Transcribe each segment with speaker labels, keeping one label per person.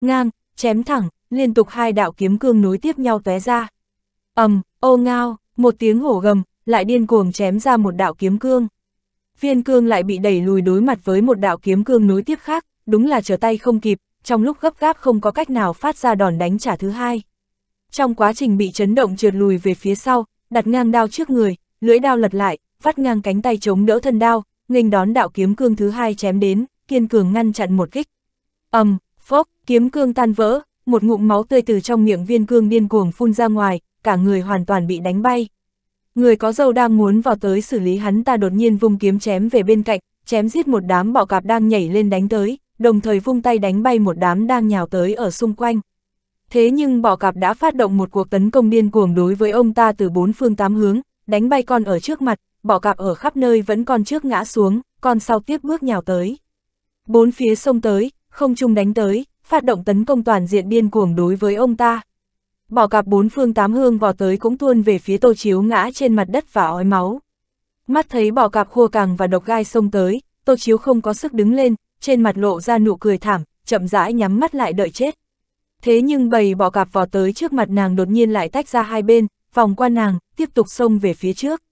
Speaker 1: ngang, chém thẳng, liên tục hai đạo kiếm cương nối tiếp nhau tóe ra. ầm, ô ngao, một tiếng hổ gầm, lại điên cuồng chém ra một đạo kiếm cương. Viên cương lại bị đẩy lùi đối mặt với một đạo kiếm cương nối tiếp khác, đúng là trở tay không kịp, trong lúc gấp gáp không có cách nào phát ra đòn đánh trả thứ hai. Trong quá trình bị chấn động trượt lùi về phía sau, đặt ngang đao trước người, lưỡi đao lật lại, vắt ngang cánh tay chống đỡ thân đao, nghênh đón đạo kiếm cương thứ hai chém đến, kiên cường ngăn chặn một kích. ầm, Phốc, kiếm cương tan vỡ, một ngụm máu tươi từ trong miệng viên cương điên cuồng phun ra ngoài, cả người hoàn toàn bị đánh bay. Người có dâu đang muốn vào tới xử lý hắn ta đột nhiên vung kiếm chém về bên cạnh, chém giết một đám bọ cạp đang nhảy lên đánh tới, đồng thời vung tay đánh bay một đám đang nhào tới ở xung quanh. Thế nhưng bọ cạp đã phát động một cuộc tấn công điên cuồng đối với ông ta từ bốn phương tám hướng, đánh bay con ở trước mặt, bọ cạp ở khắp nơi vẫn còn trước ngã xuống, con sau tiếp bước nhào tới. Bốn phía sông tới, không trung đánh tới, phát động tấn công toàn diện điên cuồng đối với ông ta. Bỏ cặp bốn phương tám hương vò tới cũng tuôn về phía Tô Chiếu ngã trên mặt đất và ói máu. Mắt thấy bỏ cặp khua càng và độc gai xông tới, Tô Chiếu không có sức đứng lên, trên mặt lộ ra nụ cười thảm, chậm rãi nhắm mắt lại đợi chết. Thế nhưng bầy bọ cạp vò tới trước mặt nàng đột nhiên lại tách ra hai bên, vòng qua nàng, tiếp tục xông về phía trước.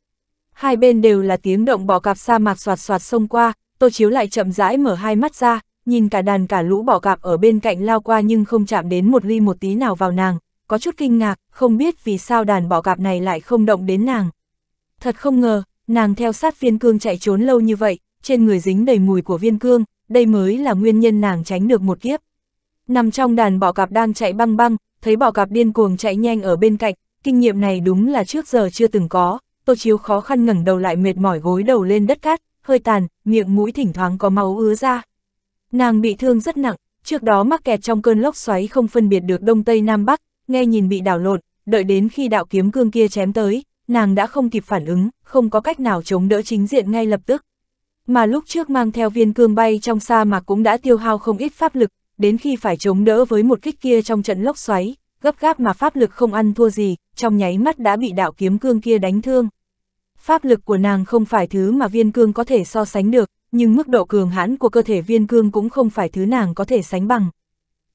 Speaker 1: Hai bên đều là tiếng động bọ cạp sa mạc soạt soạt xông qua, Tô Chiếu lại chậm rãi mở hai mắt ra, nhìn cả đàn cả lũ bỏ cạp ở bên cạnh lao qua nhưng không chạm đến một ly một tí nào vào nàng, có chút kinh ngạc, không biết vì sao đàn bỏ cạp này lại không động đến nàng. Thật không ngờ, nàng theo sát viên cương chạy trốn lâu như vậy, trên người dính đầy mùi của viên cương, đây mới là nguyên nhân nàng tránh được một kiếp. Nằm trong đàn bỏ cạp đang chạy băng băng, thấy bỏ cạp điên cuồng chạy nhanh ở bên cạnh, kinh nghiệm này đúng là trước giờ chưa từng có, Tô Chiếu khó khăn ngẩng đầu lại mệt mỏi gối đầu lên đất cát, hơi tàn, miệng mũi thỉnh thoảng có máu ứa ra. Nàng bị thương rất nặng, trước đó mắc kẹt trong cơn lốc xoáy không phân biệt được Đông Tây Nam Bắc, nghe nhìn bị đảo lộn, đợi đến khi đạo kiếm cương kia chém tới, nàng đã không kịp phản ứng, không có cách nào chống đỡ chính diện ngay lập tức. Mà lúc trước mang theo viên cương bay trong sa mạc cũng đã tiêu hao không ít pháp lực, đến khi phải chống đỡ với một kích kia trong trận lốc xoáy, gấp gáp mà pháp lực không ăn thua gì, trong nháy mắt đã bị đạo kiếm cương kia đánh thương. Pháp lực của nàng không phải thứ mà viên cương có thể so sánh được, nhưng mức độ cường hãn của cơ thể viên cương cũng không phải thứ nàng có thể sánh bằng.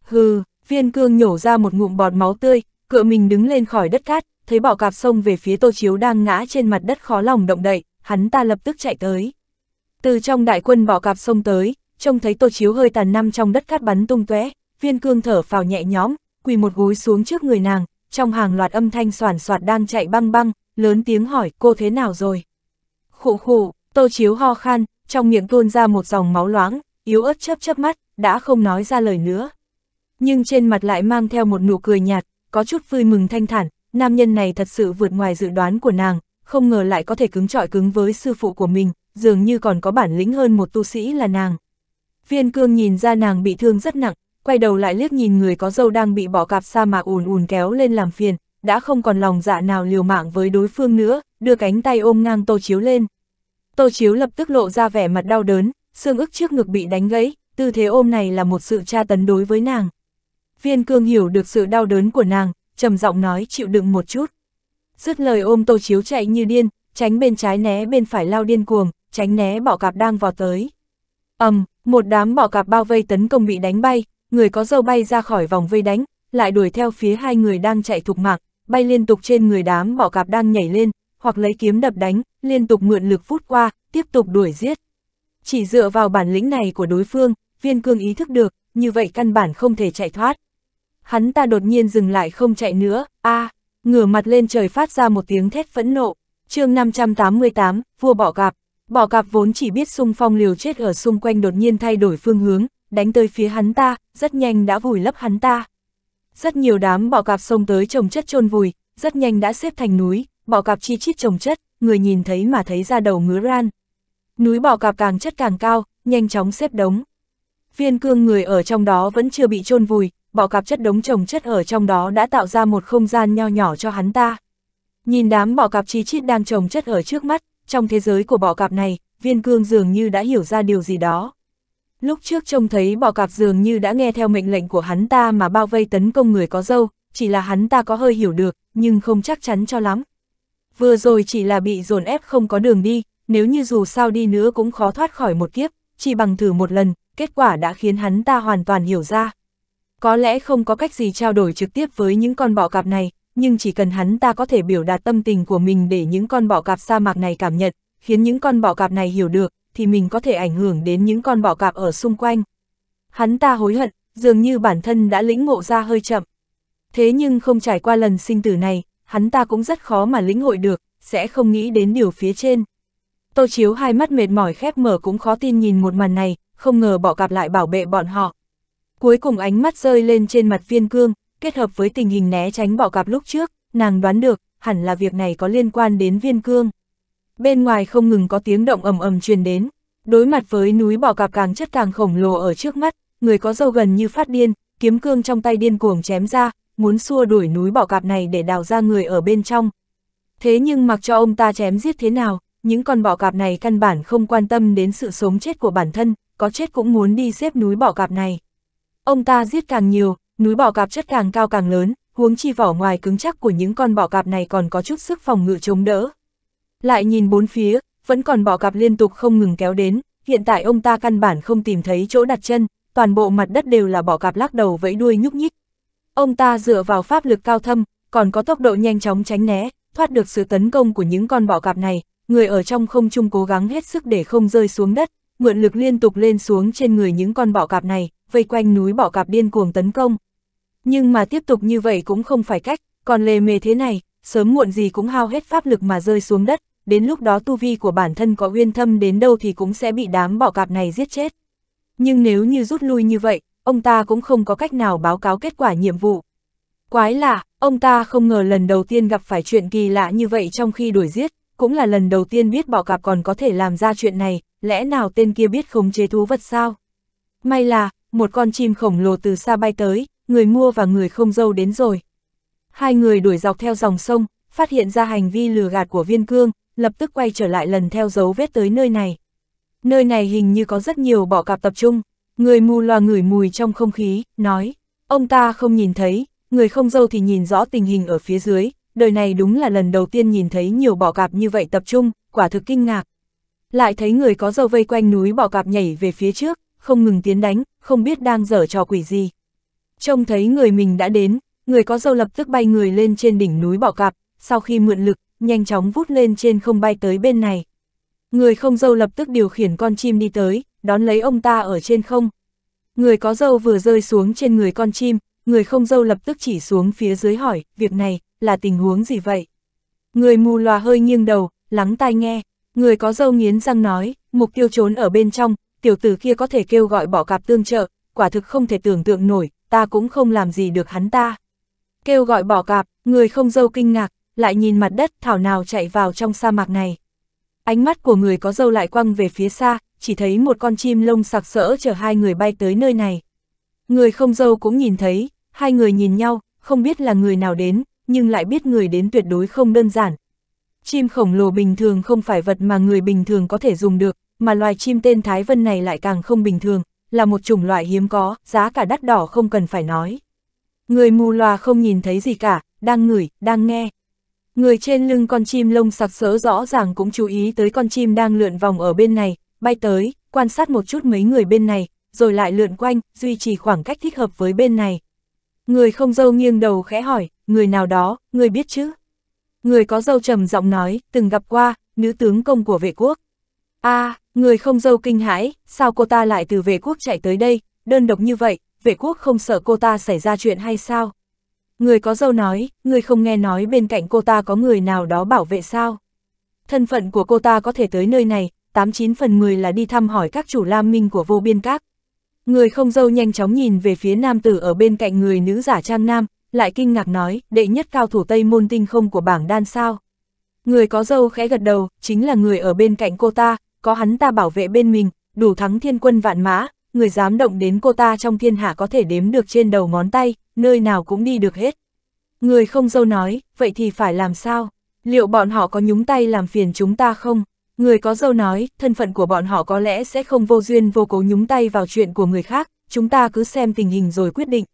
Speaker 1: Hừ, viên cương nhổ ra một ngụm bọt máu tươi, cựa mình đứng lên khỏi đất cát, thấy bọ cạp sông về phía tô chiếu đang ngã trên mặt đất khó lòng động đậy, hắn ta lập tức chạy tới. Từ trong đại quân bọ cạp sông tới, trông thấy tô chiếu hơi tàn năm trong đất cát bắn tung tóe viên cương thở phào nhẹ nhõm, quỳ một gối xuống trước người nàng, trong hàng loạt âm thanh soàn soạt đang chạy băng băng, lớn tiếng hỏi cô thế nào rồi. Khụ khụ, tô chiếu ho khan, trong miệng tuôn ra một dòng máu loáng, yếu ớt chớp chớp mắt, đã không nói ra lời nữa. Nhưng trên mặt lại mang theo một nụ cười nhạt, có chút vui mừng thanh thản, nam nhân này thật sự vượt ngoài dự đoán của nàng, không ngờ lại có thể cứng trọi cứng với sư phụ của mình, dường như còn có bản lĩnh hơn một tu sĩ là nàng. Viên cương nhìn ra nàng bị thương rất nặng, quay đầu lại liếc nhìn người có dâu đang bị bỏ cạp sa mạc ùn ùn kéo lên làm phiền, đã không còn lòng dạ nào liều mạng với đối phương nữa, đưa cánh tay ôm ngang tô chiếu lên, Tô Chiếu lập tức lộ ra vẻ mặt đau đớn, xương ức trước ngực bị đánh gãy, tư thế ôm này là một sự tra tấn đối với nàng. Viên cương hiểu được sự đau đớn của nàng, trầm giọng nói chịu đựng một chút. Dứt lời ôm Tô Chiếu chạy như điên, tránh bên trái né bên phải lao điên cuồng, tránh né bọ cạp đang vào tới. ầm, um, một đám bọ cạp bao vây tấn công bị đánh bay, người có dâu bay ra khỏi vòng vây đánh, lại đuổi theo phía hai người đang chạy thục mạng, bay liên tục trên người đám bọ cạp đang nhảy lên, hoặc lấy kiếm đập đánh, liên tục mượn lực phút qua, tiếp tục đuổi giết. Chỉ dựa vào bản lĩnh này của đối phương, viên cương ý thức được, như vậy căn bản không thể chạy thoát. Hắn ta đột nhiên dừng lại không chạy nữa, a à, ngửa mặt lên trời phát ra một tiếng thét phẫn nộ. chương 588, vua bỏ gặp Bỏ gặp vốn chỉ biết xung phong liều chết ở xung quanh đột nhiên thay đổi phương hướng, đánh tới phía hắn ta, rất nhanh đã vùi lấp hắn ta. Rất nhiều đám bỏ gặp xông tới trồng chất chôn vùi, rất nhanh đã xếp thành núi, bọ cạp chi chít trồng chất, người nhìn thấy mà thấy ra đầu ngứa ran. Núi bọ cạp càng chất càng cao, nhanh chóng xếp đống. Viên cương người ở trong đó vẫn chưa bị chôn vùi, bọ cạp chất đống trồng chất ở trong đó đã tạo ra một không gian nho nhỏ cho hắn ta. Nhìn đám bọ cạp chi chít đang trồng chất ở trước mắt, trong thế giới của bọ cạp này, viên cương dường như đã hiểu ra điều gì đó. Lúc trước trông thấy bọ cạp dường như đã nghe theo mệnh lệnh của hắn ta mà bao vây tấn công người có dâu, chỉ là hắn ta có hơi hiểu được, nhưng không chắc chắn cho lắm vừa rồi chỉ là bị dồn ép không có đường đi, nếu như dù sao đi nữa cũng khó thoát khỏi một kiếp, chỉ bằng thử một lần, kết quả đã khiến hắn ta hoàn toàn hiểu ra. Có lẽ không có cách gì trao đổi trực tiếp với những con bọ cạp này, nhưng chỉ cần hắn ta có thể biểu đạt tâm tình của mình để những con bọ cạp sa mạc này cảm nhận, khiến những con bọ cạp này hiểu được, thì mình có thể ảnh hưởng đến những con bọ cạp ở xung quanh. Hắn ta hối hận, dường như bản thân đã lĩnh ngộ ra hơi chậm. Thế nhưng không trải qua lần sinh tử này, hắn ta cũng rất khó mà lĩnh hội được, sẽ không nghĩ đến điều phía trên. Tô Chiếu hai mắt mệt mỏi khép mở cũng khó tin nhìn một màn này, không ngờ bỏ gặp lại bảo vệ bọn họ. Cuối cùng ánh mắt rơi lên trên mặt viên cương, kết hợp với tình hình né tránh bỏ gặp lúc trước, nàng đoán được, hẳn là việc này có liên quan đến viên cương. Bên ngoài không ngừng có tiếng động ầm ầm truyền đến, đối mặt với núi bỏ gặp càng chất càng khổng lồ ở trước mắt, người có dâu gần như phát điên, kiếm cương trong tay điên cuồng chém ra, muốn xua đuổi núi bỏ cạp này để đào ra người ở bên trong. Thế nhưng mặc cho ông ta chém giết thế nào, những con bọ cạp này căn bản không quan tâm đến sự sống chết của bản thân, có chết cũng muốn đi xếp núi bỏ cạp này. Ông ta giết càng nhiều, núi bỏ cạp chất càng cao càng lớn, huống chi vỏ ngoài cứng chắc của những con bọ cạp này còn có chút sức phòng ngự chống đỡ. Lại nhìn bốn phía, vẫn còn bọ cạp liên tục không ngừng kéo đến, hiện tại ông ta căn bản không tìm thấy chỗ đặt chân, toàn bộ mặt đất đều là bọ cạp lắc đầu vẫy đuôi nhúc nhích, Ông ta dựa vào pháp lực cao thâm, còn có tốc độ nhanh chóng tránh né, thoát được sự tấn công của những con bọ cạp này, người ở trong không trung cố gắng hết sức để không rơi xuống đất, mượn lực liên tục lên xuống trên người những con bọ cạp này, vây quanh núi bọ cạp điên cuồng tấn công. Nhưng mà tiếp tục như vậy cũng không phải cách, còn lề mề thế này, sớm muộn gì cũng hao hết pháp lực mà rơi xuống đất, đến lúc đó tu vi của bản thân có uyên thâm đến đâu thì cũng sẽ bị đám bọ cạp này giết chết. Nhưng nếu như rút lui như vậy, ông ta cũng không có cách nào báo cáo kết quả nhiệm vụ. Quái lạ, ông ta không ngờ lần đầu tiên gặp phải chuyện kỳ lạ như vậy trong khi đuổi giết, cũng là lần đầu tiên biết bọ cạp còn có thể làm ra chuyện này, lẽ nào tên kia biết khống chế thú vật sao? May là, một con chim khổng lồ từ xa bay tới, người mua và người không dâu đến rồi. Hai người đuổi dọc theo dòng sông, phát hiện ra hành vi lừa gạt của viên cương, lập tức quay trở lại lần theo dấu vết tới nơi này. Nơi này hình như có rất nhiều bọ cạp tập trung. Người mù loà ngửi mùi trong không khí, nói, ông ta không nhìn thấy, người không dâu thì nhìn rõ tình hình ở phía dưới, đời này đúng là lần đầu tiên nhìn thấy nhiều bọ cạp như vậy tập trung, quả thực kinh ngạc. Lại thấy người có dâu vây quanh núi bọ cạp nhảy về phía trước, không ngừng tiến đánh, không biết đang dở trò quỷ gì. Trông thấy người mình đã đến, người có dâu lập tức bay người lên trên đỉnh núi bọ cạp, sau khi mượn lực, nhanh chóng vút lên trên không bay tới bên này. Người không dâu lập tức điều khiển con chim đi tới, đón lấy ông ta ở trên không. Người có dâu vừa rơi xuống trên người con chim, người không dâu lập tức chỉ xuống phía dưới hỏi, việc này, là tình huống gì vậy? Người mù lòa hơi nghiêng đầu, lắng tai nghe, người có dâu nghiến răng nói, mục tiêu trốn ở bên trong, tiểu tử kia có thể kêu gọi bỏ cạp tương trợ, quả thực không thể tưởng tượng nổi, ta cũng không làm gì được hắn ta. Kêu gọi bỏ cạp, người không dâu kinh ngạc, lại nhìn mặt đất thảo nào chạy vào trong sa mạc này. Ánh mắt của người có dâu lại quăng về phía xa, chỉ thấy một con chim lông sặc sỡ chờ hai người bay tới nơi này. Người không dâu cũng nhìn thấy, hai người nhìn nhau, không biết là người nào đến, nhưng lại biết người đến tuyệt đối không đơn giản. Chim khổng lồ bình thường không phải vật mà người bình thường có thể dùng được, mà loài chim tên Thái Vân này lại càng không bình thường, là một chủng loại hiếm có, giá cả đắt đỏ không cần phải nói. Người mù loà không nhìn thấy gì cả, đang ngửi, đang nghe. Người trên lưng con chim lông sặc sỡ rõ ràng cũng chú ý tới con chim đang lượn vòng ở bên này, bay tới, quan sát một chút mấy người bên này, rồi lại lượn quanh, duy trì khoảng cách thích hợp với bên này. Người không dâu nghiêng đầu khẽ hỏi, người nào đó, người biết chứ? Người có dâu trầm giọng nói, từng gặp qua, nữ tướng công của vệ quốc. a người không dâu kinh hãi, sao cô ta lại từ vệ quốc chạy tới đây, đơn độc như vậy, vệ quốc không sợ cô ta xảy ra chuyện hay sao? Người có dâu nói, người không nghe nói bên cạnh cô ta có người nào đó bảo vệ sao? Thân phận của cô ta có thể tới nơi này, 89 phần 10 là đi thăm hỏi các chủ lam minh của vô biên các. Người không dâu nhanh chóng nhìn về phía nam tử ở bên cạnh người nữ giả trang nam, lại kinh ngạc nói, đệ nhất cao thủ Tây môn tinh không của bảng đan sao. Người có dâu khẽ gật đầu, chính là người ở bên cạnh cô ta, có hắn ta bảo vệ bên mình, đủ thắng thiên quân vạn mã, người dám động đến cô ta trong thiên hạ có thể đếm được trên đầu ngón tay, nơi nào cũng đi được hết. Người không dâu nói, vậy thì phải làm sao? Liệu bọn họ có nhúng tay làm phiền chúng ta không? Người có dâu nói, thân phận của bọn họ có lẽ sẽ không vô duyên vô cố nhúng tay vào chuyện của người khác, chúng ta cứ xem tình hình rồi quyết định.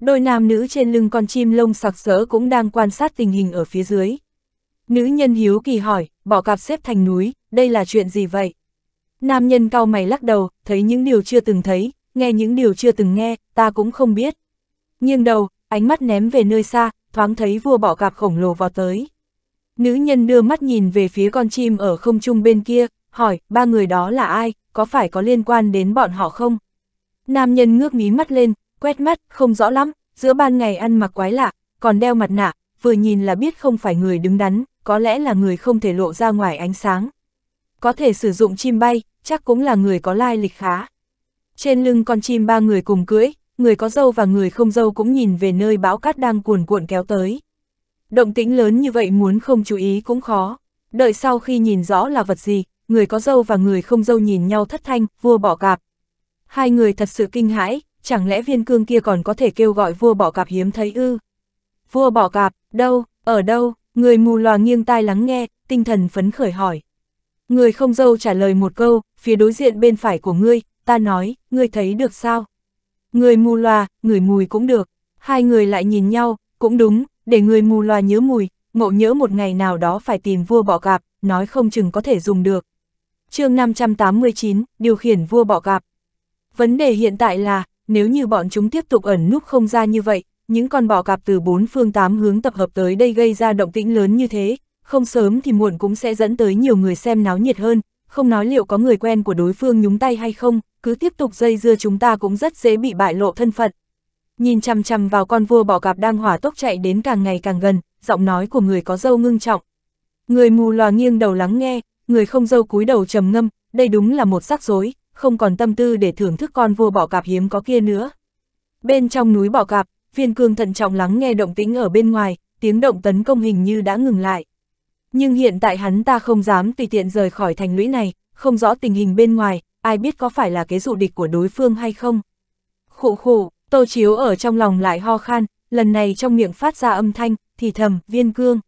Speaker 1: Đôi nam nữ trên lưng con chim lông sặc sỡ cũng đang quan sát tình hình ở phía dưới. Nữ nhân hiếu kỳ hỏi, bỏ cạp xếp thành núi, đây là chuyện gì vậy? Nam nhân cao mày lắc đầu, thấy những điều chưa từng thấy, nghe những điều chưa từng nghe, ta cũng không biết. Nghiêng đầu, ánh mắt ném về nơi xa, thoáng thấy vua bỏ cạp khổng lồ vào tới. Nữ nhân đưa mắt nhìn về phía con chim ở không trung bên kia, hỏi, ba người đó là ai, có phải có liên quan đến bọn họ không? Nam nhân ngước mí mắt lên, quét mắt, không rõ lắm, giữa ban ngày ăn mặc quái lạ, còn đeo mặt nạ, vừa nhìn là biết không phải người đứng đắn, có lẽ là người không thể lộ ra ngoài ánh sáng. Có thể sử dụng chim bay, chắc cũng là người có lai lịch khá. Trên lưng con chim ba người cùng cưỡi, người có dâu và người không dâu cũng nhìn về nơi bão cát đang cuồn cuộn kéo tới. Động tĩnh lớn như vậy muốn không chú ý cũng khó. Đợi sau khi nhìn rõ là vật gì, người có dâu và người không dâu nhìn nhau thất thanh, vua bỏ cạp. Hai người thật sự kinh hãi, chẳng lẽ viên cương kia còn có thể kêu gọi vua bỏ cạp hiếm thấy ư? Vua bỏ cạp, đâu, ở đâu, người mù lòa nghiêng tai lắng nghe, tinh thần phấn khởi hỏi. Người không dâu trả lời một câu, phía đối diện bên phải của ngươi, ta nói, ngươi thấy được sao? Người mù loà, người mùi cũng được. Hai người lại nhìn nhau, cũng đúng, để người mù loa nhớ mùi, ngộ nhớ một ngày nào đó phải tìm vua bọ gạp, nói không chừng có thể dùng được. chương 589, điều khiển vua bọ gạp. Vấn đề hiện tại là, nếu như bọn chúng tiếp tục ẩn núp không ra như vậy, những con bọ cạp từ bốn phương tám hướng tập hợp tới đây gây ra động tĩnh lớn như thế, không sớm thì muộn cũng sẽ dẫn tới nhiều người xem náo nhiệt hơn, không nói liệu có người quen của đối phương nhúng tay hay không, cứ tiếp tục dây dưa chúng ta cũng rất dễ bị bại lộ thân phận, nhìn chằm chằm vào con vua bỏ cạp đang hỏa tốc chạy đến càng ngày càng gần, giọng nói của người có dâu ngưng trọng. Người mù lòa nghiêng đầu lắng nghe, người không dâu cúi đầu trầm ngâm, đây đúng là một rắc rối, không còn tâm tư để thưởng thức con vua bỏ cạp hiếm có kia nữa. Bên trong núi bỏ cạp, viên cương thận trọng lắng nghe động tĩnh ở bên ngoài, tiếng động tấn công hình như đã ngừng lại. Nhưng hiện tại hắn ta không dám tùy tiện rời khỏi thành lũy này, không rõ tình hình bên ngoài, ai biết có phải là kế dụ địch của đối phương hay không. Khụ khụ, Tô Chiếu ở trong lòng lại ho khan, lần này trong miệng phát ra âm thanh, thì thầm, viên cương.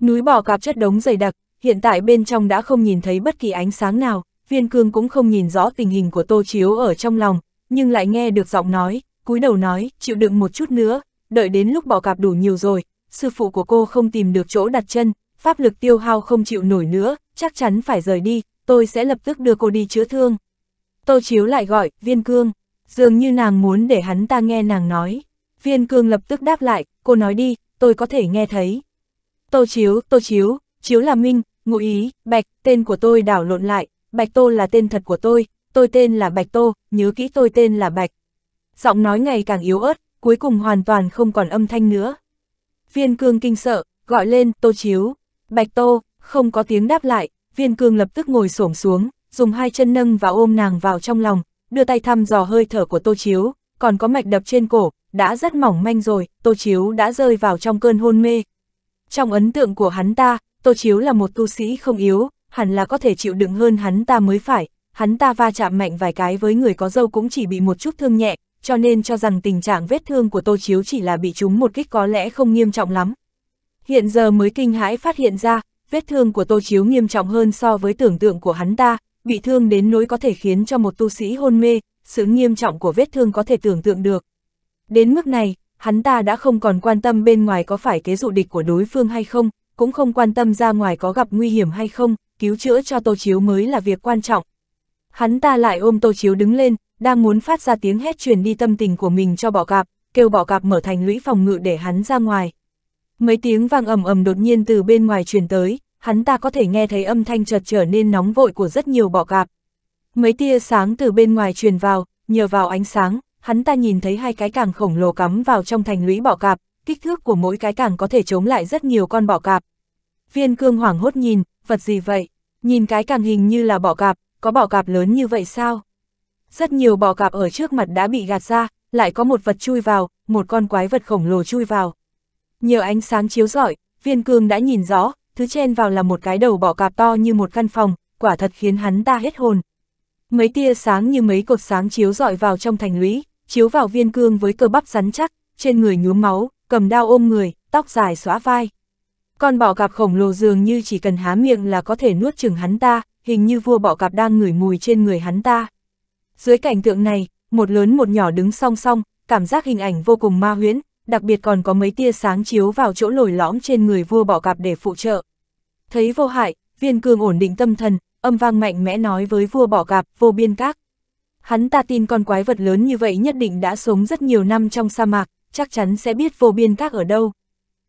Speaker 1: Núi bỏ cạp chất đống dày đặc, hiện tại bên trong đã không nhìn thấy bất kỳ ánh sáng nào, viên cương cũng không nhìn rõ tình hình của Tô Chiếu ở trong lòng, nhưng lại nghe được giọng nói, cúi đầu nói, chịu đựng một chút nữa, đợi đến lúc bỏ cạp đủ nhiều rồi, sư phụ của cô không tìm được chỗ đặt chân, pháp lực tiêu hao không chịu nổi nữa, chắc chắn phải rời đi, tôi sẽ lập tức đưa cô đi chữa thương. Tô Chiếu lại gọi, viên cương dường như nàng muốn để hắn ta nghe nàng nói. Viên cương lập tức đáp lại, cô nói đi, tôi có thể nghe thấy. Tô Chiếu, Tô Chiếu, Chiếu là Minh, Ngụ Ý, Bạch, tên của tôi đảo lộn lại, Bạch Tô là tên thật của tôi, tôi tên là Bạch Tô, nhớ kỹ tôi tên là Bạch. Giọng nói ngày càng yếu ớt, cuối cùng hoàn toàn không còn âm thanh nữa. Viên cương kinh sợ, gọi lên, Tô Chiếu, Bạch Tô, không có tiếng đáp lại, viên cương lập tức ngồi xổm xuống, dùng hai chân nâng và ôm nàng vào trong lòng, đưa tay thăm dò hơi thở của Tô Chiếu, còn có mạch đập trên cổ, đã rất mỏng manh rồi, Tô Chiếu đã rơi vào trong cơn hôn mê. Trong ấn tượng của hắn ta, Tô Chiếu là một tu sĩ không yếu, hẳn là có thể chịu đựng hơn hắn ta mới phải, hắn ta va chạm mạnh vài cái với người có dâu cũng chỉ bị một chút thương nhẹ, cho nên cho rằng tình trạng vết thương của Tô Chiếu chỉ là bị trúng một kích có lẽ không nghiêm trọng lắm. Hiện giờ mới kinh hãi phát hiện ra, vết thương của Tô Chiếu nghiêm trọng hơn so với tưởng tượng của hắn ta, bị thương đến nỗi có thể khiến cho một tu sĩ hôn mê, sự nghiêm trọng của vết thương có thể tưởng tượng được. Đến mức này, hắn ta đã không còn quan tâm bên ngoài có phải kế dụ địch của đối phương hay không, cũng không quan tâm ra ngoài có gặp nguy hiểm hay không, cứu chữa cho Tô Chiếu mới là việc quan trọng. Hắn ta lại ôm Tô Chiếu đứng lên, đang muốn phát ra tiếng hét truyền đi tâm tình của mình cho bỏ gặp, kêu bỏ gặp mở thành lũy phòng ngự để hắn ra ngoài. Mấy tiếng vang ầm ầm đột nhiên từ bên ngoài truyền tới, hắn ta có thể nghe thấy âm thanh chợt trở nên nóng vội của rất nhiều bọ cạp. Mấy tia sáng từ bên ngoài truyền vào, nhờ vào ánh sáng, hắn ta nhìn thấy hai cái càng khổng lồ cắm vào trong thành lũy bọ cạp, kích thước của mỗi cái càng có thể chống lại rất nhiều con bọ cạp. Viên cương hoảng hốt nhìn, vật gì vậy? Nhìn cái càng hình như là bọ cạp, có bọ cạp lớn như vậy sao? Rất nhiều bọ cạp ở trước mặt đã bị gạt ra, lại có một vật chui vào, một con quái vật khổng lồ chui vào. Nhờ ánh sáng chiếu rọi, viên cương đã nhìn rõ, thứ chen vào là một cái đầu bọ cạp to như một căn phòng, quả thật khiến hắn ta hết hồn. Mấy tia sáng như mấy cột sáng chiếu dọi vào trong thành lũy, chiếu vào viên cương với cơ bắp rắn chắc, trên người nhuốm máu, cầm đao ôm người, tóc dài xóa vai. Con bọ cạp khổng lồ dường như chỉ cần há miệng là có thể nuốt chừng hắn ta, hình như vua bọ cạp đang ngửi mùi trên người hắn ta. Dưới cảnh tượng này, một lớn một nhỏ đứng song song, cảm giác hình ảnh vô cùng ma huyễn, đặc biệt còn có mấy tia sáng chiếu vào chỗ lồi lõm trên người vua bỏ cạp để phụ trợ. Thấy vô hại, viên cương ổn định tâm thần, âm vang mạnh mẽ nói với vua bỏ cạp, vô biên các. Hắn ta tin con quái vật lớn như vậy nhất định đã sống rất nhiều năm trong sa mạc, chắc chắn sẽ biết vô biên các ở đâu.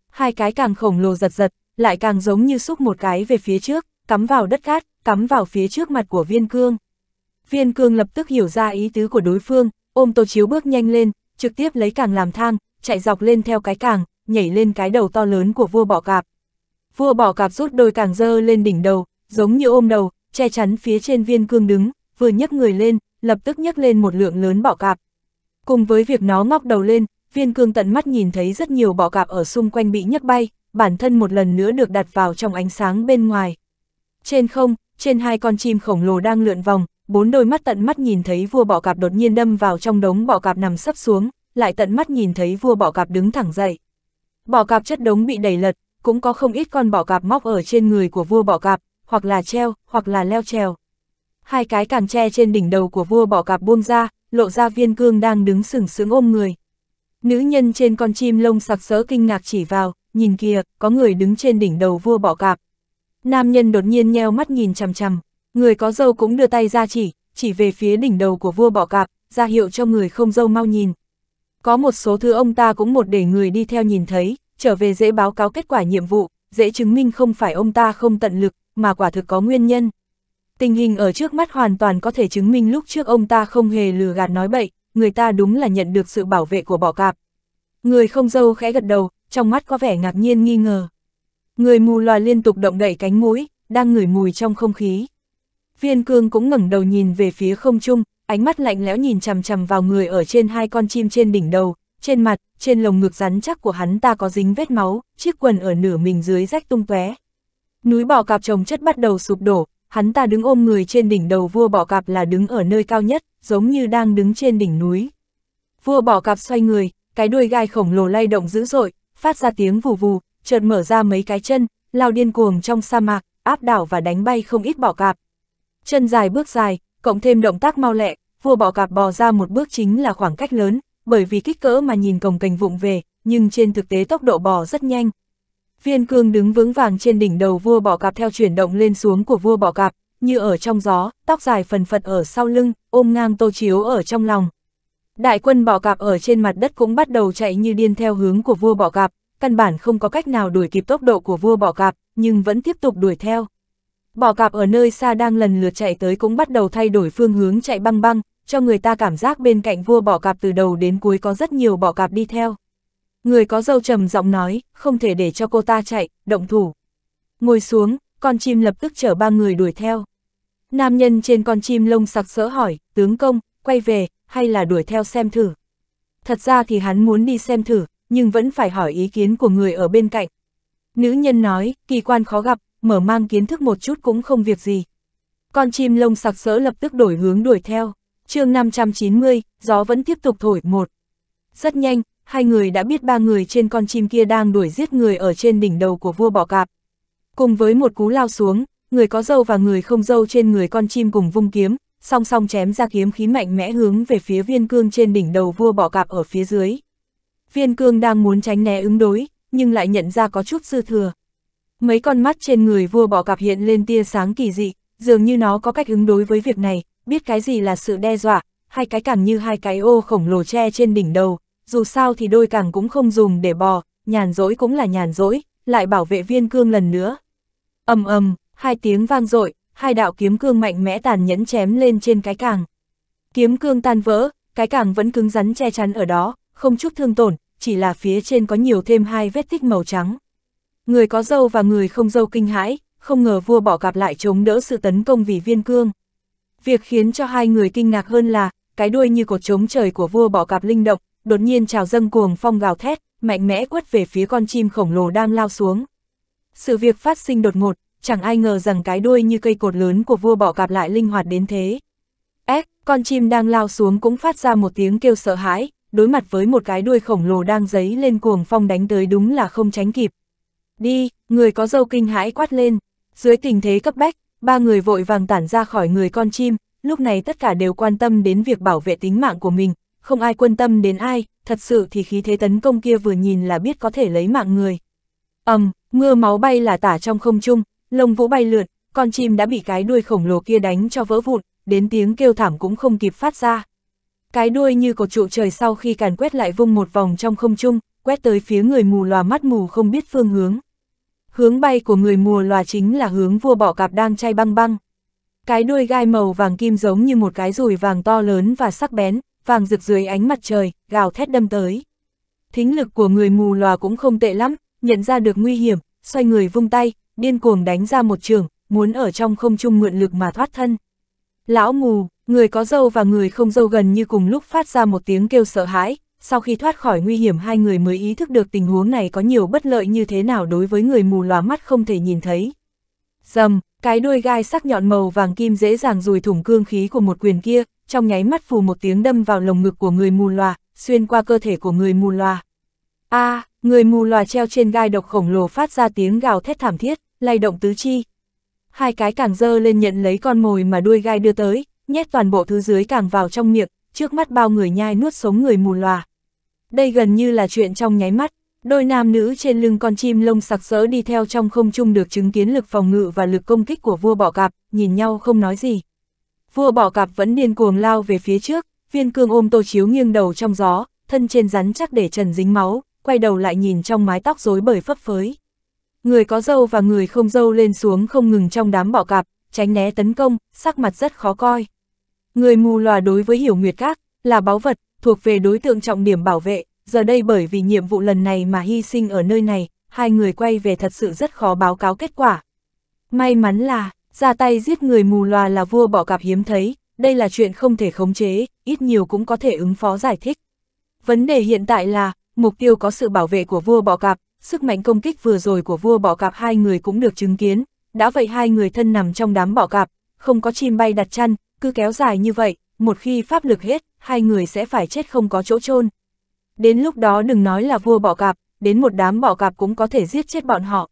Speaker 1: Hai cái càng khổng lồ giật giật, lại càng giống như xúc một cái về phía trước, cắm vào đất cát, cắm vào phía trước mặt của viên cương. Viên cương lập tức hiểu ra ý tứ của đối phương, ôm tô chiếu bước nhanh lên, trực tiếp lấy càng làm thang, chạy dọc lên theo cái càng, nhảy lên cái đầu to lớn của vua bỏ cạp. Vua bỏ cạp rút đôi càng dơ lên đỉnh đầu, giống như ôm đầu, che chắn phía trên viên cương đứng, vừa nhấc người lên, lập tức nhấc lên một lượng lớn bỏ cạp. Cùng với việc nó ngóc đầu lên, viên cương tận mắt nhìn thấy rất nhiều bỏ cạp ở xung quanh bị nhấc bay, bản thân một lần nữa được đặt vào trong ánh sáng bên ngoài. Trên không, trên hai con chim khổng lồ đang lượn vòng, bốn đôi mắt tận mắt nhìn thấy vua bỏ cạp đột nhiên đâm vào trong đống bỏ cạp nằm sấp xuống, lại tận mắt nhìn thấy vua bọ cạp đứng thẳng dậy. Bọ cạp chất đống bị đẩy lật, cũng có không ít con bọ cạp móc ở trên người của vua bọ cạp, hoặc là treo, hoặc là leo trèo. Hai cái càng tre trên đỉnh đầu của vua bọ cạp buông ra, lộ ra viên cương đang đứng sừng sững ôm người. Nữ nhân trên con chim lông sặc sỡ kinh ngạc chỉ vào, nhìn kìa, có người đứng trên đỉnh đầu vua bọ cạp. Nam nhân đột nhiên nheo mắt nhìn chằm chằm, người có dâu cũng đưa tay ra chỉ, chỉ về phía đỉnh đầu của vua bọ cạp, ra hiệu cho người không dâu mau nhìn. Có một số thứ ông ta cũng một để người đi theo nhìn thấy, trở về dễ báo cáo kết quả nhiệm vụ, dễ chứng minh không phải ông ta không tận lực, mà quả thực có nguyên nhân. Tình hình ở trước mắt hoàn toàn có thể chứng minh lúc trước ông ta không hề lừa gạt nói bậy, người ta đúng là nhận được sự bảo vệ của bỏ cạp. Người không dâu khẽ gật đầu, trong mắt có vẻ ngạc nhiên nghi ngờ. Người mù loà liên tục động đẩy cánh mũi, đang ngửi mùi trong không khí. Viên cương cũng ngẩng đầu nhìn về phía không trung, ánh mắt lạnh lẽo nhìn chằm chằm vào người ở trên hai con chim trên đỉnh đầu, trên mặt, trên lồng ngực rắn chắc của hắn ta có dính vết máu, chiếc quần ở nửa mình dưới rách tung tóe. Núi bò cạp trồng chất bắt đầu sụp đổ, hắn ta đứng ôm người trên đỉnh đầu vua bọ cạp là đứng ở nơi cao nhất, giống như đang đứng trên đỉnh núi. Vua bọ cạp xoay người, cái đuôi gai khổng lồ lay động dữ dội, phát ra tiếng vù vù, chợt mở ra mấy cái chân, lao điên cuồng trong sa mạc, áp đảo và đánh bay không ít bọ cạp. Chân dài bước dài, cộng thêm động tác mau lẹ, vua bọ cạp bò ra một bước chính là khoảng cách lớn, bởi vì kích cỡ mà nhìn cồng cành vụng về, nhưng trên thực tế tốc độ bò rất nhanh. Viên cương đứng vững vàng trên đỉnh đầu vua bọ cạp theo chuyển động lên xuống của vua bọ cạp, như ở trong gió, tóc dài phần phật ở sau lưng, ôm ngang tô chiếu ở trong lòng. Đại quân bọ cạp ở trên mặt đất cũng bắt đầu chạy như điên theo hướng của vua bọ cạp, căn bản không có cách nào đuổi kịp tốc độ của vua bọ cạp, nhưng vẫn tiếp tục đuổi theo bò cạp ở nơi xa đang lần lượt chạy tới cũng bắt đầu thay đổi phương hướng chạy băng băng, cho người ta cảm giác bên cạnh vua bọ cạp từ đầu đến cuối có rất nhiều bọ cạp đi theo. Người có dâu trầm giọng nói, không thể để cho cô ta chạy, động thủ. Ngồi xuống, con chim lập tức chở ba người đuổi theo. Nam nhân trên con chim lông sặc sỡ hỏi, tướng công, quay về, hay là đuổi theo xem thử. Thật ra thì hắn muốn đi xem thử, nhưng vẫn phải hỏi ý kiến của người ở bên cạnh. Nữ nhân nói, kỳ quan khó gặp, mở mang kiến thức một chút cũng không việc gì. Con chim lông sặc sỡ lập tức đổi hướng đuổi theo. chương 590, gió vẫn tiếp tục thổi một. Rất nhanh, hai người đã biết ba người trên con chim kia đang đuổi giết người ở trên đỉnh đầu của vua bọ cạp. Cùng với một cú lao xuống, người có dâu và người không dâu trên người con chim cùng vung kiếm, song song chém ra kiếm khí mạnh mẽ hướng về phía viên cương trên đỉnh đầu vua bọ cạp ở phía dưới. Viên cương đang muốn tránh né ứng đối, nhưng lại nhận ra có chút dư thừa. Mấy con mắt trên người vua bọ cạp hiện lên tia sáng kỳ dị, dường như nó có cách ứng đối với việc này, biết cái gì là sự đe dọa, hai cái càng như hai cái ô khổng lồ tre trên đỉnh đầu, dù sao thì đôi càng cũng không dùng để bò, nhàn rỗi cũng là nhàn rỗi, lại bảo vệ viên cương lần nữa. ầm ầm, hai tiếng vang dội, hai đạo kiếm cương mạnh mẽ tàn nhẫn chém lên trên cái càng. Kiếm cương tan vỡ, cái càng vẫn cứng rắn che chắn ở đó, không chút thương tổn, chỉ là phía trên có nhiều thêm hai vết tích màu trắng. Người có dâu và người không dâu kinh hãi, không ngờ vua bỏ gặp lại chống đỡ sự tấn công vì viên cương. Việc khiến cho hai người kinh ngạc hơn là, cái đuôi như cột trống trời của vua bỏ cạp linh động, đột nhiên trào dâng cuồng phong gào thét, mạnh mẽ quất về phía con chim khổng lồ đang lao xuống. Sự việc phát sinh đột ngột, chẳng ai ngờ rằng cái đuôi như cây cột lớn của vua bỏ cạp lại linh hoạt đến thế. Ếch, con chim đang lao xuống cũng phát ra một tiếng kêu sợ hãi, đối mặt với một cái đuôi khổng lồ đang giấy lên cuồng phong đánh tới đúng là không tránh kịp đi, người có dâu kinh hãi quát lên, dưới tình thế cấp bách, ba người vội vàng tản ra khỏi người con chim, lúc này tất cả đều quan tâm đến việc bảo vệ tính mạng của mình, không ai quan tâm đến ai, thật sự thì khí thế tấn công kia vừa nhìn là biết có thể lấy mạng người. ầm, um, mưa máu bay là tả trong không trung, lông vũ bay lượn, con chim đã bị cái đuôi khổng lồ kia đánh cho vỡ vụn, đến tiếng kêu thảm cũng không kịp phát ra. Cái đuôi như cột trụ trời sau khi càn quét lại vung một vòng trong không trung, quét tới phía người mù lòa mắt mù không biết phương hướng. Hướng bay của người mùa lòa chính là hướng vua bọ cạp đang chay băng băng. Cái đuôi gai màu vàng kim giống như một cái rùi vàng to lớn và sắc bén, vàng rực dưới ánh mặt trời, gào thét đâm tới. Thính lực của người mù lòa cũng không tệ lắm, nhận ra được nguy hiểm, xoay người vung tay, điên cuồng đánh ra một trường, muốn ở trong không trung mượn lực mà thoát thân. Lão mù, người có dâu và người không dâu gần như cùng lúc phát ra một tiếng kêu sợ hãi, sau khi thoát khỏi nguy hiểm hai người mới ý thức được tình huống này có nhiều bất lợi như thế nào đối với người mù lòa mắt không thể nhìn thấy. Dầm, cái đuôi gai sắc nhọn màu vàng kim dễ dàng rùi thủng cương khí của một quyền kia, trong nháy mắt phù một tiếng đâm vào lồng ngực của người mù lòa, xuyên qua cơ thể của người mù lòa. A, à, người mù lòa treo trên gai độc khổng lồ phát ra tiếng gào thét thảm thiết, lay động tứ chi. Hai cái càng dơ lên nhận lấy con mồi mà đuôi gai đưa tới, nhét toàn bộ thứ dưới càng vào trong miệng, trước mắt bao người nhai nuốt sống người mù lòa. Đây gần như là chuyện trong nháy mắt, đôi nam nữ trên lưng con chim lông sặc sỡ đi theo trong không trung được chứng kiến lực phòng ngự và lực công kích của vua bọ cạp, nhìn nhau không nói gì. Vua bọ cạp vẫn điên cuồng lao về phía trước, viên cương ôm tô chiếu nghiêng đầu trong gió, thân trên rắn chắc để trần dính máu, quay đầu lại nhìn trong mái tóc rối bời phấp phới. Người có dâu và người không dâu lên xuống không ngừng trong đám bọ cạp, tránh né tấn công, sắc mặt rất khó coi. Người mù lòa đối với hiểu nguyệt các, là báu vật, thuộc về đối tượng trọng điểm bảo vệ, giờ đây bởi vì nhiệm vụ lần này mà hy sinh ở nơi này, hai người quay về thật sự rất khó báo cáo kết quả. May mắn là, ra tay giết người mù loà là vua bỏ cạp hiếm thấy, đây là chuyện không thể khống chế, ít nhiều cũng có thể ứng phó giải thích. Vấn đề hiện tại là, mục tiêu có sự bảo vệ của vua bỏ cạp, sức mạnh công kích vừa rồi của vua bỏ cạp hai người cũng được chứng kiến, đã vậy hai người thân nằm trong đám bỏ cạp, không có chim bay đặt chăn, cứ kéo dài như vậy, một khi pháp lực hết, hai người sẽ phải chết không có chỗ chôn Đến lúc đó đừng nói là vua bỏ cạp, đến một đám bỏ cạp cũng có thể giết chết bọn họ.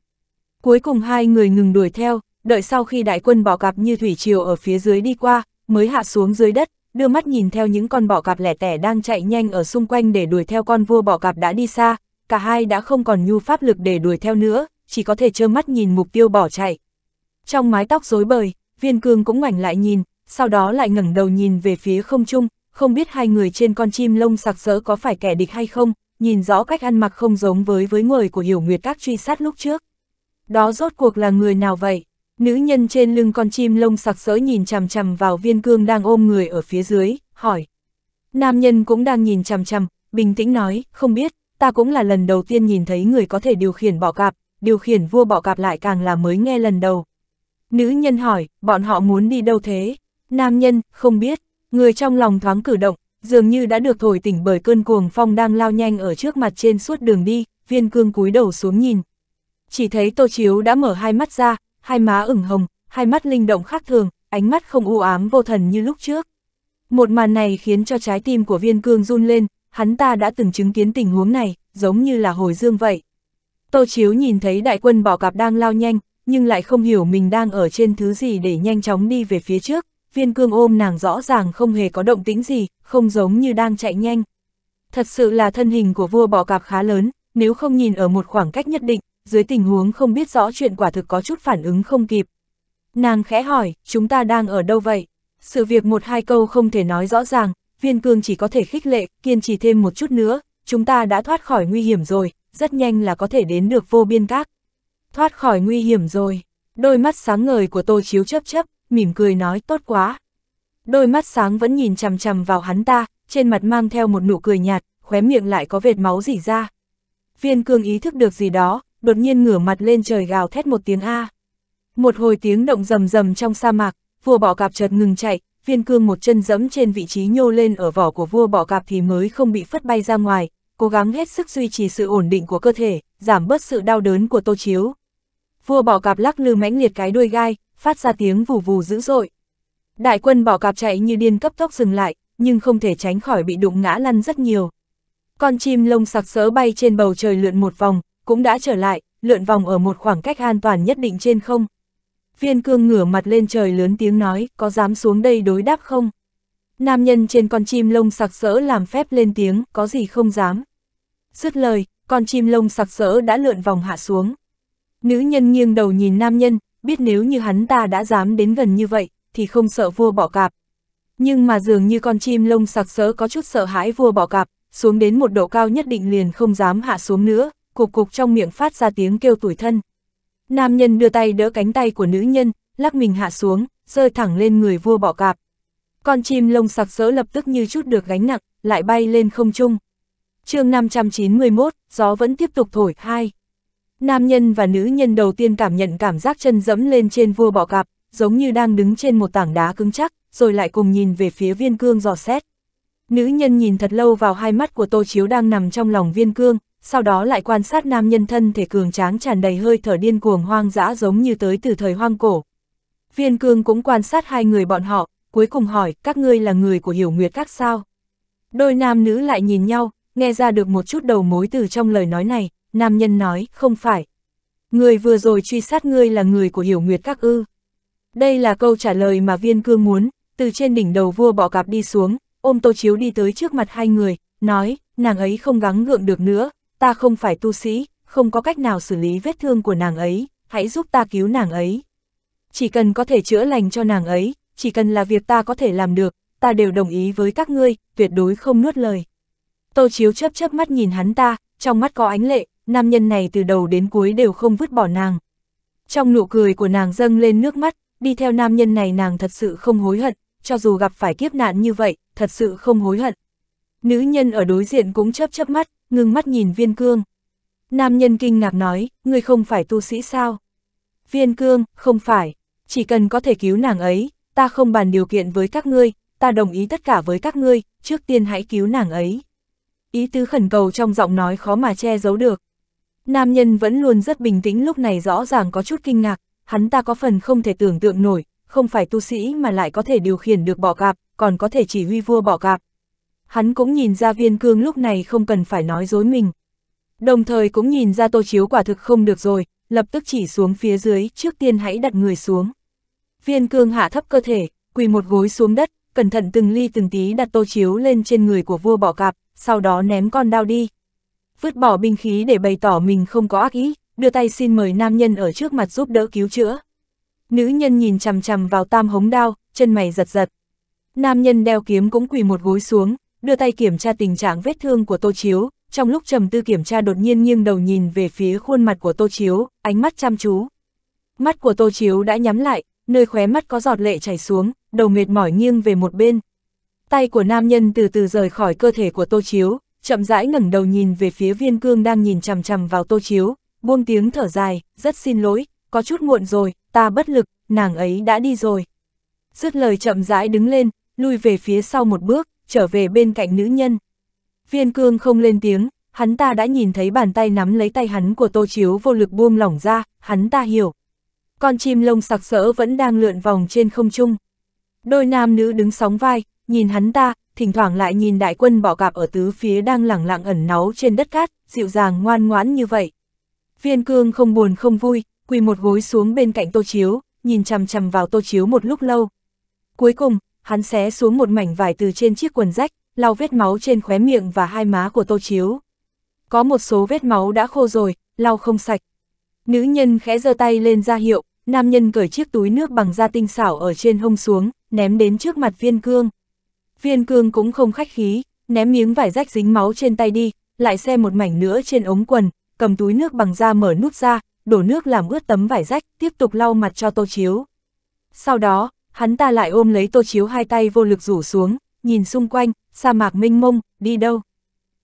Speaker 1: Cuối cùng hai người ngừng đuổi theo, đợi sau khi đại quân bỏ cạp như thủy triều ở phía dưới đi qua, mới hạ xuống dưới đất, đưa mắt nhìn theo những con bỏ cạp lẻ tẻ đang chạy nhanh ở xung quanh để đuổi theo con vua bỏ cạp đã đi xa, cả hai đã không còn nhu pháp lực để đuổi theo nữa, chỉ có thể trơ mắt nhìn mục tiêu bỏ chạy. Trong mái tóc rối bời, viên cương cũng ngoảnh lại nhìn, sau đó lại ngẩng đầu nhìn về phía không trung, không biết hai người trên con chim lông sặc sỡ có phải kẻ địch hay không, nhìn rõ cách ăn mặc không giống với với người của Hiểu Nguyệt các truy sát lúc trước. Đó rốt cuộc là người nào vậy? Nữ nhân trên lưng con chim lông sặc sỡ nhìn chằm chằm vào viên cương đang ôm người ở phía dưới, hỏi. Nam nhân cũng đang nhìn chằm chằm, bình tĩnh nói, không biết, ta cũng là lần đầu tiên nhìn thấy người có thể điều khiển bọ cạp, điều khiển vua bọ cạp lại càng là mới nghe lần đầu. Nữ nhân hỏi, bọn họ muốn đi đâu thế? Nam nhân, không biết, Người trong lòng thoáng cử động, dường như đã được thổi tỉnh bởi cơn cuồng phong đang lao nhanh ở trước mặt trên suốt đường đi, viên cương cúi đầu xuống nhìn. Chỉ thấy Tô Chiếu đã mở hai mắt ra, hai má ửng hồng, hai mắt linh động khác thường, ánh mắt không u ám vô thần như lúc trước. Một màn này khiến cho trái tim của viên cương run lên, hắn ta đã từng chứng kiến tình huống này, giống như là hồi dương vậy. Tô Chiếu nhìn thấy đại quân bỏ cặp đang lao nhanh, nhưng lại không hiểu mình đang ở trên thứ gì để nhanh chóng đi về phía trước, viên cương ôm nàng rõ ràng không hề có động tính gì, không giống như đang chạy nhanh. Thật sự là thân hình của vua bọ cạp khá lớn, nếu không nhìn ở một khoảng cách nhất định, dưới tình huống không biết rõ chuyện quả thực có chút phản ứng không kịp. Nàng khẽ hỏi, chúng ta đang ở đâu vậy? Sự việc một hai câu không thể nói rõ ràng, viên cương chỉ có thể khích lệ, kiên trì thêm một chút nữa, chúng ta đã thoát khỏi nguy hiểm rồi, rất nhanh là có thể đến được vô biên các. Thoát khỏi nguy hiểm rồi, đôi mắt sáng ngời của tôi chiếu chấp chấp, mỉm cười nói tốt quá. Đôi mắt sáng vẫn nhìn chằm chằm vào hắn ta, trên mặt mang theo một nụ cười nhạt, khóe miệng lại có vệt máu rỉ ra. Viên cương ý thức được gì đó, đột nhiên ngửa mặt lên trời gào thét một tiếng A. Một hồi tiếng động rầm rầm trong sa mạc, vua bọ cạp chợt ngừng chạy, viên cương một chân dẫm trên vị trí nhô lên ở vỏ của vua bọ cạp thì mới không bị phất bay ra ngoài, cố gắng hết sức duy trì sự ổn định của cơ thể, giảm bớt sự đau đớn của tô chiếu. Vua bọ cạp lắc lư mãnh liệt cái đuôi gai, phát ra tiếng vù vù dữ dội. Đại quân bỏ cạp chạy như điên cấp tốc dừng lại, nhưng không thể tránh khỏi bị đụng ngã lăn rất nhiều. Con chim lông sặc sỡ bay trên bầu trời lượn một vòng, cũng đã trở lại, lượn vòng ở một khoảng cách an toàn nhất định trên không. Viên cương ngửa mặt lên trời lớn tiếng nói, có dám xuống đây đối đáp không? Nam nhân trên con chim lông sặc sỡ làm phép lên tiếng, có gì không dám. Dứt lời, con chim lông sặc sỡ đã lượn vòng hạ xuống. Nữ nhân nghiêng đầu nhìn nam nhân, biết nếu như hắn ta đã dám đến gần như vậy, thì không sợ vua bỏ cạp. Nhưng mà dường như con chim lông sặc sỡ có chút sợ hãi vua bỏ cạp, xuống đến một độ cao nhất định liền không dám hạ xuống nữa, cục cục trong miệng phát ra tiếng kêu tủi thân. Nam nhân đưa tay đỡ cánh tay của nữ nhân, lắc mình hạ xuống, rơi thẳng lên người vua bỏ cạp. Con chim lông sặc sỡ lập tức như chút được gánh nặng, lại bay lên không trung. chương 591, gió vẫn tiếp tục thổi, hai. Nam nhân và nữ nhân đầu tiên cảm nhận cảm giác chân dẫm lên trên vua bọ cạp, giống như đang đứng trên một tảng đá cứng chắc, rồi lại cùng nhìn về phía viên cương dò xét. Nữ nhân nhìn thật lâu vào hai mắt của Tô Chiếu đang nằm trong lòng viên cương, sau đó lại quan sát nam nhân thân thể cường tráng tràn đầy hơi thở điên cuồng hoang dã giống như tới từ thời hoang cổ. Viên cương cũng quan sát hai người bọn họ, cuối cùng hỏi các ngươi là người của hiểu nguyệt các sao. Đôi nam nữ lại nhìn nhau, nghe ra được một chút đầu mối từ trong lời nói này, Nam nhân nói, không phải. Người vừa rồi truy sát ngươi là người của hiểu nguyệt các ư. Đây là câu trả lời mà viên cương muốn, từ trên đỉnh đầu vua bỏ cạp đi xuống, ôm tô chiếu đi tới trước mặt hai người, nói, nàng ấy không gắng gượng được nữa, ta không phải tu sĩ, không có cách nào xử lý vết thương của nàng ấy, hãy giúp ta cứu nàng ấy. Chỉ cần có thể chữa lành cho nàng ấy, chỉ cần là việc ta có thể làm được, ta đều đồng ý với các ngươi, tuyệt đối không nuốt lời. Tô Chiếu chấp chấp mắt nhìn hắn ta, trong mắt có ánh lệ, nam nhân này từ đầu đến cuối đều không vứt bỏ nàng. Trong nụ cười của nàng dâng lên nước mắt, đi theo nam nhân này nàng thật sự không hối hận, cho dù gặp phải kiếp nạn như vậy, thật sự không hối hận. Nữ nhân ở đối diện cũng chớp chớp mắt, ngưng mắt nhìn viên cương. Nam nhân kinh ngạc nói, ngươi không phải tu sĩ sao? Viên cương, không phải, chỉ cần có thể cứu nàng ấy, ta không bàn điều kiện với các ngươi, ta đồng ý tất cả với các ngươi, trước tiên hãy cứu nàng ấy. Ý tứ khẩn cầu trong giọng nói khó mà che giấu được. Nam nhân vẫn luôn rất bình tĩnh lúc này rõ ràng có chút kinh ngạc, hắn ta có phần không thể tưởng tượng nổi, không phải tu sĩ mà lại có thể điều khiển được bọ cạp, còn có thể chỉ huy vua bọ cạp. Hắn cũng nhìn ra viên cương lúc này không cần phải nói dối mình. Đồng thời cũng nhìn ra tô chiếu quả thực không được rồi, lập tức chỉ xuống phía dưới, trước tiên hãy đặt người xuống. Viên cương hạ thấp cơ thể, quỳ một gối xuống đất, cẩn thận từng ly từng tí đặt tô chiếu lên trên người của vua bọ cạp, sau đó ném con đao đi vứt bỏ binh khí để bày tỏ mình không có ác ý, đưa tay xin mời nam nhân ở trước mặt giúp đỡ cứu chữa. Nữ nhân nhìn chằm chằm vào tam hống đao, chân mày giật giật. Nam nhân đeo kiếm cũng quỳ một gối xuống, đưa tay kiểm tra tình trạng vết thương của Tô Chiếu, trong lúc trầm tư kiểm tra đột nhiên nghiêng đầu nhìn về phía khuôn mặt của Tô Chiếu, ánh mắt chăm chú. Mắt của Tô Chiếu đã nhắm lại, nơi khóe mắt có giọt lệ chảy xuống, đầu mệt mỏi nghiêng về một bên. Tay của nam nhân từ từ rời khỏi cơ thể của Tô Chiếu, chậm rãi ngẩng đầu nhìn về phía viên cương đang nhìn chằm chằm vào tô chiếu, buông tiếng thở dài, rất xin lỗi, có chút muộn rồi, ta bất lực, nàng ấy đã đi rồi. Dứt lời chậm rãi đứng lên, lui về phía sau một bước, trở về bên cạnh nữ nhân. Viên cương không lên tiếng, hắn ta đã nhìn thấy bàn tay nắm lấy tay hắn của tô chiếu vô lực buông lỏng ra, hắn ta hiểu. Con chim lông sặc sỡ vẫn đang lượn vòng trên không trung. Đôi nam nữ đứng sóng vai, nhìn hắn ta, thỉnh thoảng lại nhìn đại quân bỏ cạp ở tứ phía đang lẳng lặng ẩn náu trên đất cát, dịu dàng ngoan ngoãn như vậy. Viên cương không buồn không vui, quỳ một gối xuống bên cạnh tô chiếu, nhìn chằm chằm vào tô chiếu một lúc lâu. Cuối cùng, hắn xé xuống một mảnh vải từ trên chiếc quần rách, lau vết máu trên khóe miệng và hai má của tô chiếu. Có một số vết máu đã khô rồi, lau không sạch. Nữ nhân khẽ giơ tay lên ra hiệu, nam nhân cởi chiếc túi nước bằng da tinh xảo ở trên hông xuống, ném đến trước mặt viên cương. Viên cương cũng không khách khí, ném miếng vải rách dính máu trên tay đi, lại xem một mảnh nữa trên ống quần, cầm túi nước bằng da mở nút ra, đổ nước làm ướt tấm vải rách, tiếp tục lau mặt cho tô chiếu. Sau đó, hắn ta lại ôm lấy tô chiếu hai tay vô lực rủ xuống, nhìn xung quanh, sa mạc mênh mông, đi đâu.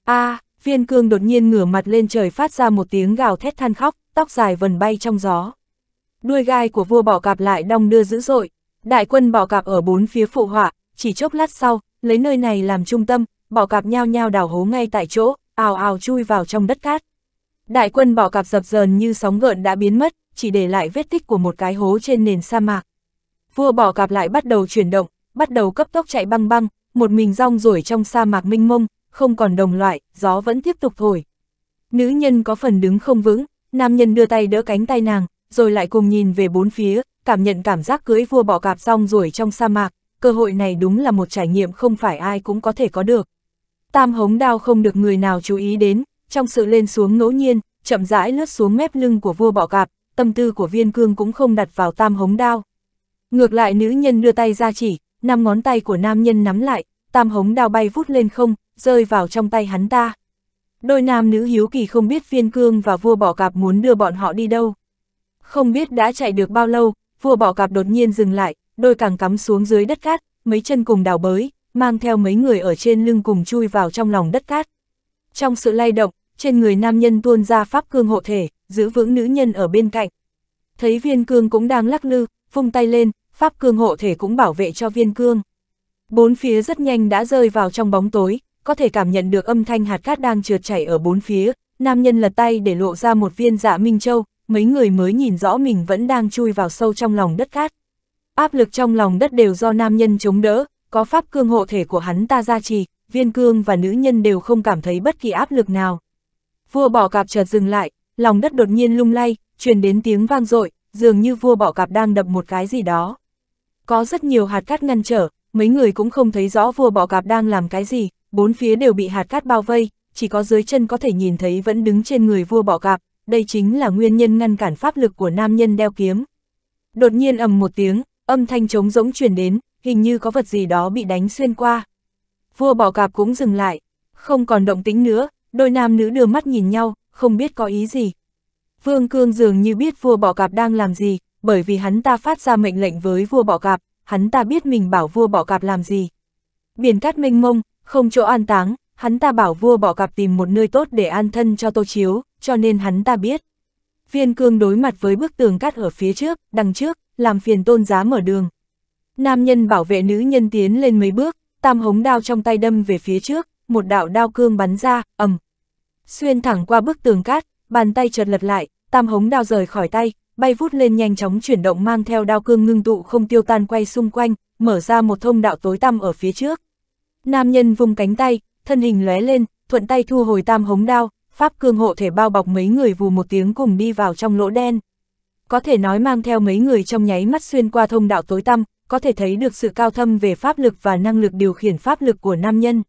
Speaker 1: a viên cương đột nhiên ngửa mặt lên trời phát ra một tiếng gào thét than khóc, tóc dài vần bay trong gió. Đuôi gai của vua bỏ cạp lại đong đưa dữ dội, đại quân bỏ cạp ở bốn phía phụ họa, chỉ chốc lát sau, lấy nơi này làm trung tâm, bỏ cạp nhao nhao đào hố ngay tại chỗ, ào ào chui vào trong đất cát. Đại quân bỏ cạp dập dờn như sóng gợn đã biến mất, chỉ để lại vết tích của một cái hố trên nền sa mạc. Vua bỏ cạp lại bắt đầu chuyển động, bắt đầu cấp tốc chạy băng băng, một mình rong ruổi trong sa mạc minh mông, không còn đồng loại, gió vẫn tiếp tục thổi. Nữ nhân có phần đứng không vững, nam nhân đưa tay đỡ cánh tay nàng, rồi lại cùng nhìn về bốn phía, cảm nhận cảm giác cưới vua bỏ cạp rong ruổi trong sa mạc, cơ hội này đúng là một trải nghiệm không phải ai cũng có thể có được. Tam hống đao không được người nào chú ý đến, trong sự lên xuống ngẫu nhiên, chậm rãi lướt xuống mép lưng của vua bọ cạp, tâm tư của viên cương cũng không đặt vào tam hống đao. Ngược lại nữ nhân đưa tay ra chỉ, năm ngón tay của nam nhân nắm lại, tam hống đao bay vút lên không, rơi vào trong tay hắn ta. Đôi nam nữ hiếu kỳ không biết viên cương và vua bọ cạp muốn đưa bọn họ đi đâu. Không biết đã chạy được bao lâu, vua bọ cạp đột nhiên dừng lại, đôi càng cắm xuống dưới đất cát, mấy chân cùng đào bới, mang theo mấy người ở trên lưng cùng chui vào trong lòng đất cát. Trong sự lay động, trên người nam nhân tuôn ra pháp cương hộ thể, giữ vững nữ nhân ở bên cạnh. Thấy viên cương cũng đang lắc lư, vung tay lên, pháp cương hộ thể cũng bảo vệ cho viên cương. Bốn phía rất nhanh đã rơi vào trong bóng tối, có thể cảm nhận được âm thanh hạt cát đang trượt chảy ở bốn phía, nam nhân lật tay để lộ ra một viên dạ minh châu, mấy người mới nhìn rõ mình vẫn đang chui vào sâu trong lòng đất cát áp lực trong lòng đất đều do nam nhân chống đỡ, có pháp cương hộ thể của hắn ta gia trì, viên cương và nữ nhân đều không cảm thấy bất kỳ áp lực nào. Vua bỏ cạp chợt dừng lại, lòng đất đột nhiên lung lay, truyền đến tiếng vang dội, dường như vua bỏ cạp đang đập một cái gì đó. Có rất nhiều hạt cát ngăn trở, mấy người cũng không thấy rõ vua bỏ cạp đang làm cái gì, bốn phía đều bị hạt cát bao vây, chỉ có dưới chân có thể nhìn thấy vẫn đứng trên người vua bỏ cạp, đây chính là nguyên nhân ngăn cản pháp lực của nam nhân đeo kiếm. Đột nhiên ầm một tiếng, âm thanh trống rỗng truyền đến, hình như có vật gì đó bị đánh xuyên qua. Vua bỏ cạp cũng dừng lại, không còn động tính nữa, đôi nam nữ đưa mắt nhìn nhau, không biết có ý gì. Vương Cương dường như biết vua bỏ cạp đang làm gì, bởi vì hắn ta phát ra mệnh lệnh với vua bỏ cạp, hắn ta biết mình bảo vua bỏ cạp làm gì. Biển cát mênh mông, không chỗ an táng, hắn ta bảo vua bỏ cạp tìm một nơi tốt để an thân cho Tô Chiếu, cho nên hắn ta biết. Viên Cương đối mặt với bức tường cát ở phía trước, đằng trước, làm phiền tôn giá mở đường. Nam nhân bảo vệ nữ nhân tiến lên mấy bước, tam hống đao trong tay đâm về phía trước, một đạo đao cương bắn ra, ầm. Xuyên thẳng qua bức tường cát, bàn tay chợt lật lại, tam hống đao rời khỏi tay, bay vút lên nhanh chóng chuyển động mang theo đao cương ngưng tụ không tiêu tan quay xung quanh, mở ra một thông đạo tối tăm ở phía trước. Nam nhân vung cánh tay, thân hình lóe lên, thuận tay thu hồi tam hống đao, pháp cương hộ thể bao bọc mấy người vù một tiếng cùng đi vào trong lỗ đen có thể nói mang theo mấy người trong nháy mắt xuyên qua thông đạo tối tăm, có thể thấy được sự cao thâm về pháp lực và năng lực điều khiển pháp lực của nam nhân.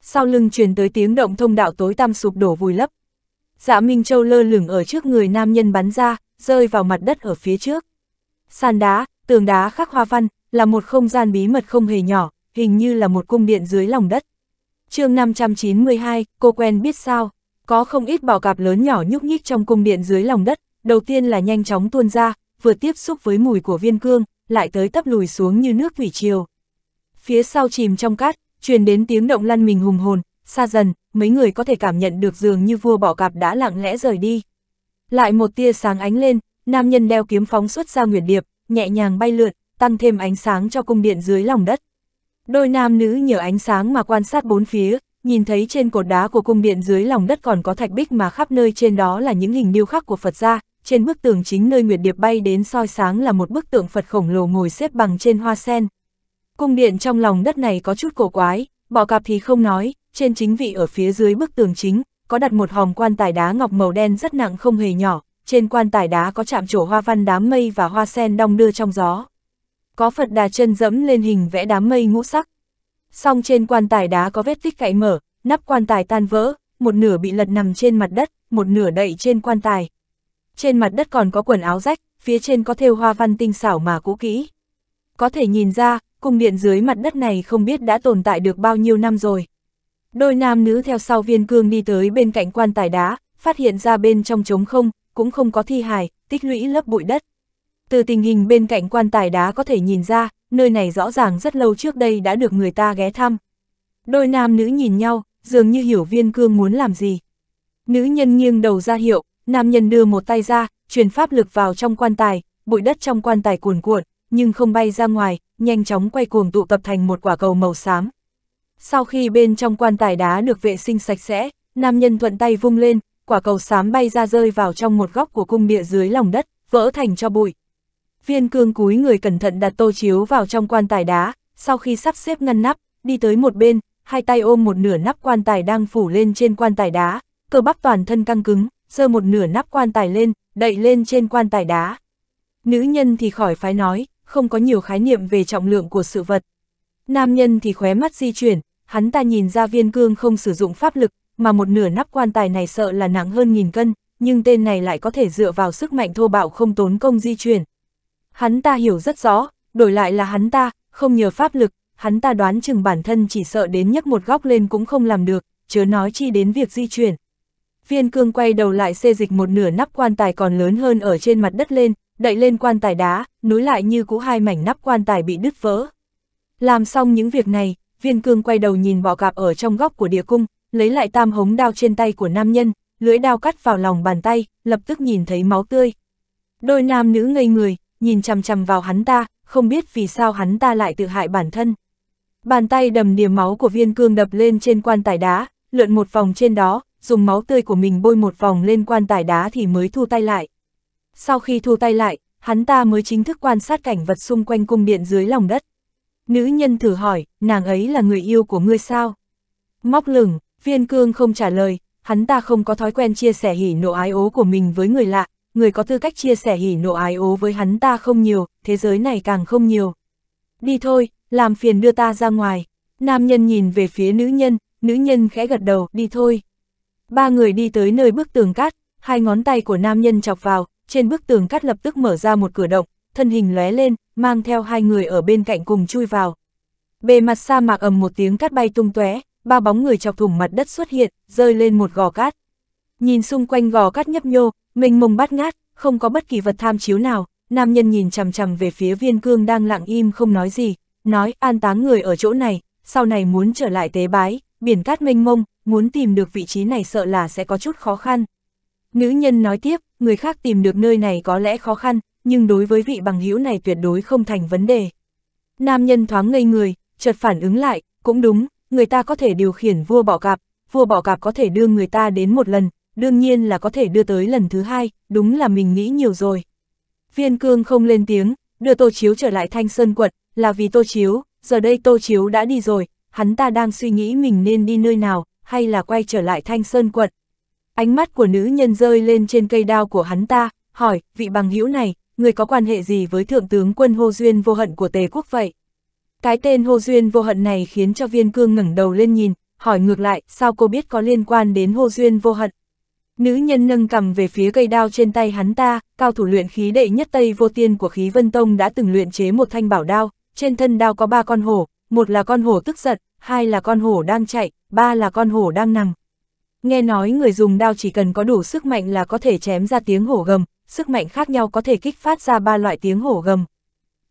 Speaker 1: Sau lưng truyền tới tiếng động thông đạo tối tăm sụp đổ vùi lấp. Dạ Minh Châu lơ lửng ở trước người nam nhân bắn ra, rơi vào mặt đất ở phía trước. Sàn đá, tường đá khắc hoa văn, là một không gian bí mật không hề nhỏ, hình như là một cung điện dưới lòng đất. chương 592, cô quen biết sao, có không ít bảo cạp lớn nhỏ nhúc nhích trong cung điện dưới lòng đất, đầu tiên là nhanh chóng tuôn ra, vừa tiếp xúc với mùi của viên cương, lại tới tấp lùi xuống như nước thủy chiều. Phía sau chìm trong cát, truyền đến tiếng động lăn mình hùng hồn, xa dần, mấy người có thể cảm nhận được dường như vua bỏ cạp đã lặng lẽ rời đi. Lại một tia sáng ánh lên, nam nhân đeo kiếm phóng xuất ra nguyệt điệp, nhẹ nhàng bay lượn, tăng thêm ánh sáng cho cung điện dưới lòng đất. Đôi nam nữ nhờ ánh sáng mà quan sát bốn phía, nhìn thấy trên cột đá của cung điện dưới lòng đất còn có thạch bích mà khắp nơi trên đó là những hình điêu khắc của Phật gia, trên bức tường chính nơi Nguyệt Điệp bay đến soi sáng là một bức tượng Phật khổng lồ ngồi xếp bằng trên hoa sen. Cung điện trong lòng đất này có chút cổ quái, bọ cạp thì không nói, trên chính vị ở phía dưới bức tường chính, có đặt một hòm quan tài đá ngọc màu đen rất nặng không hề nhỏ, trên quan tài đá có chạm trổ hoa văn đám mây và hoa sen đong đưa trong gió. Có Phật đà chân dẫm lên hình vẽ đám mây ngũ sắc. Song trên quan tài đá có vết tích cạy mở, nắp quan tài tan vỡ, một nửa bị lật nằm trên mặt đất, một nửa đậy trên quan tài trên mặt đất còn có quần áo rách, phía trên có thêu hoa văn tinh xảo mà cũ kỹ. Có thể nhìn ra, cung điện dưới mặt đất này không biết đã tồn tại được bao nhiêu năm rồi. Đôi nam nữ theo sau viên cương đi tới bên cạnh quan tài đá, phát hiện ra bên trong trống không, cũng không có thi hài, tích lũy lớp bụi đất. Từ tình hình bên cạnh quan tài đá có thể nhìn ra, nơi này rõ ràng rất lâu trước đây đã được người ta ghé thăm. Đôi nam nữ nhìn nhau, dường như hiểu viên cương muốn làm gì. Nữ nhân nghiêng đầu ra hiệu, Nam nhân đưa một tay ra, truyền pháp lực vào trong quan tài, bụi đất trong quan tài cuồn cuộn, nhưng không bay ra ngoài, nhanh chóng quay cuồng tụ tập thành một quả cầu màu xám. Sau khi bên trong quan tài đá được vệ sinh sạch sẽ, nam nhân thuận tay vung lên, quả cầu xám bay ra rơi vào trong một góc của cung địa dưới lòng đất, vỡ thành cho bụi. Viên cương cúi người cẩn thận đặt tô chiếu vào trong quan tài đá, sau khi sắp xếp ngăn nắp, đi tới một bên, hai tay ôm một nửa nắp quan tài đang phủ lên trên quan tài đá, cơ bắp toàn thân căng cứng, giơ một nửa nắp quan tài lên, đậy lên trên quan tài đá. Nữ nhân thì khỏi phái nói, không có nhiều khái niệm về trọng lượng của sự vật. Nam nhân thì khóe mắt di chuyển, hắn ta nhìn ra viên cương không sử dụng pháp lực, mà một nửa nắp quan tài này sợ là nặng hơn nghìn cân, nhưng tên này lại có thể dựa vào sức mạnh thô bạo không tốn công di chuyển. Hắn ta hiểu rất rõ, đổi lại là hắn ta, không nhờ pháp lực, hắn ta đoán chừng bản thân chỉ sợ đến nhấc một góc lên cũng không làm được, chớ nói chi đến việc di chuyển viên cương quay đầu lại xê dịch một nửa nắp quan tài còn lớn hơn ở trên mặt đất lên, đậy lên quan tài đá, nối lại như cũ hai mảnh nắp quan tài bị đứt vỡ. Làm xong những việc này, viên cương quay đầu nhìn bọ cạp ở trong góc của địa cung, lấy lại tam hống đao trên tay của nam nhân, lưỡi đao cắt vào lòng bàn tay, lập tức nhìn thấy máu tươi. Đôi nam nữ ngây người, nhìn chằm chằm vào hắn ta, không biết vì sao hắn ta lại tự hại bản thân. Bàn tay đầm đìa máu của viên cương đập lên trên quan tài đá, lượn một vòng trên đó, dùng máu tươi của mình bôi một vòng lên quan tài đá thì mới thu tay lại. Sau khi thu tay lại, hắn ta mới chính thức quan sát cảnh vật xung quanh cung điện dưới lòng đất. Nữ nhân thử hỏi, nàng ấy là người yêu của ngươi sao? Móc lửng, viên cương không trả lời, hắn ta không có thói quen chia sẻ hỉ nộ ái ố của mình với người lạ, người có tư cách chia sẻ hỉ nộ ái ố với hắn ta không nhiều, thế giới này càng không nhiều. Đi thôi, làm phiền đưa ta ra ngoài. Nam nhân nhìn về phía nữ nhân, nữ nhân khẽ gật đầu, đi thôi. Ba người đi tới nơi bức tường cát, hai ngón tay của nam nhân chọc vào, trên bức tường cát lập tức mở ra một cửa động, thân hình lóe lên, mang theo hai người ở bên cạnh cùng chui vào. Bề mặt sa mạc ầm một tiếng cát bay tung tóe, ba bóng người chọc thủng mặt đất xuất hiện, rơi lên một gò cát. Nhìn xung quanh gò cát nhấp nhô, mênh mông bát ngát, không có bất kỳ vật tham chiếu nào, nam nhân nhìn chằm chằm về phía viên cương đang lặng im không nói gì, nói an táng người ở chỗ này, sau này muốn trở lại tế bái, biển cát mênh mông, muốn tìm được vị trí này sợ là sẽ có chút khó khăn. Nữ nhân nói tiếp, người khác tìm được nơi này có lẽ khó khăn, nhưng đối với vị bằng hữu này tuyệt đối không thành vấn đề. Nam nhân thoáng ngây người, chợt phản ứng lại, cũng đúng, người ta có thể điều khiển vua bọ cạp, vua bọ cạp có thể đưa người ta đến một lần, đương nhiên là có thể đưa tới lần thứ hai, đúng là mình nghĩ nhiều rồi. Viên cương không lên tiếng, đưa Tô Chiếu trở lại Thanh Sơn quận, là vì Tô Chiếu, giờ đây Tô Chiếu đã đi rồi, hắn ta đang suy nghĩ mình nên đi nơi nào, hay là quay trở lại thanh sơn quận. Ánh mắt của nữ nhân rơi lên trên cây đao của hắn ta, hỏi, vị bằng hữu này, người có quan hệ gì với thượng tướng quân Hô Duyên vô hận của Tề Quốc vậy? Cái tên Hô Duyên vô hận này khiến cho viên cương ngẩng đầu lên nhìn, hỏi ngược lại, sao cô biết có liên quan đến Hô Duyên vô hận? Nữ nhân nâng cầm về phía cây đao trên tay hắn ta, cao thủ luyện khí đệ nhất Tây vô tiên của khí Vân Tông đã từng luyện chế một thanh bảo đao, trên thân đao có ba con hổ, một là con hổ tức giận, hai là con hổ đang chạy, ba là con hổ đang nằm. Nghe nói người dùng đao chỉ cần có đủ sức mạnh là có thể chém ra tiếng hổ gầm, sức mạnh khác nhau có thể kích phát ra ba loại tiếng hổ gầm.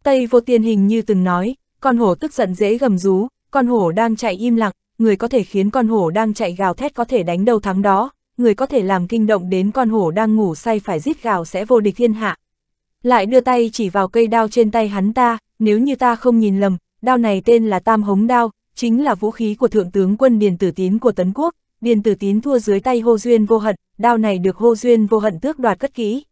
Speaker 1: Tây vô tiên hình như từng nói, con hổ tức giận dễ gầm rú, con hổ đang chạy im lặng, người có thể khiến con hổ đang chạy gào thét có thể đánh đầu thắng đó, người có thể làm kinh động đến con hổ đang ngủ say phải giết gào sẽ vô địch thiên hạ. Lại đưa tay chỉ vào cây đao trên tay hắn ta, nếu như ta không nhìn lầm, Đao này tên là Tam Hống Đao, chính là vũ khí của Thượng tướng quân Điền Tử Tín của Tấn Quốc, Điền Tử Tín thua dưới tay Hô Duyên Vô Hận, đao này được Hô Duyên Vô Hận tước đoạt cất kỹ.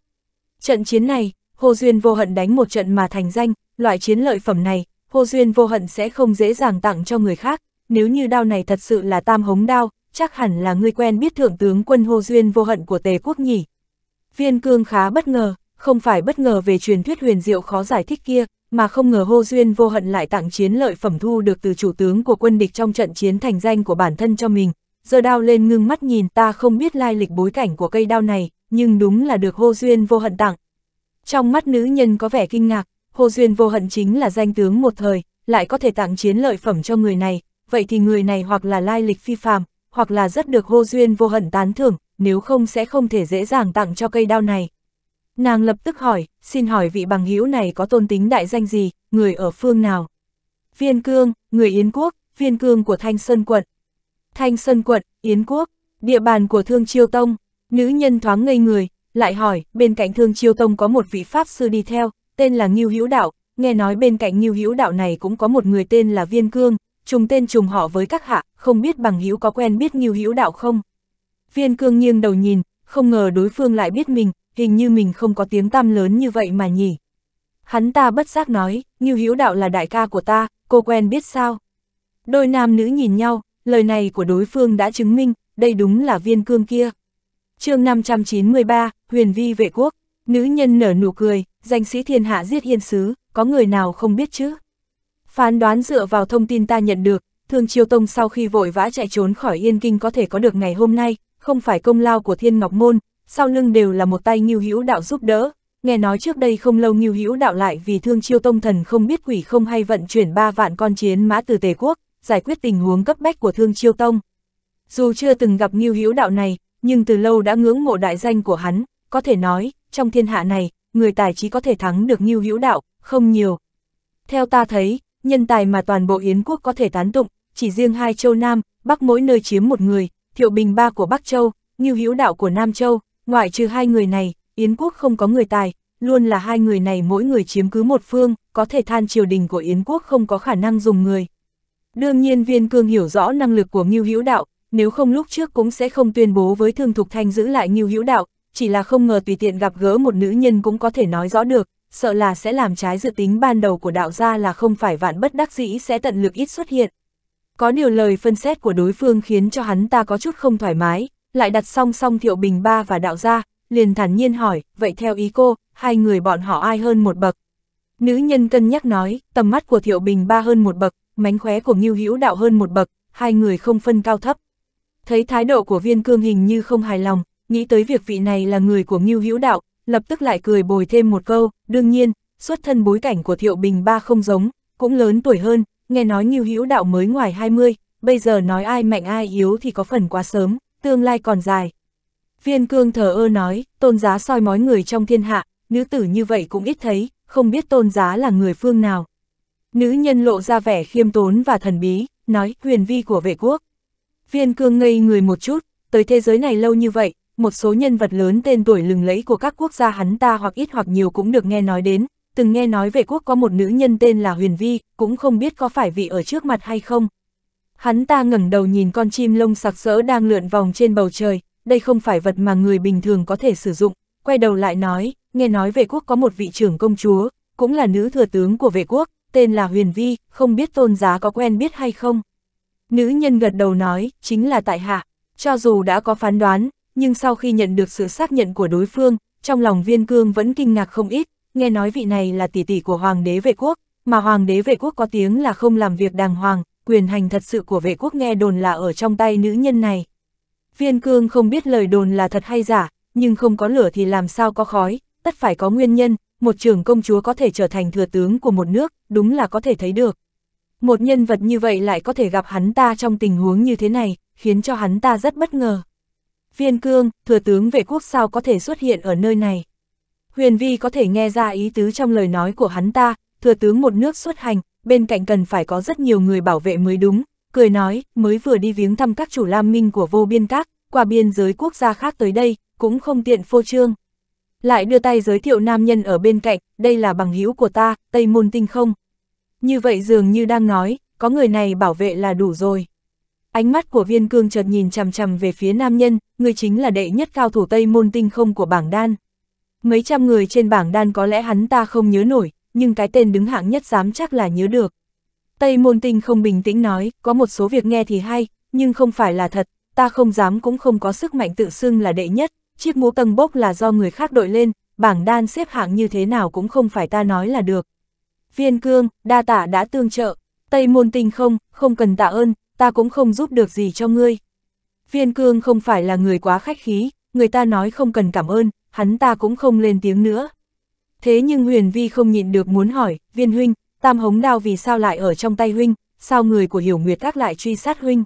Speaker 1: Trận chiến này, Hô Duyên Vô Hận đánh một trận mà thành danh, loại chiến lợi phẩm này, Hô Duyên Vô Hận sẽ không dễ dàng tặng cho người khác, nếu như đao này thật sự là Tam Hống Đao, chắc hẳn là người quen biết Thượng tướng quân Hô Duyên Vô Hận của Tề Quốc nhỉ. Viên Cương khá bất ngờ, không phải bất ngờ về truyền thuyết huyền diệu khó giải thích kia, mà không ngờ hô duyên vô hận lại tặng chiến lợi phẩm thu được từ chủ tướng của quân địch trong trận chiến thành danh của bản thân cho mình. Giờ đao lên ngưng mắt nhìn ta không biết lai lịch bối cảnh của cây đao này, nhưng đúng là được hô duyên vô hận tặng. Trong mắt nữ nhân có vẻ kinh ngạc, hô duyên vô hận chính là danh tướng một thời, lại có thể tặng chiến lợi phẩm cho người này, vậy thì người này hoặc là lai lịch phi phàm, hoặc là rất được hô duyên vô hận tán thưởng, nếu không sẽ không thể dễ dàng tặng cho cây đao này. Nàng lập tức hỏi, xin hỏi vị bằng hữu này có tôn tính đại danh gì, người ở phương nào? Viên Cương, người Yến Quốc, Viên Cương của Thanh Sơn Quận. Thanh Sơn Quận, Yến Quốc, địa bàn của Thương Chiêu Tông. Nữ nhân thoáng ngây người, lại hỏi, bên cạnh Thương Chiêu Tông có một vị Pháp sư đi theo, tên là Nghiêu Hữu Đạo. Nghe nói bên cạnh Nghiêu Hữu Đạo này cũng có một người tên là Viên Cương, trùng tên trùng họ với các hạ, không biết bằng hữu có quen biết Nghiêu Hữu Đạo không? Viên Cương nghiêng đầu nhìn, không ngờ đối phương lại biết mình, hình như mình không có tiếng tăm lớn như vậy mà nhỉ. Hắn ta bất giác nói, Ngưu Hữu Đạo là đại ca của ta, cô quen biết sao? Đôi nam nữ nhìn nhau, lời này của đối phương đã chứng minh, đây đúng là viên cương kia. chương 593, Huyền Vi Vệ Quốc, nữ nhân nở nụ cười, danh sĩ thiên hạ giết hiên sứ, có người nào không biết chứ? Phán đoán dựa vào thông tin ta nhận được, thương chiêu Tông sau khi vội vã chạy trốn khỏi Yên Kinh có thể có được ngày hôm nay, không phải công lao của Thiên Ngọc Môn, sau lưng đều là một tay Ngưu Hữu Đạo giúp đỡ. Nghe nói trước đây không lâu Ngưu Hữu Đạo lại vì Thương Chiêu Tông Thần không biết quỷ không hay vận chuyển 3 vạn con chiến mã từ Tề quốc, giải quyết tình huống cấp bách của Thương Chiêu Tông. Dù chưa từng gặp Ngưu Hữu Đạo này, nhưng từ lâu đã ngưỡng mộ đại danh của hắn, có thể nói, trong thiên hạ này, người tài trí có thể thắng được Ngưu Hữu Đạo, không nhiều. Theo ta thấy, nhân tài mà toàn bộ Yến quốc có thể tán tụng, chỉ riêng hai châu Nam, Bắc mỗi nơi chiếm một người, Thiệu Bình ba của Bắc Châu, Ngưu Hữu Đạo của Nam Châu, ngoại trừ hai người này, Yến quốc không có người tài, luôn là hai người này mỗi người chiếm cứ một phương, có thể than triều đình của Yến quốc không có khả năng dùng người. Đương nhiên viên cương hiểu rõ năng lực của Ngưu Hữu Đạo, nếu không lúc trước cũng sẽ không tuyên bố với Thương Thục Thanh giữ lại Ngưu Hữu Đạo, chỉ là không ngờ tùy tiện gặp gỡ một nữ nhân cũng có thể nói rõ được, sợ là sẽ làm trái dự tính ban đầu của đạo gia là không phải vạn bất đắc dĩ sẽ tận lực ít xuất hiện. Có điều lời phân xét của đối phương khiến cho hắn ta có chút không thoải mái, lại đặt song song Thiệu Bình Ba và Đạo Gia, liền thản nhiên hỏi, vậy theo ý cô, hai người bọn họ ai hơn một bậc? Nữ nhân cân nhắc nói, tầm mắt của Thiệu Bình Ba hơn một bậc, mánh khóe của Ngưu Hữu Đạo hơn một bậc, hai người không phân cao thấp. Thấy thái độ của viên cương hình như không hài lòng, nghĩ tới việc vị này là người của Ngưu Hữu Đạo, lập tức lại cười bồi thêm một câu, đương nhiên, xuất thân bối cảnh của Thiệu Bình Ba không giống, cũng lớn tuổi hơn, nghe nói Ngưu Hữu Đạo mới ngoài 20, bây giờ nói ai mạnh ai yếu thì có phần quá sớm, tương lai còn dài. Viên cương thờ ơ nói, tôn giá soi mói người trong thiên hạ, nữ tử như vậy cũng ít thấy, không biết tôn giá là người phương nào. Nữ nhân lộ ra vẻ khiêm tốn và thần bí, nói huyền vi của vệ quốc. Viên cương ngây người một chút, tới thế giới này lâu như vậy, một số nhân vật lớn tên tuổi lừng lẫy của các quốc gia hắn ta hoặc ít hoặc nhiều cũng được nghe nói đến, từng nghe nói vệ quốc có một nữ nhân tên là huyền vi, cũng không biết có phải vị ở trước mặt hay không, Hắn ta ngẩng đầu nhìn con chim lông sặc sỡ đang lượn vòng trên bầu trời, đây không phải vật mà người bình thường có thể sử dụng, quay đầu lại nói, nghe nói vệ quốc có một vị trưởng công chúa, cũng là nữ thừa tướng của vệ quốc, tên là Huyền Vi, không biết tôn giá có quen biết hay không. Nữ nhân gật đầu nói, chính là tại hạ, cho dù đã có phán đoán, nhưng sau khi nhận được sự xác nhận của đối phương, trong lòng viên cương vẫn kinh ngạc không ít, nghe nói vị này là tỷ tỷ của hoàng đế vệ quốc, mà hoàng đế vệ quốc có tiếng là không làm việc đàng hoàng, quyền hành thật sự của vệ quốc nghe đồn là ở trong tay nữ nhân này. Viên cương không biết lời đồn là thật hay giả, nhưng không có lửa thì làm sao có khói, tất phải có nguyên nhân, một trưởng công chúa có thể trở thành thừa tướng của một nước, đúng là có thể thấy được. Một nhân vật như vậy lại có thể gặp hắn ta trong tình huống như thế này, khiến cho hắn ta rất bất ngờ. Viên cương, thừa tướng vệ quốc sao có thể xuất hiện ở nơi này? Huyền Vi có thể nghe ra ý tứ trong lời nói của hắn ta, thừa tướng một nước xuất hành, bên cạnh cần phải có rất nhiều người bảo vệ mới đúng, cười nói, mới vừa đi viếng thăm các chủ lam minh của vô biên các, qua biên giới quốc gia khác tới đây, cũng không tiện phô trương. Lại đưa tay giới thiệu nam nhân ở bên cạnh, đây là bằng hữu của ta, Tây Môn Tinh không? Như vậy dường như đang nói, có người này bảo vệ là đủ rồi. Ánh mắt của viên cương chợt nhìn chằm chằm về phía nam nhân, người chính là đệ nhất cao thủ Tây Môn Tinh không của bảng đan. Mấy trăm người trên bảng đan có lẽ hắn ta không nhớ nổi, nhưng cái tên đứng hạng nhất dám chắc là nhớ được. Tây môn tinh không bình tĩnh nói, có một số việc nghe thì hay, nhưng không phải là thật, ta không dám cũng không có sức mạnh tự xưng là đệ nhất, chiếc mũ tầng bốc là do người khác đội lên, bảng đan xếp hạng như thế nào cũng không phải ta nói là được. Viên cương, đa tạ đã tương trợ, Tây môn tinh không, không cần tạ ơn, ta cũng không giúp được gì cho ngươi. Viên cương không phải là người quá khách khí, người ta nói không cần cảm ơn, hắn ta cũng không lên tiếng nữa. Thế nhưng Huyền Vi không nhịn được muốn hỏi, viên huynh, tam hống đao vì sao lại ở trong tay huynh, sao người của Hiểu Nguyệt các lại truy sát huynh.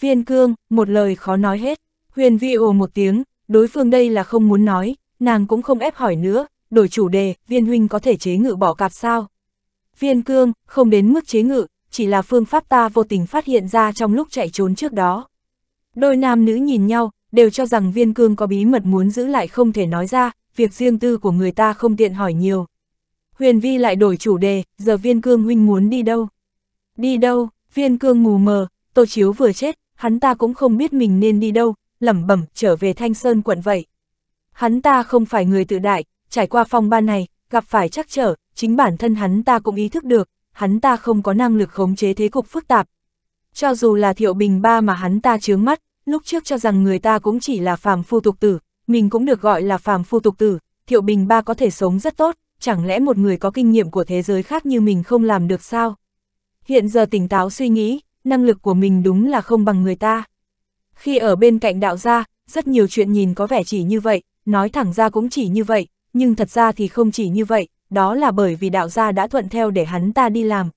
Speaker 1: Viên cương, một lời khó nói hết, Huyền Vi ồ một tiếng, đối phương đây là không muốn nói, nàng cũng không ép hỏi nữa, đổi chủ đề, viên huynh có thể chế ngự bỏ cạp sao. Viên cương, không đến mức chế ngự, chỉ là phương pháp ta vô tình phát hiện ra trong lúc chạy trốn trước đó. Đôi nam nữ nhìn nhau, đều cho rằng viên cương có bí mật muốn giữ lại không thể nói ra, việc riêng tư của người ta không tiện hỏi nhiều. Huyền Vi lại đổi chủ đề, giờ viên cương huynh muốn đi đâu? Đi đâu, viên cương mù mờ, tô chiếu vừa chết, hắn ta cũng không biết mình nên đi đâu, lẩm bẩm trở về Thanh Sơn quận vậy. Hắn ta không phải người tự đại, trải qua phong ban này, gặp phải trắc trở, chính bản thân hắn ta cũng ý thức được, hắn ta không có năng lực khống chế thế cục phức tạp. Cho dù là thiệu bình ba mà hắn ta chướng mắt, lúc trước cho rằng người ta cũng chỉ là phàm phu tục tử, mình cũng được gọi là phàm phu tục tử, Thiệu Bình ba có thể sống rất tốt, chẳng lẽ một người có kinh nghiệm của thế giới khác như mình không làm được sao? Hiện giờ tỉnh táo suy nghĩ, năng lực của mình đúng là không bằng người ta. Khi ở bên cạnh đạo gia, rất nhiều chuyện nhìn có vẻ chỉ như vậy, nói thẳng ra cũng chỉ như vậy, nhưng thật ra thì không chỉ như vậy, đó là bởi vì đạo gia đã thuận theo để hắn ta đi làm.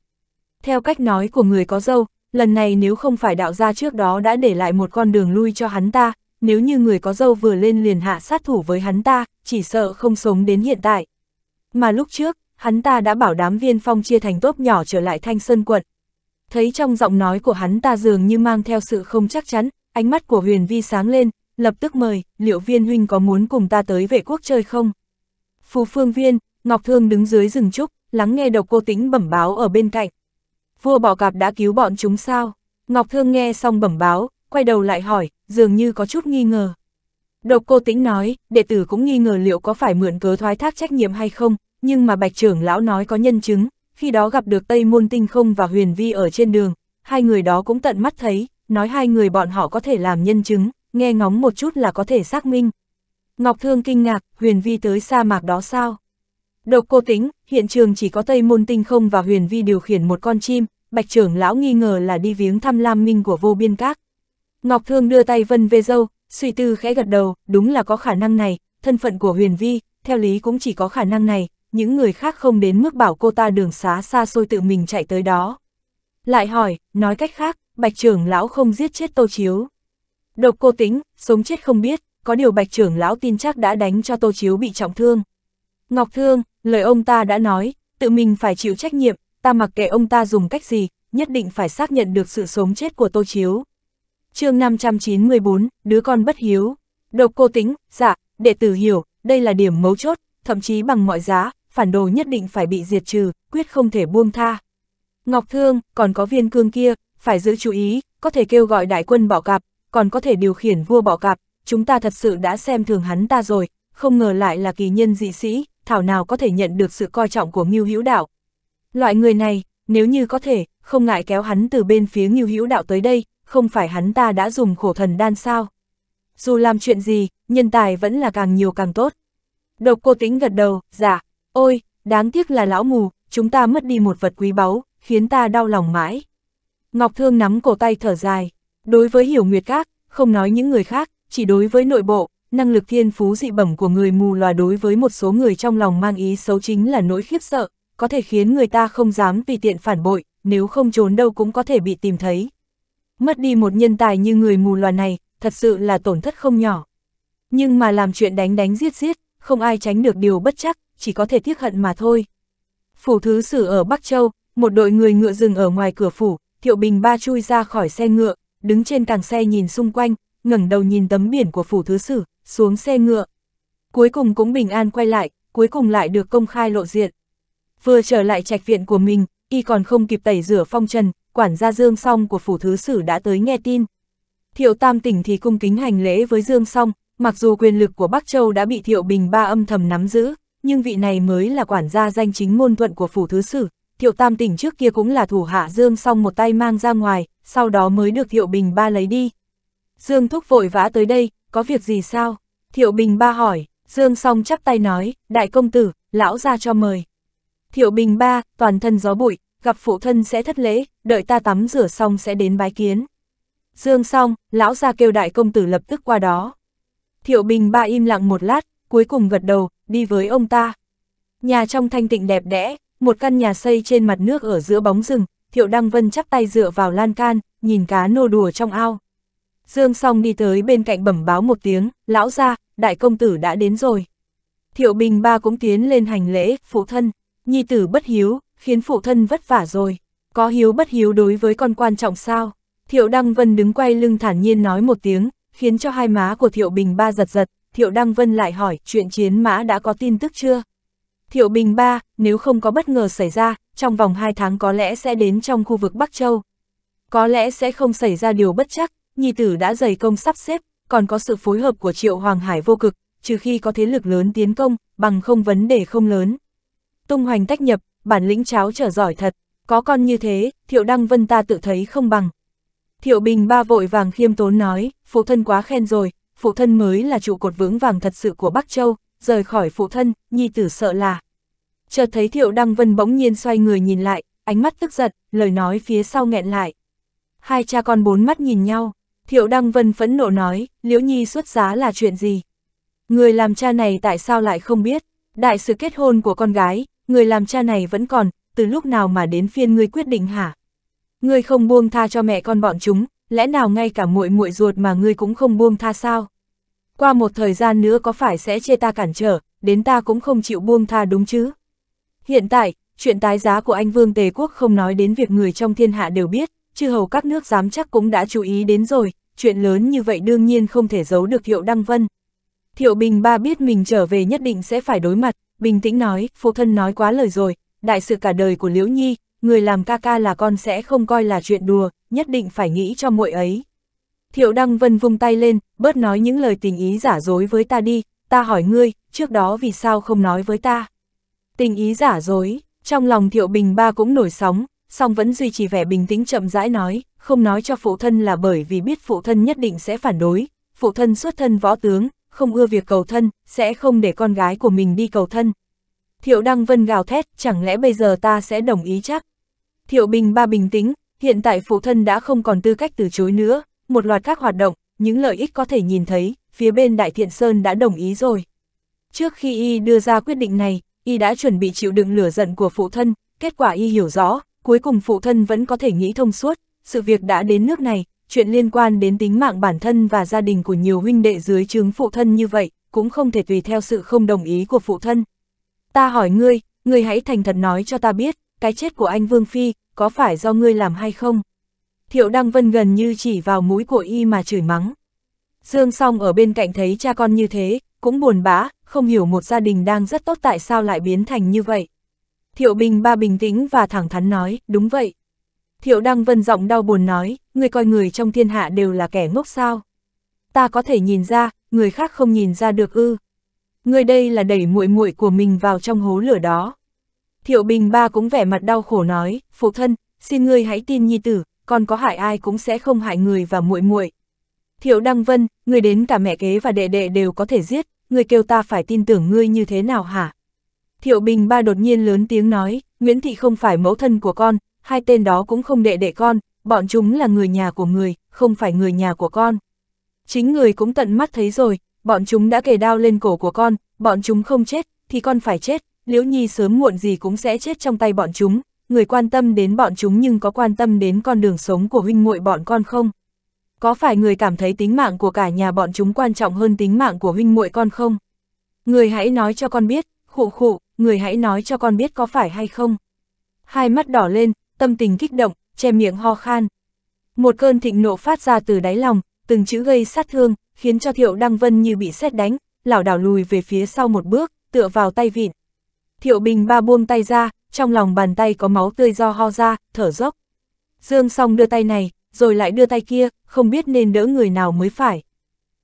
Speaker 1: Theo cách nói của người có dâu, lần này nếu không phải đạo gia trước đó đã để lại một con đường lui cho hắn ta, nếu như người có dâu vừa lên liền hạ sát thủ với hắn ta, chỉ sợ không sống đến hiện tại. Mà lúc trước, hắn ta đã bảo đám viên phong chia thành tốp nhỏ trở lại thanh sơn quận. Thấy trong giọng nói của hắn ta dường như mang theo sự không chắc chắn, ánh mắt của huyền vi sáng lên, lập tức mời, liệu viên huynh có muốn cùng ta tới vệ quốc chơi không? Phù phương viên, Ngọc Thương đứng dưới rừng trúc, lắng nghe độc cô tĩnh bẩm báo ở bên cạnh. Vua bỏ cạp đã cứu bọn chúng sao? Ngọc Thương nghe xong bẩm báo, quay đầu lại hỏi, dường như có chút nghi ngờ. Độc cô tĩnh nói, đệ tử cũng nghi ngờ liệu có phải mượn cớ thoái thác trách nhiệm hay không, nhưng mà bạch trưởng lão nói có nhân chứng, khi đó gặp được Tây Môn Tinh Không và Huyền Vi ở trên đường, hai người đó cũng tận mắt thấy, nói hai người bọn họ có thể làm nhân chứng, nghe ngóng một chút là có thể xác minh. Ngọc Thương kinh ngạc, Huyền Vi tới sa mạc đó sao? Độc cô Tĩnh, hiện trường chỉ có Tây Môn Tinh Không và Huyền Vi điều khiển một con chim, Bạch trưởng lão nghi ngờ là đi viếng thăm Lam Minh của vô biên các. Ngọc Thương đưa tay vân về dâu, suy tư khẽ gật đầu, đúng là có khả năng này, thân phận của huyền vi, theo lý cũng chỉ có khả năng này, những người khác không đến mức bảo cô ta đường xá xa xôi tự mình chạy tới đó. Lại hỏi, nói cách khác, bạch trưởng lão không giết chết tô chiếu. Độc cô tính, sống chết không biết, có điều bạch trưởng lão tin chắc đã đánh cho tô chiếu bị trọng thương. Ngọc Thương, lời ông ta đã nói, tự mình phải chịu trách nhiệm, ta mặc kệ ông ta dùng cách gì, nhất định phải xác nhận được sự sống chết của tô chiếu, chương 594, đứa con bất hiếu. Độc cô tính, dạ, đệ tử hiểu, đây là điểm mấu chốt, thậm chí bằng mọi giá, phản đồ nhất định phải bị diệt trừ, quyết không thể buông tha. Ngọc Thương, còn có viên cương kia, phải giữ chú ý, có thể kêu gọi đại quân bỏ cạp, còn có thể điều khiển vua bỏ cạp, chúng ta thật sự đã xem thường hắn ta rồi, không ngờ lại là kỳ nhân dị sĩ, thảo nào có thể nhận được sự coi trọng của Ngưu Hữu Đạo. Loại người này, nếu như có thể, không ngại kéo hắn từ bên phía Ngưu Hữu Đạo tới đây, không phải hắn ta đã dùng khổ thần đan sao? Dù làm chuyện gì, nhân tài vẫn là càng nhiều càng tốt. Độc cô tính gật đầu, dạ, ôi, đáng tiếc là lão mù, chúng ta mất đi một vật quý báu, khiến ta đau lòng mãi. Ngọc Thương nắm cổ tay thở dài, đối với hiểu nguyệt các, không nói những người khác, chỉ đối với nội bộ, năng lực thiên phú dị bẩm của người mù loà đối với một số người trong lòng mang ý xấu chính là nỗi khiếp sợ, có thể khiến người ta không dám vì tiện phản bội, nếu không trốn đâu cũng có thể bị tìm thấy mất đi một nhân tài như người mù loà này, thật sự là tổn thất không nhỏ. Nhưng mà làm chuyện đánh đánh giết giết, không ai tránh được điều bất chắc, chỉ có thể tiếc hận mà thôi. Phủ thứ sử ở Bắc Châu, một đội người ngựa dừng ở ngoài cửa phủ, Thiệu Bình ba chui ra khỏi xe ngựa, đứng trên càng xe nhìn xung quanh, ngẩng đầu nhìn tấm biển của phủ thứ sử, xuống xe ngựa. Cuối cùng cũng bình an quay lại, cuối cùng lại được công khai lộ diện. Vừa trở lại trạch viện của mình, y còn không kịp tẩy rửa phong trần, quản gia Dương Song của phủ thứ sử đã tới nghe tin. Thiệu Tam tỉnh thì cung kính hành lễ với Dương Song, mặc dù quyền lực của Bắc Châu đã bị Thiệu Bình ba âm thầm nắm giữ, nhưng vị này mới là quản gia danh chính ngôn thuận của phủ thứ sử. Thiệu Tam tỉnh trước kia cũng là thủ hạ Dương Song một tay mang ra ngoài, sau đó mới được Thiệu Bình ba lấy đi. Dương Thúc vội vã tới đây, có việc gì sao? Thiệu Bình ba hỏi, Dương Song chắp tay nói, đại công tử, lão ra cho mời. Thiệu Bình ba, toàn thân gió bụi, gặp phụ thân sẽ thất lễ, đợi ta tắm rửa xong sẽ đến bái kiến. Dương xong, lão ra kêu đại công tử lập tức qua đó. Thiệu Bình ba im lặng một lát, cuối cùng gật đầu, đi với ông ta. Nhà trong thanh tịnh đẹp đẽ, một căn nhà xây trên mặt nước ở giữa bóng rừng, Thiệu Đăng Vân chắp tay dựa vào lan can, nhìn cá nô đùa trong ao. Dương song đi tới bên cạnh bẩm báo một tiếng, lão ra, đại công tử đã đến rồi. Thiệu Bình ba cũng tiến lên hành lễ, phụ thân, nhi tử bất hiếu, khiến phụ thân vất vả rồi, có hiếu bất hiếu đối với con quan trọng sao? Thiệu Đăng Vân đứng quay lưng thản nhiên nói một tiếng, khiến cho hai má của Thiệu Bình Ba giật giật, Thiệu Đăng Vân lại hỏi chuyện chiến mã đã có tin tức chưa? Thiệu Bình Ba, nếu không có bất ngờ xảy ra, trong vòng hai tháng có lẽ sẽ đến trong khu vực Bắc Châu. Có lẽ sẽ không xảy ra điều bất chắc, Nhi Tử đã dày công sắp xếp, còn có sự phối hợp của Triệu Hoàng Hải vô cực, trừ khi có thế lực lớn tiến công, bằng không vấn đề không lớn. Tung hoành tách nhập, bản lĩnh cháo trở giỏi thật, có con như thế, thiệu đăng vân ta tự thấy không bằng. Thiệu bình ba vội vàng khiêm tốn nói, phụ thân quá khen rồi, phụ thân mới là trụ cột vững vàng thật sự của Bắc Châu, rời khỏi phụ thân, nhi tử sợ là. Chợt thấy thiệu đăng vân bỗng nhiên xoay người nhìn lại, ánh mắt tức giận, lời nói phía sau nghẹn lại. Hai cha con bốn mắt nhìn nhau, thiệu đăng vân phẫn nộ nói, liễu nhi xuất giá là chuyện gì? Người làm cha này tại sao lại không biết? Đại sự kết hôn của con gái, người làm cha này vẫn còn, từ lúc nào mà đến phiên ngươi quyết định hả? Ngươi không buông tha cho mẹ con bọn chúng, lẽ nào ngay cả muội muội ruột mà ngươi cũng không buông tha sao? Qua một thời gian nữa có phải sẽ chê ta cản trở, đến ta cũng không chịu buông tha đúng chứ? Hiện tại, chuyện tái giá của anh Vương Tề Quốc không nói đến việc người trong thiên hạ đều biết, chư hầu các nước giám chắc cũng đã chú ý đến rồi, chuyện lớn như vậy đương nhiên không thể giấu được Thiệu Đăng Vân. Thiệu Bình Ba biết mình trở về nhất định sẽ phải đối mặt, bình tĩnh nói, phụ thân nói quá lời rồi, đại sự cả đời của Liễu Nhi, người làm ca ca là con sẽ không coi là chuyện đùa, nhất định phải nghĩ cho muội ấy. Thiệu Đăng Vân vung tay lên, bớt nói những lời tình ý giả dối với ta đi, ta hỏi ngươi, trước đó vì sao không nói với ta? Tình ý giả dối, trong lòng Thiệu Bình Ba cũng nổi sóng, song vẫn duy trì vẻ bình tĩnh chậm rãi nói, không nói cho phụ thân là bởi vì biết phụ thân nhất định sẽ phản đối, phụ thân xuất thân võ tướng, không ưa việc cầu thân, sẽ không để con gái của mình đi cầu thân. Thiệu Đăng Vân gào thét, chẳng lẽ bây giờ ta sẽ đồng ý chắc? Thiệu Bình Ba bình tĩnh, hiện tại phụ thân đã không còn tư cách từ chối nữa, một loạt các hoạt động, những lợi ích có thể nhìn thấy, phía bên Đại Thiện Sơn đã đồng ý rồi. Trước khi y đưa ra quyết định này, y đã chuẩn bị chịu đựng lửa giận của phụ thân, kết quả y hiểu rõ, cuối cùng phụ thân vẫn có thể nghĩ thông suốt, sự việc đã đến nước này, chuyện liên quan đến tính mạng bản thân và gia đình của nhiều huynh đệ dưới chứng phụ thân như vậy, cũng không thể tùy theo sự không đồng ý của phụ thân. Ta hỏi ngươi, ngươi hãy thành thật nói cho ta biết, cái chết của anh Vương Phi, có phải do ngươi làm hay không? Thiệu Đăng Vân gần như chỉ vào mũi của y mà chửi mắng. Dương song ở bên cạnh thấy cha con như thế, cũng buồn bã, không hiểu một gia đình đang rất tốt tại sao lại biến thành như vậy. Thiệu Bình ba bình tĩnh và thẳng thắn nói, đúng vậy, Thiệu Đăng Vân giọng đau buồn nói, người coi người trong thiên hạ đều là kẻ ngốc sao. Ta có thể nhìn ra, người khác không nhìn ra được ư. Người đây là đẩy muội muội của mình vào trong hố lửa đó. Thiệu Bình Ba cũng vẻ mặt đau khổ nói, phụ thân, xin ngươi hãy tin nhi tử, còn có hại ai cũng sẽ không hại người và muội muội. Thiệu Đăng Vân, người đến cả mẹ kế và đệ đệ đều có thể giết, người kêu ta phải tin tưởng ngươi như thế nào hả? Thiệu Bình Ba đột nhiên lớn tiếng nói, Nguyễn Thị không phải mẫu thân của con, hai tên đó cũng không đệ đệ con, bọn chúng là người nhà của người, không phải người nhà của con. Chính người cũng tận mắt thấy rồi, bọn chúng đã kề đao lên cổ của con, bọn chúng không chết, thì con phải chết, Liễu Nhi sớm muộn gì cũng sẽ chết trong tay bọn chúng, người quan tâm đến bọn chúng nhưng có quan tâm đến con đường sống của huynh muội bọn con không? Có phải người cảm thấy tính mạng của cả nhà bọn chúng quan trọng hơn tính mạng của huynh muội con không? Người hãy nói cho con biết, khụ khụ, người hãy nói cho con biết có phải hay không? Hai mắt đỏ lên, tâm tình kích động, che miệng ho khan. Một cơn thịnh nộ phát ra từ đáy lòng, từng chữ gây sát thương, khiến cho Thiệu Đăng Vân như bị xét đánh, lảo đảo lùi về phía sau một bước, tựa vào tay vịn. Thiệu Bình ba buông tay ra, trong lòng bàn tay có máu tươi do ho ra, thở dốc. Dương song đưa tay này, rồi lại đưa tay kia, không biết nên đỡ người nào mới phải.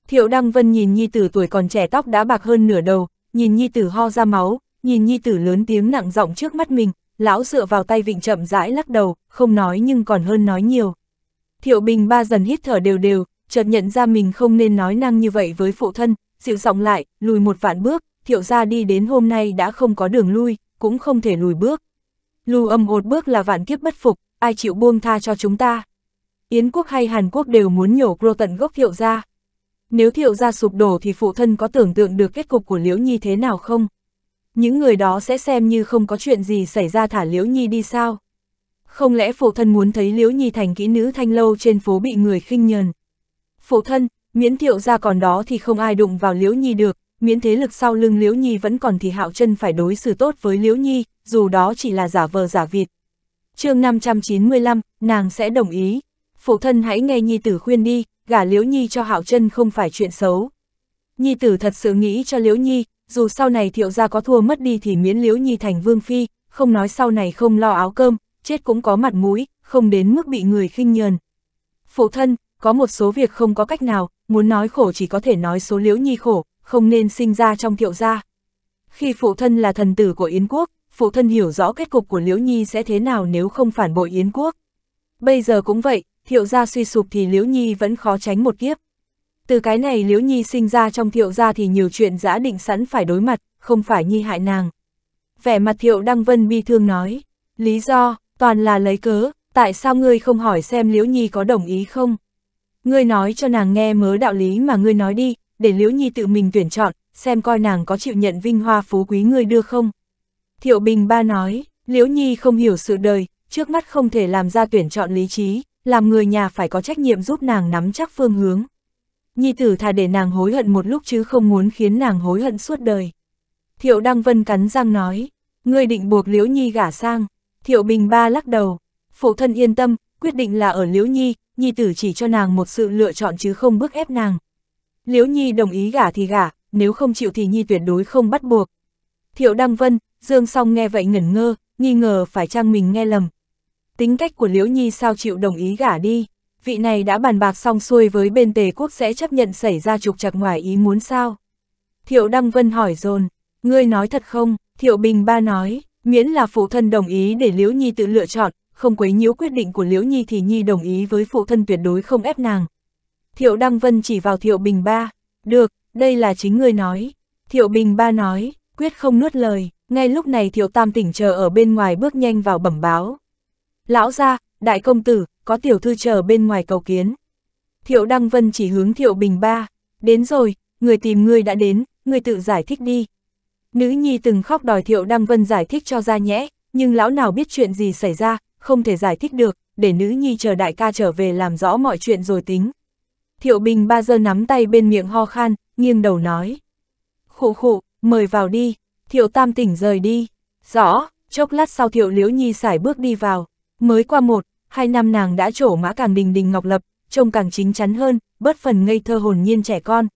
Speaker 1: Thiệu Đăng Vân nhìn Nhi Tử tuổi còn trẻ tóc đã bạc hơn nửa đầu, nhìn Nhi Tử ho ra máu, nhìn Nhi Tử lớn tiếng nặng giọng trước mắt mình, lão dựa vào tay vịnh chậm rãi lắc đầu, không nói nhưng còn hơn nói nhiều. Thiệu Bình ba dần hít thở đều đều, chợt nhận ra mình không nên nói năng như vậy với phụ thân, dịu giọng lại, lùi một vạn bước, thiệu ra đi đến hôm nay đã không có đường lui, cũng không thể lùi bước. Lù âm một bước là vạn kiếp bất phục, ai chịu buông tha cho chúng ta. Yến quốc hay Hàn Quốc đều muốn nhổ gro tận gốc thiệu ra. Nếu thiệu ra sụp đổ thì phụ thân có tưởng tượng được kết cục của Liễu Nhi thế nào không? những người đó sẽ xem như không có chuyện gì xảy ra thả Liễu Nhi đi sao. Không lẽ phụ thân muốn thấy Liễu Nhi thành kỹ nữ thanh lâu trên phố bị người khinh nhờn. Phụ thân, miễn thiệu ra còn đó thì không ai đụng vào Liễu Nhi được, miễn thế lực sau lưng Liễu Nhi vẫn còn thì hạo chân phải đối xử tốt với Liễu Nhi, dù đó chỉ là giả vờ giả vịt. chương 595, nàng sẽ đồng ý. Phụ thân hãy nghe Nhi tử khuyên đi, gả Liễu Nhi cho hạo chân không phải chuyện xấu. Nhi tử thật sự nghĩ cho Liễu Nhi, dù sau này thiệu gia có thua mất đi thì miễn liễu nhi thành vương phi, không nói sau này không lo áo cơm, chết cũng có mặt mũi, không đến mức bị người khinh nhờn. Phụ thân, có một số việc không có cách nào, muốn nói khổ chỉ có thể nói số liễu nhi khổ, không nên sinh ra trong thiệu gia. Khi phụ thân là thần tử của Yến quốc, phụ thân hiểu rõ kết cục của liễu nhi sẽ thế nào nếu không phản bội Yến quốc. Bây giờ cũng vậy, thiệu gia suy sụp thì liễu nhi vẫn khó tránh một kiếp. Từ cái này liễu nhi sinh ra trong thiệu gia thì nhiều chuyện giã định sẵn phải đối mặt, không phải nhi hại nàng. Vẻ mặt thiệu Đăng Vân bi thương nói, lý do, toàn là lấy cớ, tại sao ngươi không hỏi xem liễu nhi có đồng ý không? Ngươi nói cho nàng nghe mớ đạo lý mà ngươi nói đi, để liễu nhi tự mình tuyển chọn, xem coi nàng có chịu nhận vinh hoa phú quý ngươi đưa không. Thiệu Bình Ba nói, liễu nhi không hiểu sự đời, trước mắt không thể làm ra tuyển chọn lý trí, làm người nhà phải có trách nhiệm giúp nàng nắm chắc phương hướng nhi tử thà để nàng hối hận một lúc chứ không muốn khiến nàng hối hận suốt đời. Thiệu Đăng Vân cắn răng nói, ngươi định buộc Liễu Nhi gả sang, Thiệu Bình Ba lắc đầu, phụ thân yên tâm, quyết định là ở Liễu Nhi, nhi tử chỉ cho nàng một sự lựa chọn chứ không bức ép nàng. Liễu Nhi đồng ý gả thì gả, nếu không chịu thì nhi tuyệt đối không bắt buộc. Thiệu Đăng Vân, Dương Song nghe vậy ngẩn ngơ, nghi ngờ phải chăng mình nghe lầm. Tính cách của Liễu Nhi sao chịu đồng ý gả đi vị này đã bàn bạc xong xuôi với bên tề quốc sẽ chấp nhận xảy ra trục trặc ngoài ý muốn sao? Thiệu Đăng Vân hỏi dồn ngươi nói thật không? Thiệu Bình Ba nói, miễn là phụ thân đồng ý để Liễu Nhi tự lựa chọn, không quấy nhiễu quyết định của Liễu Nhi thì Nhi đồng ý với phụ thân tuyệt đối không ép nàng. Thiệu Đăng Vân chỉ vào Thiệu Bình Ba, được, đây là chính ngươi nói. Thiệu Bình Ba nói, quyết không nuốt lời, ngay lúc này Thiệu Tam tỉnh chờ ở bên ngoài bước nhanh vào bẩm báo. Lão ra, Đại công tử, có tiểu thư chờ bên ngoài cầu kiến. Thiệu Đăng Vân chỉ hướng Thiệu Bình ba, đến rồi, người tìm người đã đến, người tự giải thích đi. Nữ nhi từng khóc đòi Thiệu Đăng Vân giải thích cho ra nhẽ, nhưng lão nào biết chuyện gì xảy ra, không thể giải thích được, để nữ nhi chờ đại ca trở về làm rõ mọi chuyện rồi tính. Thiệu Bình ba giờ nắm tay bên miệng ho khan, nghiêng đầu nói. Khụ khụ, mời vào đi, Thiệu Tam tỉnh rời đi. Rõ, chốc lát sau Thiệu Liễu Nhi xải bước đi vào, mới qua một, hai năm nàng đã trổ mã càng đình đình ngọc lập, trông càng chính chắn hơn, bớt phần ngây thơ hồn nhiên trẻ con.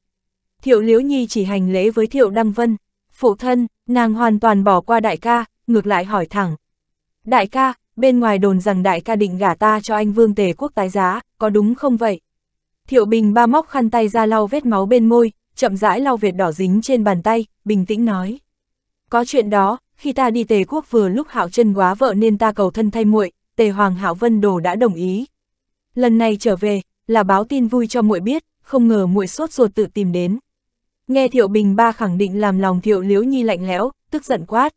Speaker 1: Thiệu Liễu Nhi chỉ hành lễ với Thiệu Đăng Vân, phụ thân, nàng hoàn toàn bỏ qua đại ca, ngược lại hỏi thẳng. Đại ca, bên ngoài đồn rằng đại ca định gả ta cho anh Vương Tề Quốc tái giá, có đúng không vậy? Thiệu Bình ba móc khăn tay ra lau vết máu bên môi, chậm rãi lau vệt đỏ dính trên bàn tay, bình tĩnh nói. Có chuyện đó, khi ta đi Tề Quốc vừa lúc hạo chân quá vợ nên ta cầu thân thay muội, Tề Hoàng Hạo Vân Đồ đã đồng ý. Lần này trở về, là báo tin vui cho muội biết, không ngờ muội sốt ruột tự tìm đến. Nghe Thiệu Bình Ba khẳng định làm lòng Thiệu Liễu Nhi lạnh lẽo, tức giận quát.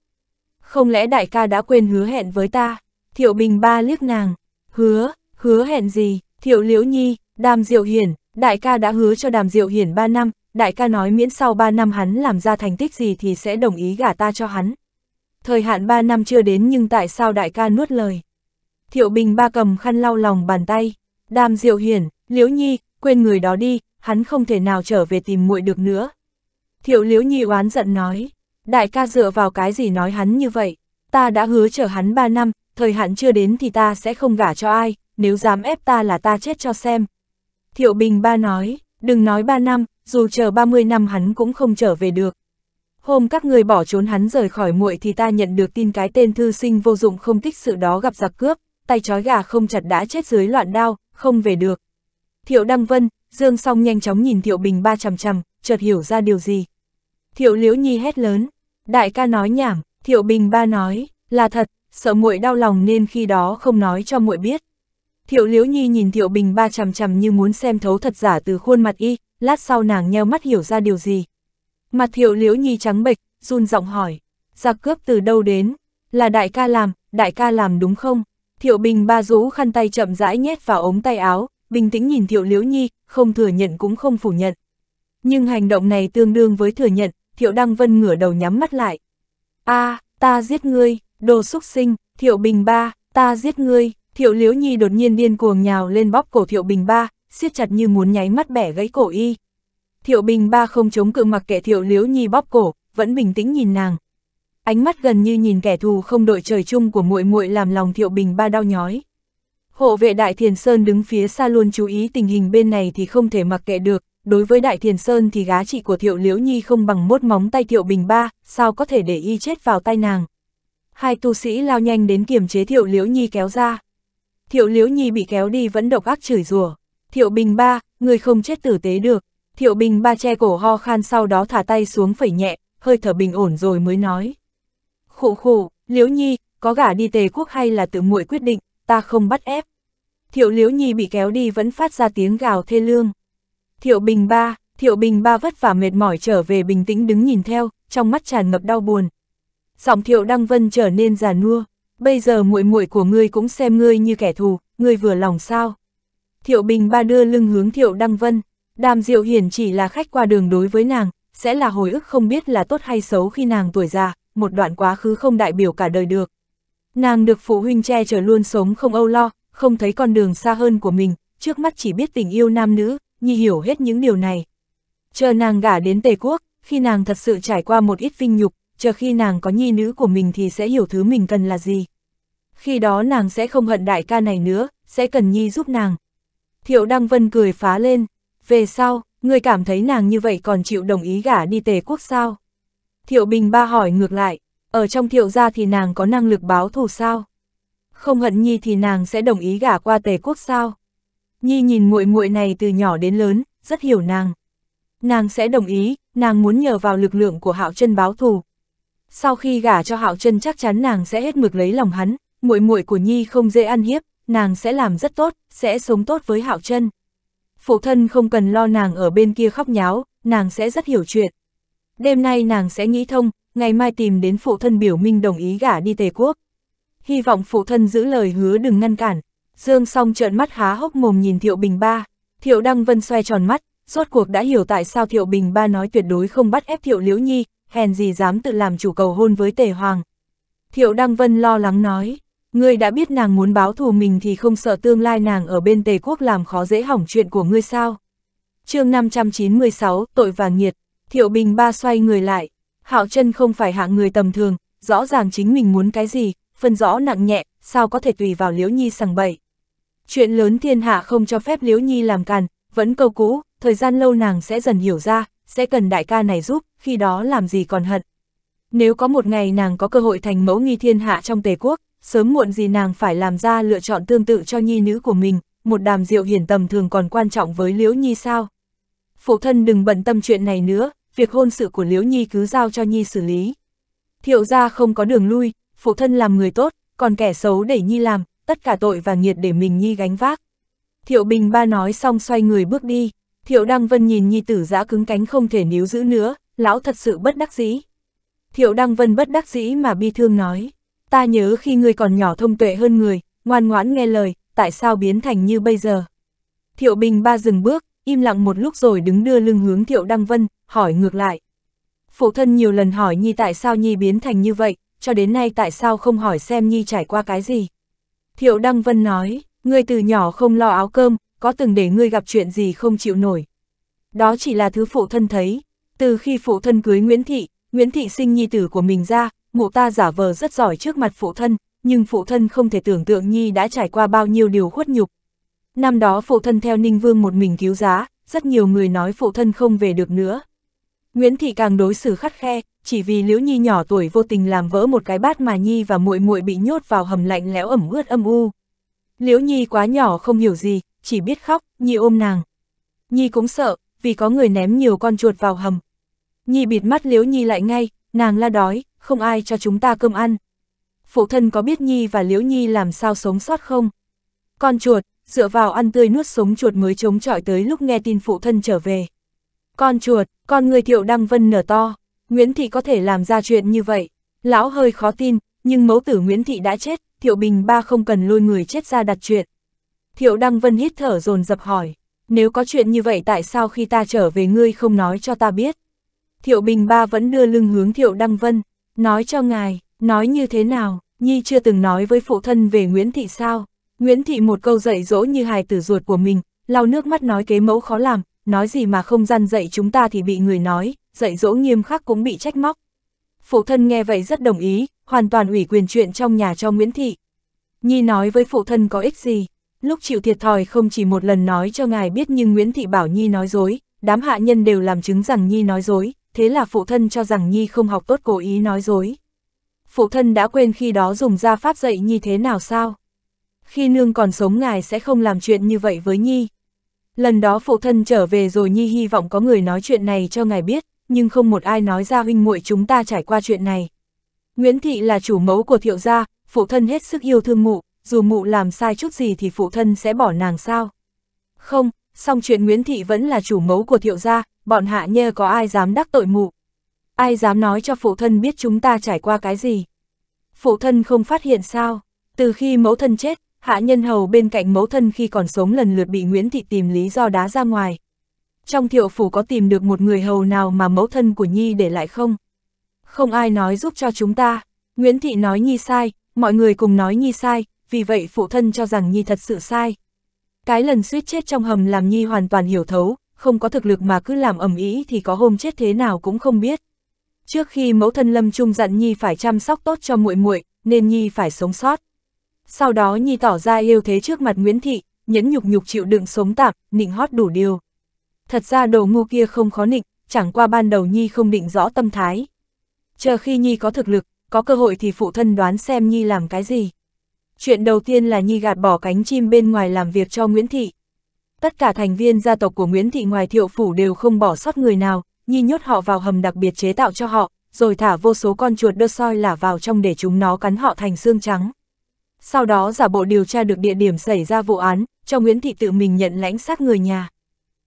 Speaker 1: Không lẽ đại ca đã quên hứa hẹn với ta? Thiệu Bình Ba liếc nàng, hứa, hứa hẹn gì? Thiệu Liễu Nhi, Đàm Diệu Hiển, đại ca đã hứa cho Đàm Diệu Hiển 3 năm, đại ca nói miễn sau 3 năm hắn làm ra thành tích gì thì sẽ đồng ý gả ta cho hắn. Thời hạn 3 năm chưa đến nhưng tại sao đại ca nuốt lời? Thiệu Bình ba cầm khăn lau lòng bàn tay. Đàm Diệu Hiển, Liễu Nhi, quên người đó đi, hắn không thể nào trở về tìm muội được nữa. Thiệu Liễu Nhi oán giận nói, đại ca dựa vào cái gì nói hắn như vậy, ta đã hứa chờ hắn ba năm, thời hạn chưa đến thì ta sẽ không gả cho ai, nếu dám ép ta là ta chết cho xem. Thiệu Bình ba nói, đừng nói ba năm, dù chờ ba mươi năm hắn cũng không trở về được. Hôm các người bỏ trốn hắn rời khỏi muội thì ta nhận được tin cái tên thư sinh vô dụng không tích sự đó gặp giặc cướp, tay trói gà không chặt đã chết dưới loạn đao, không về được. Thiệu Đăng Vân, Dương Song nhanh chóng nhìn Thiệu Bình ba chằm chằm, chợt hiểu ra điều gì. Thiệu Liễu Nhi hét lớn, đại ca nói nhảm, Thiệu Bình ba nói, là thật, sợ muội đau lòng nên khi đó không nói cho muội biết. Thiệu Liễu Nhi nhìn Thiệu Bình ba chằm chằm như muốn xem thấu thật giả từ khuôn mặt y, lát sau nàng nheo mắt hiểu ra điều gì. Mặt Thiệu Liễu Nhi trắng bệch, run giọng hỏi, giặc cướp từ đâu đến, là đại ca làm, đại ca làm đúng không? Thiệu Bình ba rũ khăn tay chậm rãi nhét vào ống tay áo, bình tĩnh nhìn Thiệu Liễu Nhi, không thừa nhận cũng không phủ nhận. Nhưng hành động này tương đương với thừa nhận, Thiệu Đăng Vân ngửa đầu nhắm mắt lại. a à, ta giết ngươi, đồ xúc sinh, Thiệu Bình ba, ta giết ngươi, Thiệu Liễu Nhi đột nhiên điên cuồng nhào lên bóp cổ Thiệu Bình ba, siết chặt như muốn nháy mắt bẻ gãy cổ y. Thiệu Bình ba không chống cự mặc kệ Thiệu Liễu Nhi bóp cổ, vẫn bình tĩnh nhìn nàng, ánh mắt gần như nhìn kẻ thù không đội trời chung của muội muội làm lòng Thiệu Bình ba đau nhói. Hộ vệ Đại Thiền Sơn đứng phía xa luôn chú ý tình hình bên này thì không thể mặc kệ được, đối với Đại Thiền Sơn thì giá trị của Thiệu Liễu Nhi không bằng mốt móng tay Thiệu Bình ba, sao có thể để y chết vào tay nàng. Hai tu sĩ lao nhanh đến kiềm chế Thiệu Liễu Nhi kéo ra. Thiệu Liễu Nhi bị kéo đi vẫn độc ác chửi rủa. Thiệu Bình ba, người không chết tử tế được. Thiệu Bình ba che cổ ho khan sau đó thả tay xuống phẩy nhẹ, hơi thở bình ổn rồi mới nói. Khổ khổ, Liễu Nhi, có gả đi tề quốc hay là tự muội quyết định, ta không bắt ép. Thiệu Liễu Nhi bị kéo đi vẫn phát ra tiếng gào thê lương. Thiệu Bình Ba, Thiệu Bình Ba vất vả mệt mỏi trở về bình tĩnh đứng nhìn theo, trong mắt tràn ngập đau buồn. Giọng Thiệu Đăng Vân trở nên già nua, bây giờ muội muội của ngươi cũng xem ngươi như kẻ thù, ngươi vừa lòng sao? Thiệu Bình Ba đưa lưng hướng Thiệu Đăng Vân, Đàm Diệu Hiển chỉ là khách qua đường đối với nàng, sẽ là hồi ức không biết là tốt hay xấu khi nàng tuổi già, một đoạn quá khứ không đại biểu cả đời được. Nàng được phụ huynh che chở luôn sống không âu lo, không thấy con đường xa hơn của mình, trước mắt chỉ biết tình yêu nam nữ, nhi hiểu hết những điều này. Chờ nàng gả đến Tề Quốc, khi nàng thật sự trải qua một ít vinh nhục, chờ khi nàng có nhi nữ của mình thì sẽ hiểu thứ mình cần là gì. Khi đó nàng sẽ không hận đại ca này nữa, sẽ cần nhi giúp nàng. Thiệu Đăng Vân cười phá lên, về sau, người cảm thấy nàng như vậy còn chịu đồng ý gả đi Tề Quốc sao? Thiệu Bình Ba hỏi ngược lại, ở trong thiệu gia thì nàng có năng lực báo thù sao? Không hận Nhi thì nàng sẽ đồng ý gả qua tề quốc sao? Nhi nhìn muội muội này từ nhỏ đến lớn, rất hiểu nàng. Nàng sẽ đồng ý, nàng muốn nhờ vào lực lượng của Hạo Trân báo thù. Sau khi gả cho Hạo Trân chắc chắn nàng sẽ hết mực lấy lòng hắn, muội muội của Nhi không dễ ăn hiếp, nàng sẽ làm rất tốt, sẽ sống tốt với Hạo Trân. Phụ thân không cần lo nàng ở bên kia khóc nháo, nàng sẽ rất hiểu chuyện. Đêm nay nàng sẽ nghĩ thông, ngày mai tìm đến phụ thân biểu minh đồng ý gả đi tề quốc. Hy vọng phụ thân giữ lời hứa đừng ngăn cản. Dương song trợn mắt há hốc mồm nhìn Thiệu Bình Ba. Thiệu Đăng Vân xoay tròn mắt, rốt cuộc đã hiểu tại sao Thiệu Bình Ba nói tuyệt đối không bắt ép Thiệu Liễu Nhi, hèn gì dám tự làm chủ cầu hôn với Tề Hoàng. Thiệu Đăng Vân lo lắng nói, ngươi đã biết nàng muốn báo thù mình thì không sợ tương lai nàng ở bên Tề Quốc làm khó dễ hỏng chuyện của ngươi sao. chương 596, Tội và Nghiệt Thiệu Bình ba xoay người lại, Hạo chân không phải hạng người tầm thường, rõ ràng chính mình muốn cái gì, phân rõ nặng nhẹ, sao có thể tùy vào Liễu Nhi sằng bậy. Chuyện lớn thiên hạ không cho phép Liễu Nhi làm càn, vẫn câu cũ, thời gian lâu nàng sẽ dần hiểu ra, sẽ cần đại ca này giúp, khi đó làm gì còn hận. Nếu có một ngày nàng có cơ hội thành mẫu nghi thiên hạ trong tề quốc, sớm muộn gì nàng phải làm ra lựa chọn tương tự cho nhi nữ của mình, một đàm diệu hiển tầm thường còn quan trọng với Liễu Nhi sao. Phụ thân đừng bận tâm chuyện này nữa, việc hôn sự của Liễu Nhi cứ giao cho Nhi xử lý. Thiệu ra không có đường lui, phụ thân làm người tốt, còn kẻ xấu để Nhi làm, tất cả tội và nghiệt để mình Nhi gánh vác. Thiệu Bình ba nói xong xoay người bước đi, Thiệu Đăng Vân nhìn Nhi tử giã cứng cánh không thể níu giữ nữa, lão thật sự bất đắc dĩ. Thiệu Đăng Vân bất đắc dĩ mà bi thương nói, ta nhớ khi ngươi còn nhỏ thông tuệ hơn người, ngoan ngoãn nghe lời, tại sao biến thành như bây giờ. Thiệu Bình ba dừng bước, im lặng một lúc rồi đứng đưa lưng hướng Thiệu Đăng Vân, hỏi ngược lại. Phụ thân nhiều lần hỏi Nhi tại sao Nhi biến thành như vậy, cho đến nay tại sao không hỏi xem Nhi trải qua cái gì. Thiệu Đăng Vân nói, ngươi từ nhỏ không lo áo cơm, có từng để ngươi gặp chuyện gì không chịu nổi. Đó chỉ là thứ phụ thân thấy, từ khi phụ thân cưới Nguyễn Thị, Nguyễn Thị sinh Nhi tử của mình ra, mụ ta giả vờ rất giỏi trước mặt phụ thân, nhưng phụ thân không thể tưởng tượng Nhi đã trải qua bao nhiêu điều khuất nhục, Năm đó phụ thân theo Ninh Vương một mình cứu giá, rất nhiều người nói phụ thân không về được nữa. Nguyễn Thị càng đối xử khắt khe, chỉ vì Liễu Nhi nhỏ tuổi vô tình làm vỡ một cái bát mà Nhi và muội muội bị nhốt vào hầm lạnh lẽo ẩm ướt âm u. Liễu Nhi quá nhỏ không hiểu gì, chỉ biết khóc, Nhi ôm nàng. Nhi cũng sợ, vì có người ném nhiều con chuột vào hầm. Nhi bịt mắt Liễu Nhi lại ngay, nàng la đói, không ai cho chúng ta cơm ăn. Phụ thân có biết Nhi và Liễu Nhi làm sao sống sót không? Con chuột, dựa vào ăn tươi nuốt sống chuột mới chống chọi tới lúc nghe tin phụ thân trở về. Con chuột, con người thiệu đăng vân nở to, Nguyễn Thị có thể làm ra chuyện như vậy. Lão hơi khó tin, nhưng mẫu tử Nguyễn Thị đã chết, Thiệu Bình ba không cần lôi người chết ra đặt chuyện. Thiệu Đăng Vân hít thở dồn dập hỏi, nếu có chuyện như vậy tại sao khi ta trở về ngươi không nói cho ta biết? Thiệu Bình ba vẫn đưa lưng hướng Thiệu Đăng Vân, nói cho ngài, nói như thế nào, Nhi chưa từng nói với phụ thân về Nguyễn Thị sao? Nguyễn Thị một câu dạy dỗ như hài tử ruột của mình, lau nước mắt nói kế mẫu khó làm, nói gì mà không gian dạy chúng ta thì bị người nói, dạy dỗ nghiêm khắc cũng bị trách móc. Phụ thân nghe vậy rất đồng ý, hoàn toàn ủy quyền chuyện trong nhà cho Nguyễn Thị. Nhi nói với phụ thân có ích gì, lúc chịu thiệt thòi không chỉ một lần nói cho ngài biết nhưng Nguyễn Thị bảo Nhi nói dối, đám hạ nhân đều làm chứng rằng Nhi nói dối, thế là phụ thân cho rằng Nhi không học tốt cố ý nói dối. Phụ thân đã quên khi đó dùng gia pháp dạy Nhi thế nào sao? khi nương còn sống ngài sẽ không làm chuyện như vậy với Nhi. Lần đó phụ thân trở về rồi Nhi hy vọng có người nói chuyện này cho ngài biết, nhưng không một ai nói ra huynh muội chúng ta trải qua chuyện này. Nguyễn Thị là chủ mẫu của thiệu gia, phụ thân hết sức yêu thương mụ, dù mụ làm sai chút gì thì phụ thân sẽ bỏ nàng sao. Không, song chuyện Nguyễn Thị vẫn là chủ mẫu của thiệu gia, bọn hạ nhơ có ai dám đắc tội mụ. Ai dám nói cho phụ thân biết chúng ta trải qua cái gì. Phụ thân không phát hiện sao, từ khi mẫu thân chết, hạ nhân hầu bên cạnh mẫu thân khi còn sống lần lượt bị Nguyễn Thị tìm lý do đá ra ngoài. Trong thiệu phủ có tìm được một người hầu nào mà mẫu thân của Nhi để lại không? Không ai nói giúp cho chúng ta. Nguyễn Thị nói Nhi sai, mọi người cùng nói Nhi sai, vì vậy phụ thân cho rằng Nhi thật sự sai. Cái lần suýt chết trong hầm làm Nhi hoàn toàn hiểu thấu, không có thực lực mà cứ làm ẩm ý thì có hôm chết thế nào cũng không biết. Trước khi mẫu thân Lâm Trung dặn Nhi phải chăm sóc tốt cho muội muội, nên Nhi phải sống sót sau đó Nhi tỏ ra yêu thế trước mặt Nguyễn Thị, nhẫn nhục nhục chịu đựng sống tạm nịnh hót đủ điều. Thật ra đồ ngu kia không khó nịnh, chẳng qua ban đầu Nhi không định rõ tâm thái. Chờ khi Nhi có thực lực, có cơ hội thì phụ thân đoán xem Nhi làm cái gì. Chuyện đầu tiên là Nhi gạt bỏ cánh chim bên ngoài làm việc cho Nguyễn Thị. Tất cả thành viên gia tộc của Nguyễn Thị ngoài thiệu phủ đều không bỏ sót người nào, Nhi nhốt họ vào hầm đặc biệt chế tạo cho họ, rồi thả vô số con chuột đơ soi lả vào trong để chúng nó cắn họ thành xương trắng sau đó giả bộ điều tra được địa điểm xảy ra vụ án, cho Nguyễn Thị tự mình nhận lãnh sát người nhà.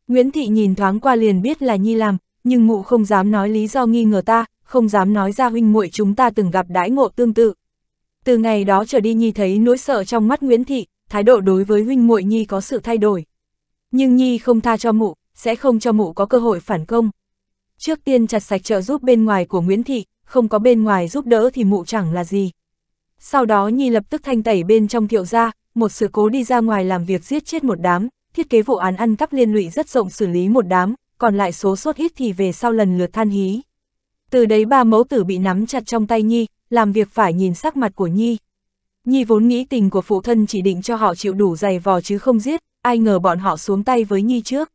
Speaker 1: Nguyễn Thị nhìn thoáng qua liền biết là Nhi làm, nhưng mụ không dám nói lý do nghi ngờ ta, không dám nói ra huynh muội chúng ta từng gặp đãi ngộ tương tự. Từ ngày đó trở đi Nhi thấy nỗi sợ trong mắt Nguyễn Thị, thái độ đối với huynh muội Nhi có sự thay đổi. Nhưng Nhi không tha cho mụ, sẽ không cho mụ có cơ hội phản công. Trước tiên chặt sạch trợ giúp bên ngoài của Nguyễn Thị, không có bên ngoài giúp đỡ thì mụ chẳng là gì. Sau đó Nhi lập tức thanh tẩy bên trong thiệu ra, một sự cố đi ra ngoài làm việc giết chết một đám, thiết kế vụ án ăn cắp liên lụy rất rộng xử lý một đám, còn lại số sốt ít thì về sau lần lượt than hí. Từ đấy ba mẫu tử bị nắm chặt trong tay Nhi, làm việc phải nhìn sắc mặt của Nhi. Nhi vốn nghĩ tình của phụ thân chỉ định cho họ chịu đủ dày vò chứ không giết, ai ngờ bọn họ xuống tay với Nhi trước.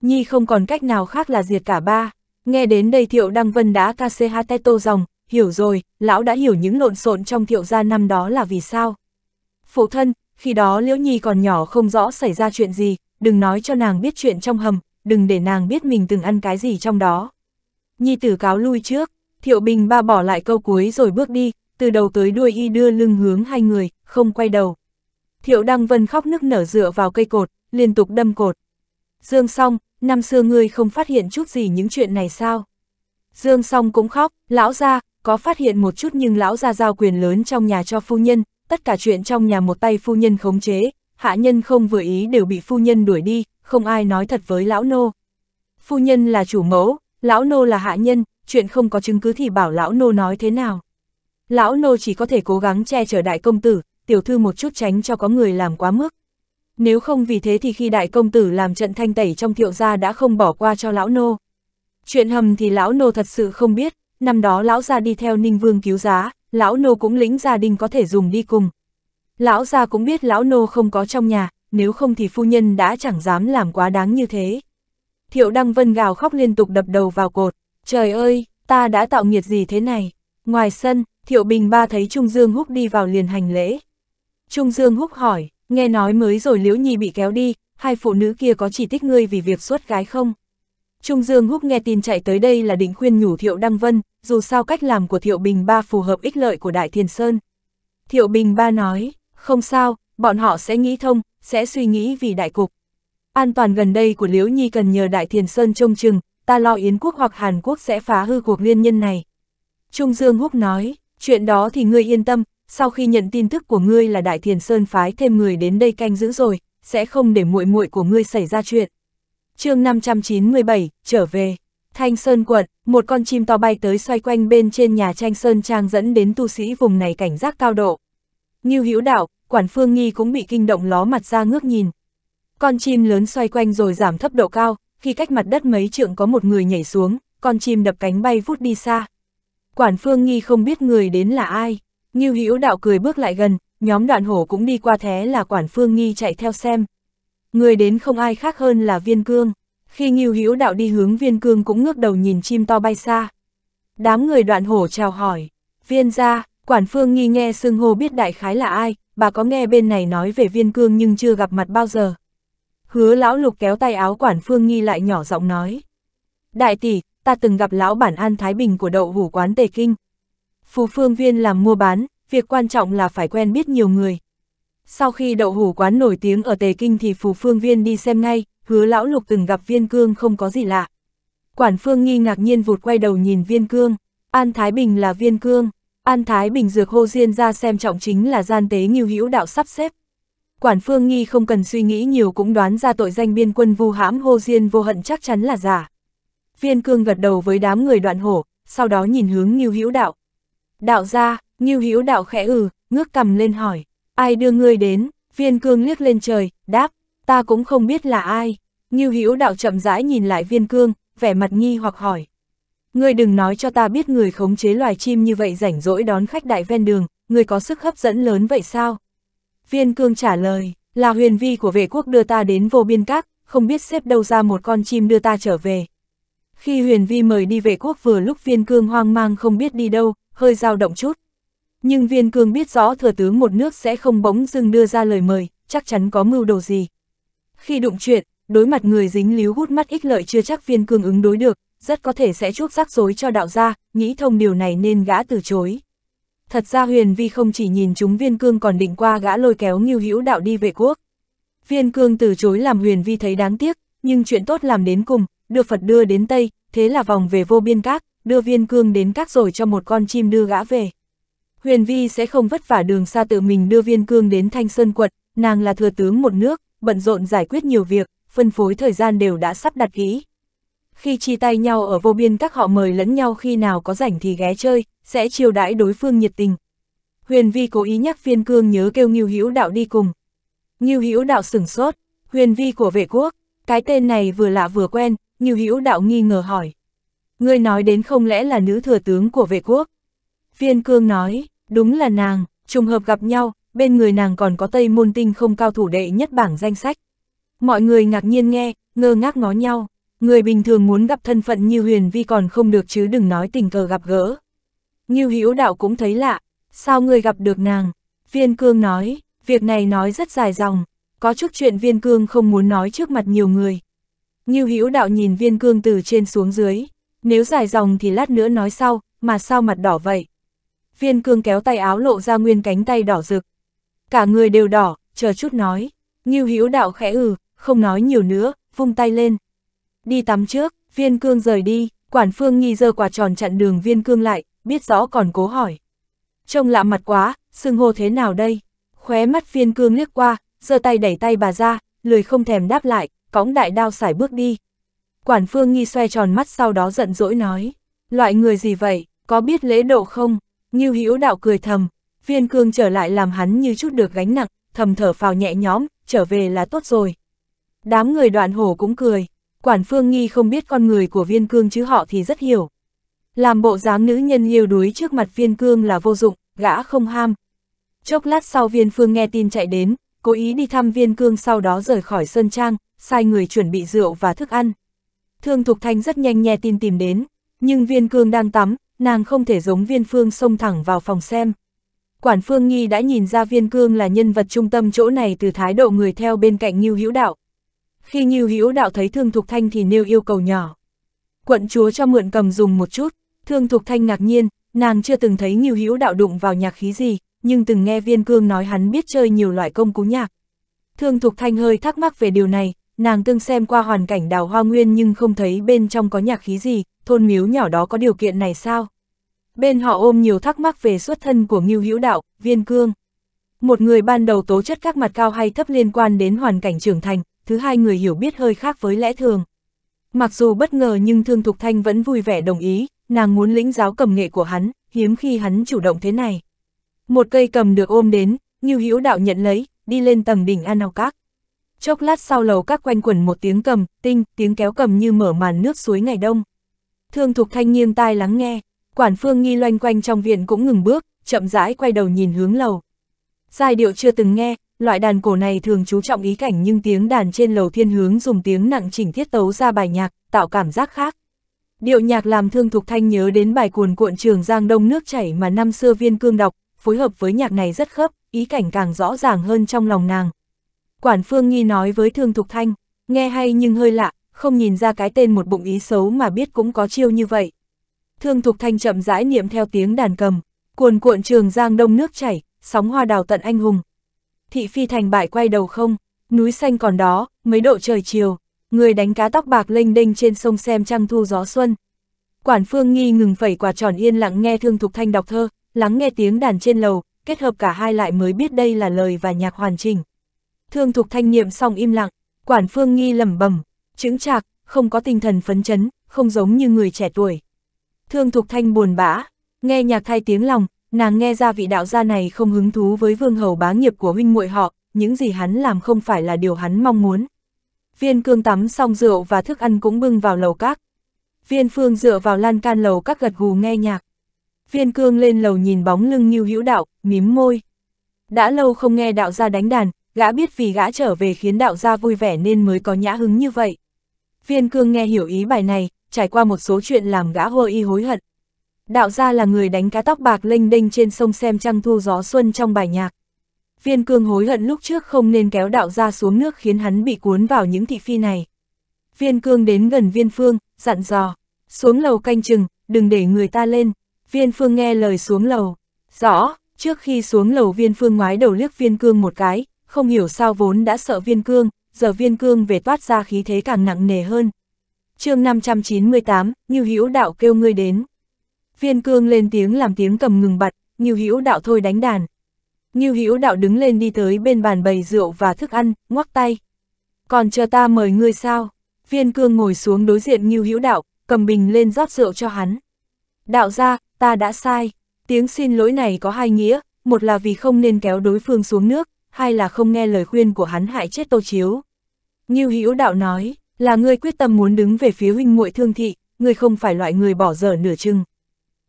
Speaker 1: Nhi không còn cách nào khác là diệt cả ba. Nghe đến đây Thiệu Đăng Vân đã ca kch tô dòng, hiểu rồi, lão đã hiểu những lộn xộn trong thiệu gia năm đó là vì sao. Phụ thân, khi đó Liễu Nhi còn nhỏ không rõ xảy ra chuyện gì, đừng nói cho nàng biết chuyện trong hầm, đừng để nàng biết mình từng ăn cái gì trong đó. Nhi tử cáo lui trước, thiệu bình ba bỏ lại câu cuối rồi bước đi, từ đầu tới đuôi y đưa lưng hướng hai người, không quay đầu. Thiệu Đăng Vân khóc nức nở dựa vào cây cột, liên tục đâm cột. Dương song, năm xưa ngươi không phát hiện chút gì những chuyện này sao? Dương song cũng khóc, lão ra, có phát hiện một chút nhưng lão ra giao quyền lớn trong nhà cho phu nhân, tất cả chuyện trong nhà một tay phu nhân khống chế, hạ nhân không vừa ý đều bị phu nhân đuổi đi, không ai nói thật với lão nô. Phu nhân là chủ mẫu, lão nô là hạ nhân, chuyện không có chứng cứ thì bảo lão nô nói thế nào. Lão nô chỉ có thể cố gắng che chở đại công tử, tiểu thư một chút tránh cho có người làm quá mức. Nếu không vì thế thì khi đại công tử làm trận thanh tẩy trong thiệu gia đã không bỏ qua cho lão nô. Chuyện hầm thì lão nô thật sự không biết, năm đó lão gia đi theo Ninh Vương cứu giá, lão nô cũng lĩnh gia đình có thể dùng đi cùng. Lão gia cũng biết lão nô không có trong nhà, nếu không thì phu nhân đã chẳng dám làm quá đáng như thế. Thiệu Đăng Vân gào khóc liên tục đập đầu vào cột, trời ơi, ta đã tạo nghiệt gì thế này. Ngoài sân, Thiệu Bình Ba thấy Trung Dương Húc đi vào liền hành lễ. Trung Dương Húc hỏi, nghe nói mới rồi Liễu Nhi bị kéo đi, hai phụ nữ kia có chỉ trích ngươi vì việc xuất gái không? Trung Dương Húc nghe tin chạy tới đây là định khuyên nhủ Thiệu Đăng Vân, dù sao cách làm của Thiệu Bình Ba phù hợp ích lợi của Đại Thiền Sơn. Thiệu Bình Ba nói, không sao, bọn họ sẽ nghĩ thông, sẽ suy nghĩ vì đại cục. An toàn gần đây của Liễu Nhi cần nhờ Đại Thiền Sơn trông chừng, ta lo Yến Quốc hoặc Hàn Quốc sẽ phá hư cuộc liên nhân này. Trung Dương Húc nói, chuyện đó thì ngươi yên tâm, sau khi nhận tin tức của ngươi là Đại Thiền Sơn phái thêm người đến đây canh giữ rồi, sẽ không để muội muội của ngươi xảy ra chuyện chương 597, trở về. Thanh Sơn quận, một con chim to bay tới xoay quanh bên trên nhà tranh Sơn Trang dẫn đến tu sĩ vùng này cảnh giác cao độ. Như hữu đạo, quản phương nghi cũng bị kinh động ló mặt ra ngước nhìn. Con chim lớn xoay quanh rồi giảm thấp độ cao, khi cách mặt đất mấy trượng có một người nhảy xuống, con chim đập cánh bay vút đi xa. Quản phương nghi không biết người đến là ai, như hữu đạo cười bước lại gần, nhóm đoạn hổ cũng đi qua thế là quản phương nghi chạy theo xem. Người đến không ai khác hơn là viên cương. Khi nghiêu hữu đạo đi hướng viên cương cũng ngước đầu nhìn chim to bay xa. Đám người đoạn hổ chào hỏi. Viên gia quản phương nghi nghe xưng hô biết đại khái là ai, bà có nghe bên này nói về viên cương nhưng chưa gặp mặt bao giờ. Hứa lão lục kéo tay áo quản phương nghi lại nhỏ giọng nói. Đại tỷ, ta từng gặp lão bản An Thái Bình của đậu hủ quán Tề Kinh. Phú phương viên làm mua bán, việc quan trọng là phải quen biết nhiều người, sau khi đậu hủ quán nổi tiếng ở Tề Kinh thì Phù Phương Viên đi xem ngay, hứa lão lục từng gặp Viên Cương không có gì lạ. Quản Phương Nghi ngạc nhiên vụt quay đầu nhìn Viên Cương, An Thái Bình là Viên Cương, An Thái Bình dược hô diên ra xem trọng chính là gian tế nghiêu hữu đạo sắp xếp. Quản Phương Nghi không cần suy nghĩ nhiều cũng đoán ra tội danh biên quân vu hãm hô diên vô hận chắc chắn là giả. Viên Cương gật đầu với đám người đoạn hổ, sau đó nhìn hướng nghiêu hữu đạo. Đạo ra, nghiêu hữu đạo khẽ ừ, ngước cầm lên hỏi. Ai đưa ngươi đến, viên cương liếc lên trời, đáp, ta cũng không biết là ai. Ngưu Hữu đạo chậm rãi nhìn lại viên cương, vẻ mặt nghi hoặc hỏi. Ngươi đừng nói cho ta biết người khống chế loài chim như vậy rảnh rỗi đón khách đại ven đường, ngươi có sức hấp dẫn lớn vậy sao? Viên cương trả lời, là huyền vi của vệ quốc đưa ta đến vô biên các, không biết xếp đâu ra một con chim đưa ta trở về. Khi huyền vi mời đi vệ quốc vừa lúc viên cương hoang mang không biết đi đâu, hơi dao động chút, nhưng viên cương biết rõ thừa tướng một nước sẽ không bỗng dưng đưa ra lời mời, chắc chắn có mưu đồ gì. Khi đụng chuyện, đối mặt người dính líu hút mắt ích lợi chưa chắc viên cương ứng đối được, rất có thể sẽ chuốc rắc rối cho đạo gia, nghĩ thông điều này nên gã từ chối. Thật ra huyền vi không chỉ nhìn chúng viên cương còn định qua gã lôi kéo nghiêu hữu đạo đi về quốc. Viên cương từ chối làm huyền vi thấy đáng tiếc, nhưng chuyện tốt làm đến cùng, được Phật đưa đến Tây, thế là vòng về vô biên các, đưa viên cương đến các rồi cho một con chim đưa gã về. Huyền Vi sẽ không vất vả đường xa tự mình đưa viên cương đến Thanh Sơn quật, nàng là thừa tướng một nước, bận rộn giải quyết nhiều việc, phân phối thời gian đều đã sắp đặt kỹ. Khi chia tay nhau ở vô biên các họ mời lẫn nhau khi nào có rảnh thì ghé chơi, sẽ chiêu đãi đối phương nhiệt tình. Huyền Vi cố ý nhắc viên cương nhớ kêu Ngưu Hữu Đạo đi cùng. Ngưu Hữu Đạo sửng sốt, Huyền Vi của vệ quốc, cái tên này vừa lạ vừa quen, Ngưu Hữu Đạo nghi ngờ hỏi. Ngươi nói đến không lẽ là nữ thừa tướng của vệ quốc? Viên cương nói, Đúng là nàng, trùng hợp gặp nhau, bên người nàng còn có Tây Môn Tinh không cao thủ đệ nhất bảng danh sách. Mọi người ngạc nhiên nghe, ngơ ngác ngó nhau, người bình thường muốn gặp thân phận như Huyền Vi còn không được chứ đừng nói tình cờ gặp gỡ. như Hữu Đạo cũng thấy lạ, sao người gặp được nàng? Viên Cương nói, việc này nói rất dài dòng, có chút chuyện Viên Cương không muốn nói trước mặt nhiều người. như Hữu Đạo nhìn Viên Cương từ trên xuống dưới, nếu dài dòng thì lát nữa nói sau, mà sao mặt đỏ vậy? Viên cương kéo tay áo lộ ra nguyên cánh tay đỏ rực. Cả người đều đỏ, chờ chút nói. Ngưu Hữu đạo khẽ ừ, không nói nhiều nữa, vung tay lên. Đi tắm trước, viên cương rời đi, quản phương nghi dơ quả tròn chặn đường viên cương lại, biết rõ còn cố hỏi. Trông lạ mặt quá, sưng hô thế nào đây? Khóe mắt viên cương liếc qua, giơ tay đẩy tay bà ra, lười không thèm đáp lại, cõng đại đao xài bước đi. Quản phương nghi xoay tròn mắt sau đó giận dỗi nói, loại người gì vậy, có biết lễ độ không? Ngưu Hữu Đạo cười thầm, viên cương trở lại làm hắn như chút được gánh nặng, thầm thở phào nhẹ nhõm, trở về là tốt rồi. Đám người đoạn hổ cũng cười, quản phương nghi không biết con người của viên cương chứ họ thì rất hiểu. Làm bộ dáng nữ nhân yêu đuối trước mặt viên cương là vô dụng, gã không ham. Chốc lát sau viên phương nghe tin chạy đến, cố ý đi thăm viên cương sau đó rời khỏi Sơn Trang, sai người chuẩn bị rượu và thức ăn. Thương Thục Thanh rất nhanh nhẹ tin tìm đến, nhưng viên cương đang tắm, nàng không thể giống viên phương xông thẳng vào phòng xem. Quản phương nghi đã nhìn ra viên cương là nhân vật trung tâm chỗ này từ thái độ người theo bên cạnh Nhiêu Hữu Đạo. Khi Nhiêu Hữu Đạo thấy Thương Thục Thanh thì nêu yêu cầu nhỏ. Quận chúa cho mượn cầm dùng một chút, Thương Thục Thanh ngạc nhiên, nàng chưa từng thấy Nhiêu Hữu Đạo đụng vào nhạc khí gì, nhưng từng nghe viên cương nói hắn biết chơi nhiều loại công cú nhạc. Thương Thục Thanh hơi thắc mắc về điều này, nàng tương xem qua hoàn cảnh đào hoa nguyên nhưng không thấy bên trong có nhạc khí gì, thôn miếu nhỏ đó có điều kiện này sao? Bên họ ôm nhiều thắc mắc về xuất thân của Ngưu Hữu Đạo, Viên Cương. Một người ban đầu tố chất các mặt cao hay thấp liên quan đến hoàn cảnh trưởng thành, thứ hai người hiểu biết hơi khác với lẽ thường. Mặc dù bất ngờ nhưng Thương Thục Thanh vẫn vui vẻ đồng ý, nàng muốn lĩnh giáo cầm nghệ của hắn, hiếm khi hắn chủ động thế này. Một cây cầm được ôm đến, Ngưu Hữu Đạo nhận lấy, đi lên tầng đỉnh An Các chốc lát sau lầu các quanh quẩn một tiếng cầm, tinh, tiếng kéo cầm như mở màn nước suối ngày đông. Thương Thục Thanh nghiêng tai lắng nghe, quản phương nghi loanh quanh trong viện cũng ngừng bước, chậm rãi quay đầu nhìn hướng lầu. Giai điệu chưa từng nghe, loại đàn cổ này thường chú trọng ý cảnh nhưng tiếng đàn trên lầu thiên hướng dùng tiếng nặng chỉnh thiết tấu ra bài nhạc, tạo cảm giác khác. Điệu nhạc làm Thương Thục Thanh nhớ đến bài cuồn cuộn trường Giang Đông nước chảy mà năm xưa viên cương đọc, phối hợp với nhạc này rất khớp, ý cảnh càng rõ ràng hơn trong lòng nàng, Quản Phương Nhi nói với Thương Thục Thanh, nghe hay nhưng hơi lạ, không nhìn ra cái tên một bụng ý xấu mà biết cũng có chiêu như vậy. Thương Thục Thanh chậm rãi niệm theo tiếng đàn cầm, cuồn cuộn trường giang đông nước chảy, sóng hoa đào tận anh hùng. Thị phi thành bại quay đầu không, núi xanh còn đó, mấy độ trời chiều, người đánh cá tóc bạc lênh đênh trên sông xem trăng thu gió xuân. Quản Phương Nghi ngừng phẩy quả tròn yên lặng nghe Thương Thục Thanh đọc thơ, lắng nghe tiếng đàn trên lầu, kết hợp cả hai lại mới biết đây là lời và nhạc hoàn chỉnh. Thương Thục Thanh niệm xong im lặng, Quản Phương Nghi lẩm bẩm, chứng chạc, không có tinh thần phấn chấn, không giống như người trẻ tuổi. Thương Thục Thanh buồn bã, nghe nhạc thay tiếng lòng, nàng nghe ra vị đạo gia này không hứng thú với vương hầu bá nghiệp của huynh muội họ, những gì hắn làm không phải là điều hắn mong muốn. Viên cương tắm xong rượu và thức ăn cũng bưng vào lầu các. Viên phương dựa vào lan can lầu các gật gù nghe nhạc. Viên cương lên lầu nhìn bóng lưng như hữu đạo, mím môi. Đã lâu không nghe đạo gia đánh đàn, gã biết vì gã trở về khiến đạo gia vui vẻ nên mới có nhã hứng như vậy. Viên cương nghe hiểu ý bài này, trải qua một số chuyện làm gã hôi y hối hận. Đạo gia là người đánh cá tóc bạc lênh đênh trên sông xem trăng thu gió xuân trong bài nhạc. Viên cương hối hận lúc trước không nên kéo đạo gia xuống nước khiến hắn bị cuốn vào những thị phi này. Viên cương đến gần viên phương, dặn dò, xuống lầu canh chừng, đừng để người ta lên. Viên phương nghe lời xuống lầu, rõ, trước khi xuống lầu viên phương ngoái đầu liếc viên cương một cái, không hiểu sao vốn đã sợ viên cương, giờ viên cương về toát ra khí thế càng nặng nề hơn. chương 598, Như Hữu Đạo kêu ngươi đến. Viên cương lên tiếng làm tiếng cầm ngừng bật Như Hữu Đạo thôi đánh đàn. Như Hữu Đạo đứng lên đi tới bên bàn bày rượu và thức ăn, ngoắc tay. Còn chờ ta mời ngươi sao? Viên cương ngồi xuống đối diện Như Hữu Đạo, cầm bình lên rót rượu cho hắn. Đạo ra, ta đã sai. Tiếng xin lỗi này có hai nghĩa, một là vì không nên kéo đối phương xuống nước, hay là không nghe lời khuyên của hắn hại chết Tô Chiếu. Như Hữu Đạo nói, là ngươi quyết tâm muốn đứng về phía huynh muội Thương thị, ngươi không phải loại người bỏ dở nửa chừng.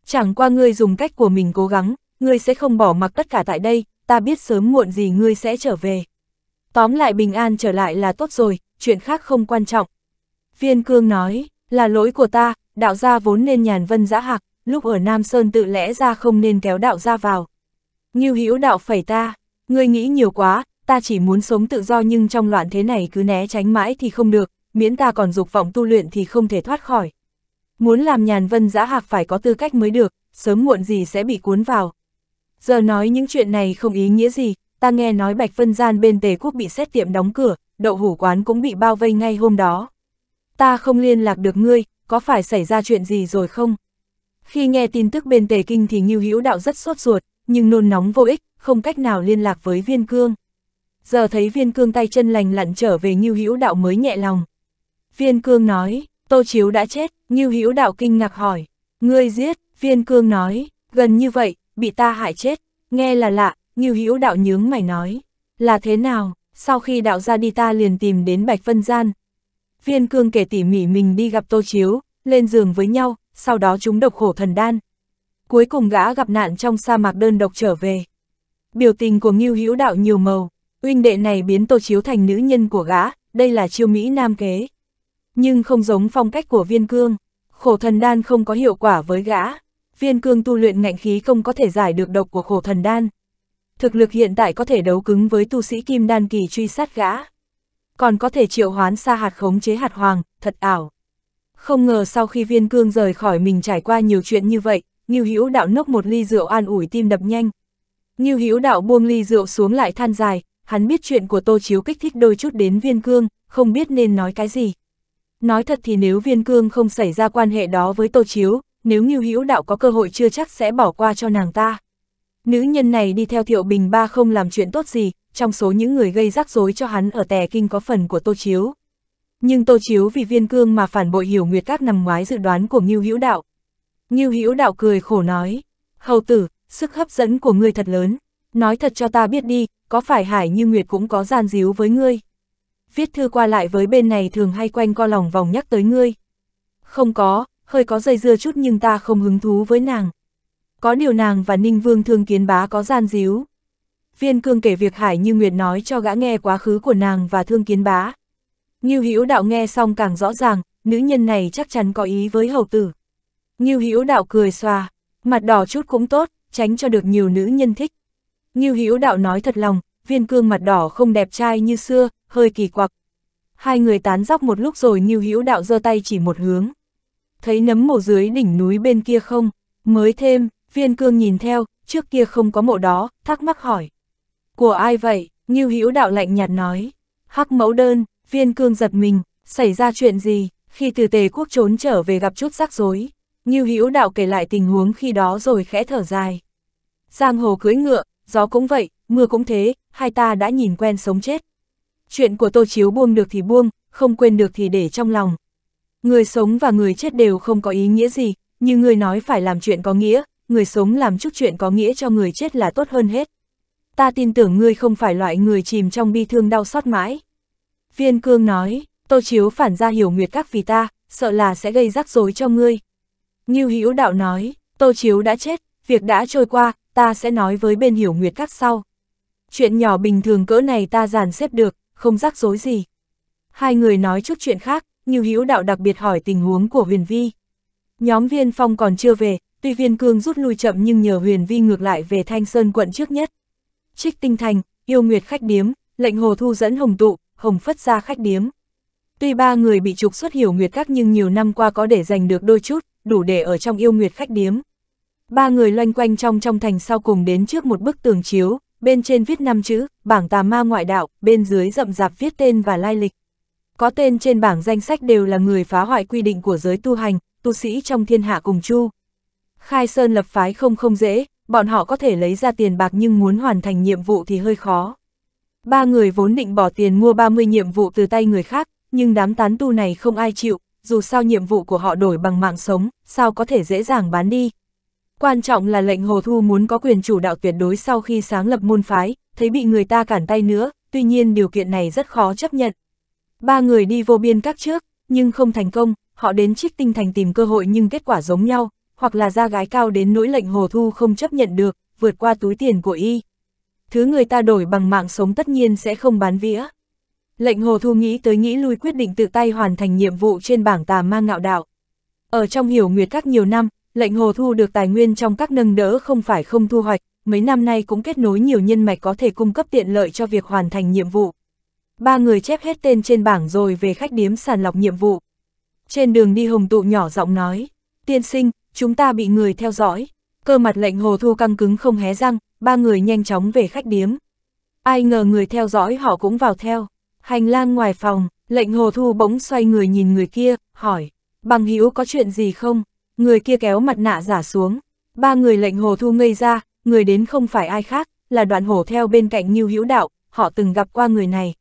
Speaker 1: Chẳng qua ngươi dùng cách của mình cố gắng, ngươi sẽ không bỏ mặc tất cả tại đây, ta biết sớm muộn gì ngươi sẽ trở về. Tóm lại bình an trở lại là tốt rồi, chuyện khác không quan trọng. Viên Cương nói, là lỗi của ta, đạo gia vốn nên nhàn vân giã hạc, lúc ở Nam Sơn tự lẽ ra không nên kéo đạo gia vào. Như Hữu đạo phẩy ta, ngươi nghĩ nhiều quá, ta chỉ muốn sống tự do nhưng trong loạn thế này cứ né tránh mãi thì không được, miễn ta còn dục vọng tu luyện thì không thể thoát khỏi. Muốn làm nhàn vân giã hạc phải có tư cách mới được, sớm muộn gì sẽ bị cuốn vào. Giờ nói những chuyện này không ý nghĩa gì, ta nghe nói Bạch phân Gian bên Tề Quốc bị xét tiệm đóng cửa, đậu hủ quán cũng bị bao vây ngay hôm đó. Ta không liên lạc được ngươi, có phải xảy ra chuyện gì rồi không? Khi nghe tin tức bên Tề Kinh thì Ngưu Hữu Đạo rất sốt ruột, nhưng nôn nóng vô ích, không cách nào liên lạc với viên cương. Giờ thấy viên cương tay chân lành lặn trở về Ngưu Hữu Đạo mới nhẹ lòng. Viên cương nói, Tô Chiếu đã chết, Ngưu Hữu Đạo kinh ngạc hỏi, ngươi giết, viên cương nói, gần như vậy, bị ta hại chết, nghe là lạ, Ngưu Hữu Đạo nhướng mày nói, là thế nào, sau khi đạo ra đi ta liền tìm đến Bạch Vân Gian. Viên cương kể tỉ mỉ mình đi gặp Tô Chiếu, lên giường với nhau, sau đó chúng độc khổ thần đan. Cuối cùng gã gặp nạn trong sa mạc đơn độc trở về. Biểu tình của Ngưu Hữu Đạo nhiều màu, huynh đệ này biến Tô Chiếu thành nữ nhân của gã, đây là chiêu mỹ nam kế. Nhưng không giống phong cách của Viên Cương, khổ thần đan không có hiệu quả với gã. Viên Cương tu luyện ngạnh khí không có thể giải được độc của khổ thần đan. Thực lực hiện tại có thể đấu cứng với tu sĩ kim đan kỳ truy sát gã. Còn có thể triệu hoán xa hạt khống chế hạt hoàng, thật ảo. Không ngờ sau khi Viên Cương rời khỏi mình trải qua nhiều chuyện như vậy, Ngưu Hữu đạo nốc một ly rượu an ủi tim đập nhanh, như Hữu đạo buông ly rượu xuống lại than dài, hắn biết chuyện của Tô Chiếu kích thích đôi chút đến viên cương, không biết nên nói cái gì. Nói thật thì nếu viên cương không xảy ra quan hệ đó với Tô Chiếu, nếu Ngưu Hữu Đạo có cơ hội chưa chắc sẽ bỏ qua cho nàng ta. Nữ nhân này đi theo Thiệu Bình Ba không làm chuyện tốt gì, trong số những người gây rắc rối cho hắn ở tè kinh có phần của Tô Chiếu. Nhưng Tô Chiếu vì viên cương mà phản bội hiểu nguyệt các nằm ngoái dự đoán của Ngưu Hữu Đạo. Ngưu Hữu Đạo cười khổ nói, hầu tử, sức hấp dẫn của ngươi thật lớn. Nói thật cho ta biết đi, có phải Hải Như Nguyệt cũng có gian díu với ngươi? Viết thư qua lại với bên này thường hay quanh co lòng vòng nhắc tới ngươi. Không có, hơi có dây dưa chút nhưng ta không hứng thú với nàng. Có điều nàng và Ninh Vương Thương Kiến Bá có gian díu. Viên Cương kể việc Hải Như Nguyệt nói cho gã nghe quá khứ của nàng và Thương Kiến Bá. Ngưu Hữu Đạo nghe xong càng rõ ràng, nữ nhân này chắc chắn có ý với hầu tử. Ngưu Hữu Đạo cười xòa, mặt đỏ chút cũng tốt, tránh cho được nhiều nữ nhân thích. Như Hữu đạo nói thật lòng, viên cương mặt đỏ không đẹp trai như xưa, hơi kỳ quặc. Hai người tán dóc một lúc rồi Như Hữu đạo giơ tay chỉ một hướng. Thấy nấm mộ dưới đỉnh núi bên kia không? Mới thêm, viên cương nhìn theo, trước kia không có mộ đó, thắc mắc hỏi. Của ai vậy? Như Hữu đạo lạnh nhạt nói. Hắc mẫu đơn, viên cương giật mình, xảy ra chuyện gì? Khi từ tề quốc trốn trở về gặp chút rắc rối, Như Hữu đạo kể lại tình huống khi đó rồi khẽ thở dài. Giang hồ cưới ngựa, gió cũng vậy, mưa cũng thế, hai ta đã nhìn quen sống chết. Chuyện của Tô Chiếu buông được thì buông, không quên được thì để trong lòng. Người sống và người chết đều không có ý nghĩa gì, như người nói phải làm chuyện có nghĩa, người sống làm chút chuyện có nghĩa cho người chết là tốt hơn hết. Ta tin tưởng ngươi không phải loại người chìm trong bi thương đau xót mãi. Viên cương nói, Tô Chiếu phản ra hiểu nguyệt các vì ta, sợ là sẽ gây rắc rối cho ngươi. Như Hữu đạo nói, Tô Chiếu đã chết, việc đã trôi qua, ta sẽ nói với bên hiểu nguyệt các sau. Chuyện nhỏ bình thường cỡ này ta dàn xếp được, không rắc rối gì. Hai người nói chút chuyện khác, như hữu đạo đặc biệt hỏi tình huống của huyền vi. Nhóm viên phong còn chưa về, tuy viên cương rút lui chậm nhưng nhờ huyền vi ngược lại về Thanh Sơn quận trước nhất. Trích tinh thành, yêu nguyệt khách điếm, lệnh hồ thu dẫn hồng tụ, hồng phất ra khách điếm. Tuy ba người bị trục xuất hiểu nguyệt các nhưng nhiều năm qua có để giành được đôi chút, đủ để ở trong yêu nguyệt khách điếm. Ba người loanh quanh trong trong thành sau cùng đến trước một bức tường chiếu, bên trên viết năm chữ, bảng tà ma ngoại đạo, bên dưới rậm rạp viết tên và lai lịch. Có tên trên bảng danh sách đều là người phá hoại quy định của giới tu hành, tu sĩ trong thiên hạ cùng chu. Khai Sơn lập phái không không dễ, bọn họ có thể lấy ra tiền bạc nhưng muốn hoàn thành nhiệm vụ thì hơi khó. Ba người vốn định bỏ tiền mua 30 nhiệm vụ từ tay người khác, nhưng đám tán tu này không ai chịu, dù sao nhiệm vụ của họ đổi bằng mạng sống, sao có thể dễ dàng bán đi, Quan trọng là lệnh Hồ Thu muốn có quyền chủ đạo tuyệt đối sau khi sáng lập môn phái, thấy bị người ta cản tay nữa, tuy nhiên điều kiện này rất khó chấp nhận. Ba người đi vô biên các trước, nhưng không thành công, họ đến trích tinh thành tìm cơ hội nhưng kết quả giống nhau, hoặc là ra gái cao đến nỗi lệnh Hồ Thu không chấp nhận được, vượt qua túi tiền của y. Thứ người ta đổi bằng mạng sống tất nhiên sẽ không bán vía Lệnh Hồ Thu nghĩ tới nghĩ lui quyết định tự tay hoàn thành nhiệm vụ trên bảng tà ma ngạo đạo. Ở trong hiểu nguyệt các nhiều năm, Lệnh hồ thu được tài nguyên trong các nâng đỡ không phải không thu hoạch, mấy năm nay cũng kết nối nhiều nhân mạch có thể cung cấp tiện lợi cho việc hoàn thành nhiệm vụ. Ba người chép hết tên trên bảng rồi về khách điếm sàn lọc nhiệm vụ. Trên đường đi hồng tụ nhỏ giọng nói, tiên sinh, chúng ta bị người theo dõi. Cơ mặt lệnh hồ thu căng cứng không hé răng, ba người nhanh chóng về khách điếm. Ai ngờ người theo dõi họ cũng vào theo. Hành lang ngoài phòng, lệnh hồ thu bỗng xoay người nhìn người kia, hỏi, bằng hữu có chuyện gì không? Người kia kéo mặt nạ giả xuống, ba người lệnh hồ thu ngây ra, người đến không phải ai khác, là đoạn hổ theo bên cạnh Nhiêu Hữu Đạo, họ từng gặp qua người này.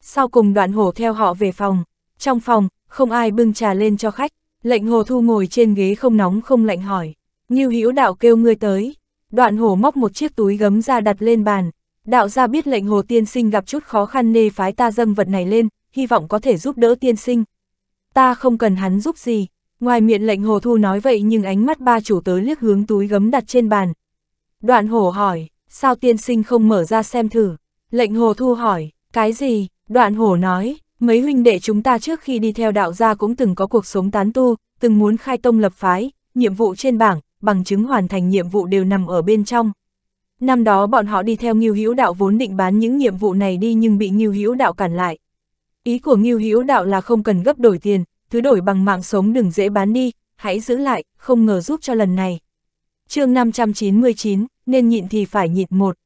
Speaker 1: Sau cùng đoạn hổ theo họ về phòng, trong phòng, không ai bưng trà lên cho khách, lệnh hồ thu ngồi trên ghế không nóng không lạnh hỏi, Nhiêu Hữu Đạo kêu ngươi tới, đoạn hổ móc một chiếc túi gấm ra đặt lên bàn, đạo ra biết lệnh hồ tiên sinh gặp chút khó khăn nê phái ta dâng vật này lên, hy vọng có thể giúp đỡ tiên sinh. Ta không cần hắn giúp gì, Ngoài miệng lệnh hồ thu nói vậy nhưng ánh mắt ba chủ tới liếc hướng túi gấm đặt trên bàn. Đoạn hổ hỏi, sao tiên sinh không mở ra xem thử? Lệnh hồ thu hỏi, cái gì? Đoạn hổ nói, mấy huynh đệ chúng ta trước khi đi theo đạo gia cũng từng có cuộc sống tán tu, từng muốn khai tông lập phái, nhiệm vụ trên bảng, bằng chứng hoàn thành nhiệm vụ đều nằm ở bên trong. Năm đó bọn họ đi theo Ngưu Hữu Đạo vốn định bán những nhiệm vụ này đi nhưng bị Ngưu Hữu Đạo cản lại. Ý của Ngưu Hữu Đạo là không cần gấp đổi tiền, thứ đổi bằng mạng sống đừng dễ bán đi, hãy giữ lại, không ngờ giúp cho lần này. chương 599, nên nhịn thì phải nhịn một.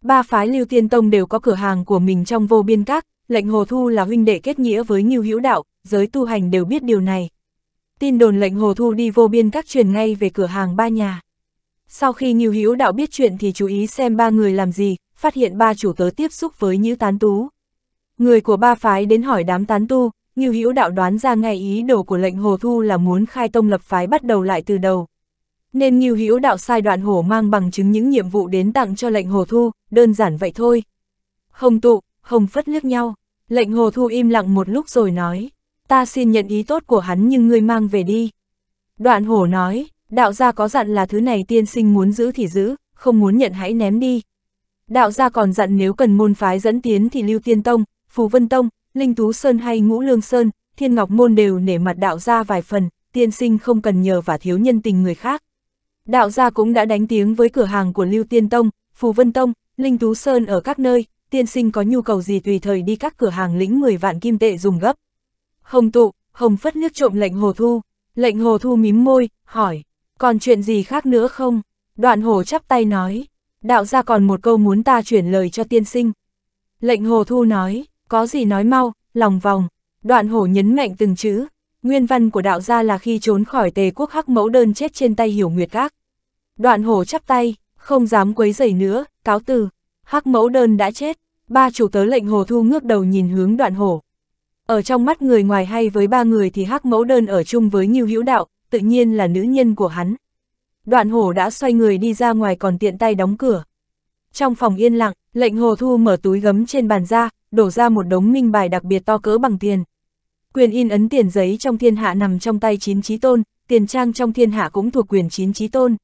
Speaker 1: Ba phái Lưu Tiên Tông đều có cửa hàng của mình trong vô biên các, lệnh Hồ Thu là huynh đệ kết nghĩa với Ngưu Hữu Đạo, giới tu hành đều biết điều này. Tin đồn lệnh Hồ Thu đi vô biên các truyền ngay về cửa hàng ba nhà. Sau khi Ngưu Hữu Đạo biết chuyện thì chú ý xem ba người làm gì, phát hiện ba chủ tớ tiếp xúc với Nhữ Tán Tú. Người của ba phái đến hỏi đám tán tu, Ngưu Hữu đạo đoán ra ngay ý đồ của lệnh Hồ Thu là muốn khai tông lập phái bắt đầu lại từ đầu. Nên Ngưu Hữu đạo sai đoạn hổ mang bằng chứng những nhiệm vụ đến tặng cho lệnh Hồ Thu, đơn giản vậy thôi. Không tụ, không phất liếc nhau, lệnh Hồ Thu im lặng một lúc rồi nói, ta xin nhận ý tốt của hắn nhưng ngươi mang về đi. Đoạn hổ nói, đạo gia có dặn là thứ này tiên sinh muốn giữ thì giữ, không muốn nhận hãy ném đi. Đạo gia còn dặn nếu cần môn phái dẫn tiến thì lưu tiên tông, phù vân tông, Linh tú Sơn hay Ngũ Lương Sơn, Thiên Ngọc Môn đều nể mặt đạo gia vài phần, tiên sinh không cần nhờ và thiếu nhân tình người khác. Đạo gia cũng đã đánh tiếng với cửa hàng của Lưu Tiên Tông, Phù Vân Tông, Linh Tú Sơn ở các nơi, tiên sinh có nhu cầu gì tùy thời đi các cửa hàng lĩnh 10 vạn kim tệ dùng gấp. Hồng tụ, Hồng phất nước trộm lệnh hồ thu, lệnh hồ thu mím môi, hỏi, còn chuyện gì khác nữa không? Đoạn hồ chắp tay nói, đạo gia còn một câu muốn ta chuyển lời cho tiên sinh. Lệnh hồ thu nói, có gì nói mau, lòng vòng. Đoạn hổ nhấn mạnh từng chữ, nguyên văn của đạo gia là khi trốn khỏi tề quốc hắc mẫu đơn chết trên tay hiểu nguyệt các. Đoạn hổ chắp tay, không dám quấy rầy nữa, cáo từ, hắc mẫu đơn đã chết, ba chủ tớ lệnh hồ thu ngước đầu nhìn hướng đoạn hổ. Ở trong mắt người ngoài hay với ba người thì hắc mẫu đơn ở chung với như Hữu Đạo, tự nhiên là nữ nhân của hắn. Đoạn hổ đã xoay người đi ra ngoài còn tiện tay đóng cửa. Trong phòng yên lặng, lệnh hồ thu mở túi gấm trên bàn ra, đổ ra một đống minh bài đặc biệt to cỡ bằng tiền. Quyền in ấn tiền giấy trong thiên hạ nằm trong tay chín trí tôn, tiền trang trong thiên hạ cũng thuộc quyền chín trí tôn.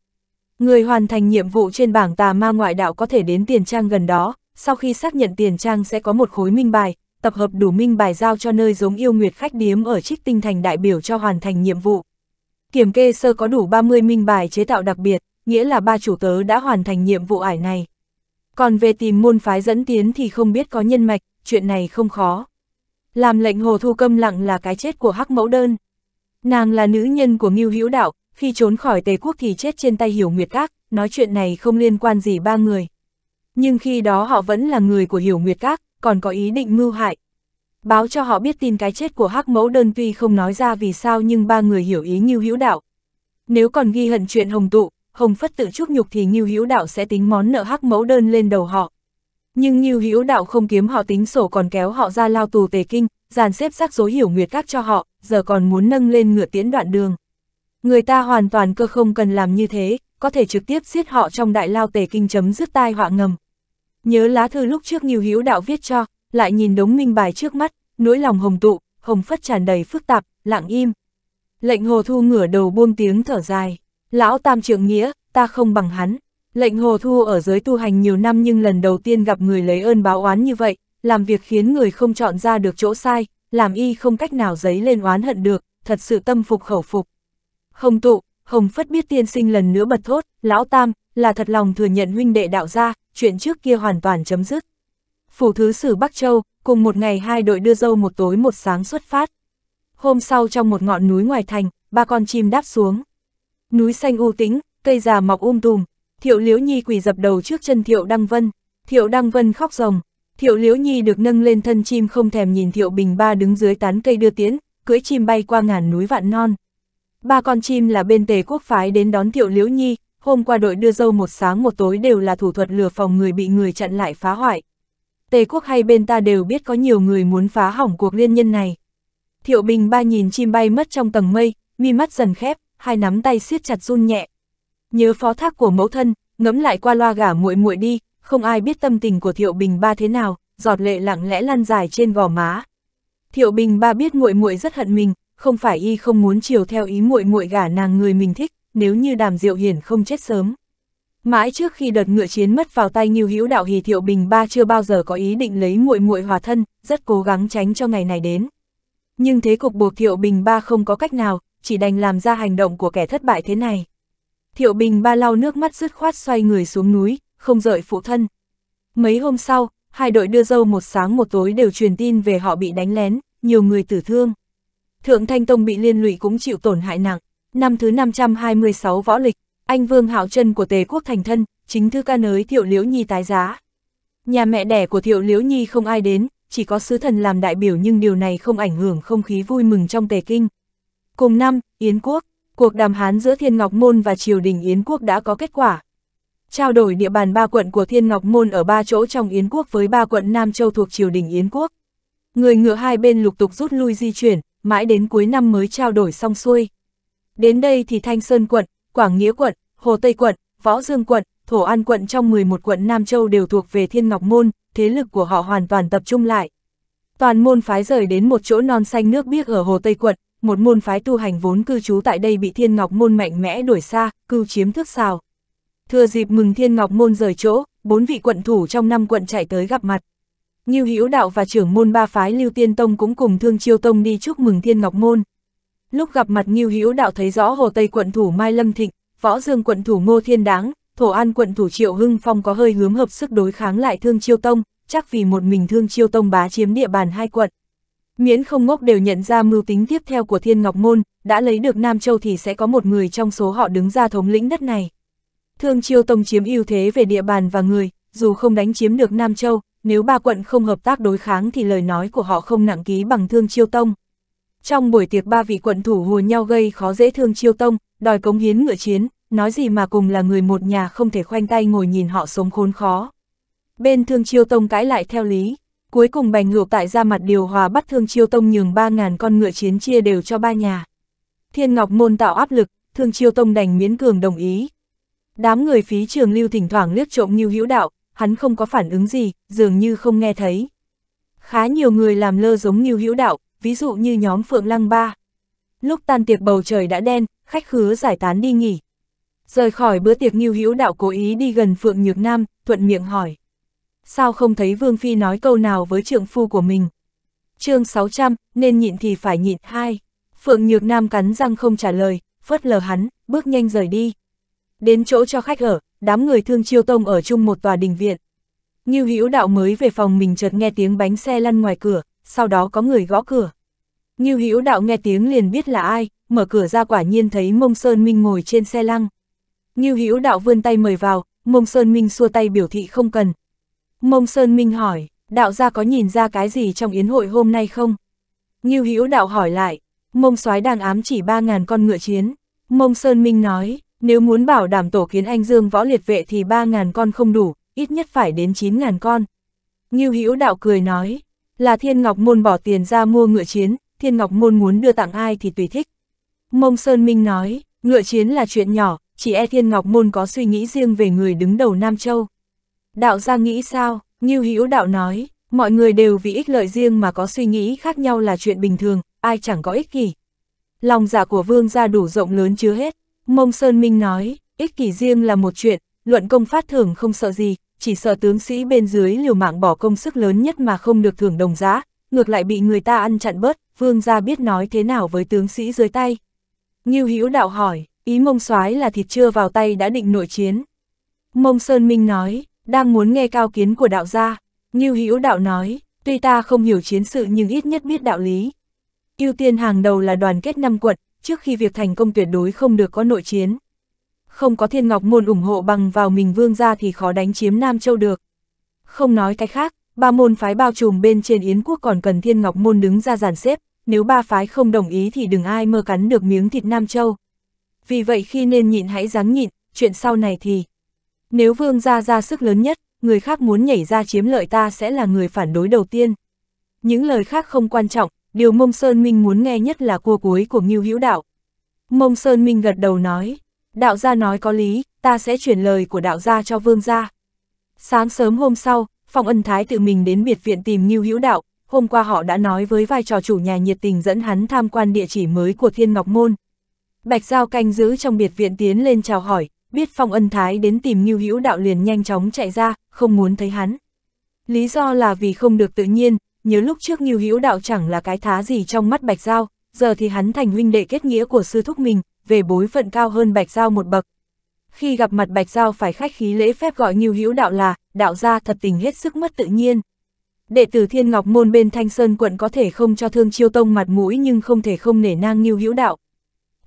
Speaker 1: Người hoàn thành nhiệm vụ trên bảng tà ma ngoại đạo có thể đến tiền trang gần đó, sau khi xác nhận tiền trang sẽ có một khối minh bài, tập hợp đủ minh bài giao cho nơi giống yêu nguyệt khách điếm ở trích tinh thành đại biểu cho hoàn thành nhiệm vụ. Kiểm kê sơ có đủ 30 minh bài chế tạo đặc biệt, nghĩa là ba chủ tớ đã hoàn thành nhiệm vụ ải này. Còn về tìm môn phái dẫn tiến thì không biết có nhân mạch, chuyện này không khó. Làm lệnh hồ thu câm lặng là cái chết của hắc mẫu đơn. Nàng là nữ nhân của Ngưu Hữu Đạo, khi trốn khỏi Tề Quốc thì chết trên tay Hiểu Nguyệt Các, nói chuyện này không liên quan gì ba người. Nhưng khi đó họ vẫn là người của Hiểu Nguyệt Các, còn có ý định mưu hại. Báo cho họ biết tin cái chết của hắc mẫu đơn tuy không nói ra vì sao nhưng ba người hiểu ý Ngưu Hữu Đạo. Nếu còn ghi hận chuyện Hồng Tụ, Hồng Phất tự chúc nhục thì Ngưu Hữu Đạo sẽ tính món nợ hắc mẫu đơn lên đầu họ. Nhưng Nhiêu Hữu Đạo không kiếm họ tính sổ còn kéo họ ra lao tù tề kinh, dàn xếp rắc rối hiểu nguyệt các cho họ, giờ còn muốn nâng lên ngựa tiễn đoạn đường. Người ta hoàn toàn cơ không cần làm như thế, có thể trực tiếp giết họ trong đại lao tề kinh chấm dứt tai họa ngầm. Nhớ lá thư lúc trước Nhiêu Hữu Đạo viết cho, lại nhìn đống minh bài trước mắt, nỗi lòng hồng tụ, hồng phất tràn đầy phức tạp, lặng im. Lệnh Hồ Thu ngửa đầu buông tiếng thở dài, lão tam trưởng nghĩa, ta không bằng hắn. Lệnh hồ thu ở giới tu hành nhiều năm nhưng lần đầu tiên gặp người lấy ơn báo oán như vậy, làm việc khiến người không chọn ra được chỗ sai, làm y không cách nào giấy lên oán hận được, thật sự tâm phục khẩu phục. Hồng tụ, Hồng Phất biết tiên sinh lần nữa bật thốt, lão tam, là thật lòng thừa nhận huynh đệ đạo gia, chuyện trước kia hoàn toàn chấm dứt. Phủ thứ sử Bắc Châu, cùng một ngày hai đội đưa dâu một tối một sáng xuất phát. Hôm sau trong một ngọn núi ngoài thành, ba con chim đáp xuống. Núi xanh u tĩnh, cây già mọc um tùm, Thiệu Liễu Nhi quỳ dập đầu trước chân Thiệu Đăng Vân, Thiệu Đăng Vân khóc rồng. Thiệu Liễu Nhi được nâng lên thân chim không thèm nhìn Thiệu Bình Ba đứng dưới tán cây đưa tiến, cưỡi chim bay qua ngàn núi vạn non. Ba con chim là bên tề quốc phái đến đón Thiệu Liễu Nhi, hôm qua đội đưa dâu một sáng một tối đều là thủ thuật lừa phòng người bị người chặn lại phá hoại. Tề quốc hay bên ta đều biết có nhiều người muốn phá hỏng cuộc liên nhân này. Thiệu Bình Ba nhìn chim bay mất trong tầng mây, mi mắt dần khép, hai nắm tay siết chặt run nhẹ, nhớ phó thác của mẫu thân, ngấm lại qua loa gả muội muội đi, không ai biết tâm tình của Thiệu Bình ba thế nào, giọt lệ lặng lẽ lăn dài trên gò má. Thiệu Bình ba biết muội muội rất hận mình, không phải y không muốn chiều theo ý muội muội gả nàng người mình thích, nếu như Đàm Diệu Hiển không chết sớm. Mãi trước khi đợt ngựa chiến mất vào tay Ngưu Hữu Đạo thì Thiệu Bình ba chưa bao giờ có ý định lấy muội muội hòa thân, rất cố gắng tránh cho ngày này đến. Nhưng thế cục buộc Thiệu Bình ba không có cách nào, chỉ đành làm ra hành động của kẻ thất bại thế này. Thiệu Bình ba lau nước mắt dứt khoát xoay người xuống núi, không rời phụ thân. Mấy hôm sau, hai đội đưa dâu một sáng một tối đều truyền tin về họ bị đánh lén, nhiều người tử thương. Thượng Thanh Tông bị liên lụy cũng chịu tổn hại nặng. Năm thứ 526 võ lịch, anh Vương Hạo Trân của Tề Quốc thành thân, chính thư ca nới Thiệu Liễu Nhi tái giá. Nhà mẹ đẻ của Thiệu Liễu Nhi không ai đến, chỉ có sứ thần làm đại biểu nhưng điều này không ảnh hưởng không khí vui mừng trong Tề Kinh. Cùng năm, Yến Quốc, cuộc đàm hán giữa Thiên Ngọc Môn và triều đình Yến Quốc đã có kết quả. Trao đổi địa bàn ba quận của Thiên Ngọc Môn ở ba chỗ trong Yến Quốc với ba quận Nam Châu thuộc triều đình Yến Quốc. Người ngựa hai bên lục tục rút lui di chuyển, mãi đến cuối năm mới trao đổi xong xuôi. Đến đây thì Thanh Sơn quận, Quảng Nghĩa quận, Hồ Tây quận, Võ Dương quận, Thổ An quận trong 11 quận Nam Châu đều thuộc về Thiên Ngọc Môn, thế lực của họ hoàn toàn tập trung lại. Toàn môn phái rời đến một chỗ non xanh nước biếc ở Hồ Tây quận, một môn phái tu hành vốn cư trú tại đây bị thiên ngọc môn mạnh mẽ đuổi xa, cưu chiếm thước xào. Thừa dịp mừng thiên ngọc môn rời chỗ, bốn vị quận thủ trong năm quận chạy tới gặp mặt. Như Hữu Đạo và trưởng môn ba phái Lưu Tiên Tông cũng cùng Thương Chiêu Tông đi chúc mừng Thiên Ngọc Môn. Lúc gặp mặt Như Hữu Đạo thấy rõ Hồ Tây quận thủ Mai Lâm Thịnh, Võ Dương quận thủ Ngô Thiên Đáng, Thổ An quận thủ Triệu Hưng Phong có hơi hướng hợp sức đối kháng lại Thương Chiêu Tông, chắc vì một mình Thương Chiêu Tông bá chiếm địa bàn hai quận. Miễn không ngốc đều nhận ra mưu tính tiếp theo của Thiên Ngọc Môn, đã lấy được Nam Châu thì sẽ có một người trong số họ đứng ra thống lĩnh đất này. Thương Chiêu Tông chiếm ưu thế về địa bàn và người, dù không đánh chiếm được Nam Châu, nếu ba quận không hợp tác đối kháng thì lời nói của họ không nặng ký bằng Thương Chiêu Tông. Trong buổi tiệc ba vị quận thủ hùa nhau gây khó dễ Thương Chiêu Tông, đòi cống hiến ngựa chiến, nói gì mà cùng là người một nhà không thể khoanh tay ngồi nhìn họ sống khốn khó. Bên Thương Chiêu Tông cãi lại theo lý, Cuối cùng bành ngược tại ra mặt điều hòa bắt thương chiêu tông nhường ba ngàn con ngựa chiến chia đều cho ba nhà. Thiên Ngọc Môn tạo áp lực, thương chiêu tông đành miễn cường đồng ý. Đám người phí trường lưu thỉnh thoảng liếc trộm như hữu đạo, hắn không có phản ứng gì, dường như không nghe thấy. Khá nhiều người làm lơ giống như hữu đạo, ví dụ như nhóm Phượng Lăng Ba. Lúc tan tiệc bầu trời đã đen, khách khứa giải tán đi nghỉ. Rời khỏi bữa tiệc như hữu đạo cố ý đi gần Phượng Nhược Nam, thuận miệng hỏi sao không thấy Vương Phi nói câu nào với trượng phu của mình. chương 600, nên nhịn thì phải nhịn hai. Phượng Nhược Nam cắn răng không trả lời, phớt lờ hắn, bước nhanh rời đi. Đến chỗ cho khách ở, đám người thương chiêu tông ở chung một tòa đình viện. Như hữu đạo mới về phòng mình chợt nghe tiếng bánh xe lăn ngoài cửa, sau đó có người gõ cửa. Như hữu đạo nghe tiếng liền biết là ai, mở cửa ra quả nhiên thấy mông Sơn Minh ngồi trên xe lăng. Như hữu đạo vươn tay mời vào, mông Sơn Minh xua tay biểu thị không cần, Mông Sơn Minh hỏi, đạo gia có nhìn ra cái gì trong yến hội hôm nay không? Ngưu Hữu đạo hỏi lại, mông soái đang ám chỉ 3.000 con ngựa chiến. Mông Sơn Minh nói, nếu muốn bảo đảm tổ kiến anh Dương võ liệt vệ thì 3.000 con không đủ, ít nhất phải đến 9.000 con. Ngưu Hữu đạo cười nói, là Thiên Ngọc Môn bỏ tiền ra mua ngựa chiến, Thiên Ngọc Môn muốn đưa tặng ai thì tùy thích. Mông Sơn Minh nói, ngựa chiến là chuyện nhỏ, chỉ e Thiên Ngọc Môn có suy nghĩ riêng về người đứng đầu Nam Châu. Đạo gia nghĩ sao? Như Hữu đạo nói, mọi người đều vì ích lợi riêng mà có suy nghĩ khác nhau là chuyện bình thường, ai chẳng có ích kỷ. Lòng giả dạ của vương gia đủ rộng lớn chứa hết. Mông Sơn Minh nói, ích kỷ riêng là một chuyện, luận công phát thưởng không sợ gì, chỉ sợ tướng sĩ bên dưới liều mạng bỏ công sức lớn nhất mà không được thưởng đồng giá, ngược lại bị người ta ăn chặn bớt, vương gia biết nói thế nào với tướng sĩ dưới tay. Như Hữu đạo hỏi, ý mông soái là thịt chưa vào tay đã định nội chiến. Mông Sơn Minh nói, đang muốn nghe cao kiến của đạo gia, như Hữu đạo nói, tuy ta không hiểu chiến sự nhưng ít nhất biết đạo lý. Ưu tiên hàng đầu là đoàn kết năm quận, trước khi việc thành công tuyệt đối không được có nội chiến. Không có thiên ngọc môn ủng hộ bằng vào mình vương gia thì khó đánh chiếm Nam Châu được. Không nói cái khác, ba môn phái bao trùm bên trên Yến quốc còn cần thiên ngọc môn đứng ra giàn xếp, nếu ba phái không đồng ý thì đừng ai mơ cắn được miếng thịt Nam Châu. Vì vậy khi nên nhịn hãy ráng nhịn, chuyện sau này thì... Nếu vương gia ra sức lớn nhất, người khác muốn nhảy ra chiếm lợi ta sẽ là người phản đối đầu tiên. Những lời khác không quan trọng, điều Mông Sơn Minh muốn nghe nhất là cua cuối của Ngưu Hữu Đạo. Mông Sơn Minh gật đầu nói, đạo gia nói có lý, ta sẽ chuyển lời của đạo gia cho vương gia. Sáng sớm hôm sau, phòng Ân Thái tự mình đến biệt viện tìm Ngưu Hữu Đạo, hôm qua họ đã nói với vai trò chủ nhà nhiệt tình dẫn hắn tham quan địa chỉ mới của Thiên Ngọc Môn. Bạch Giao canh giữ trong biệt viện tiến lên chào hỏi, biết Phong Ân Thái đến tìm Ngưu Hữu Đạo liền nhanh chóng chạy ra, không muốn thấy hắn. Lý do là vì không được tự nhiên, nhớ lúc trước Ngưu Hữu Đạo chẳng là cái thá gì trong mắt Bạch Giao, giờ thì hắn thành huynh đệ kết nghĩa của sư thúc mình, về bối phận cao hơn Bạch Giao một bậc. Khi gặp mặt Bạch Giao phải khách khí lễ phép gọi Ngưu Hữu Đạo là, đạo gia thật tình hết sức mất tự nhiên. Đệ tử Thiên Ngọc môn bên Thanh Sơn quận có thể không cho Thương Chiêu Tông mặt mũi nhưng không thể không nể nang Ngưu Hữu Đạo.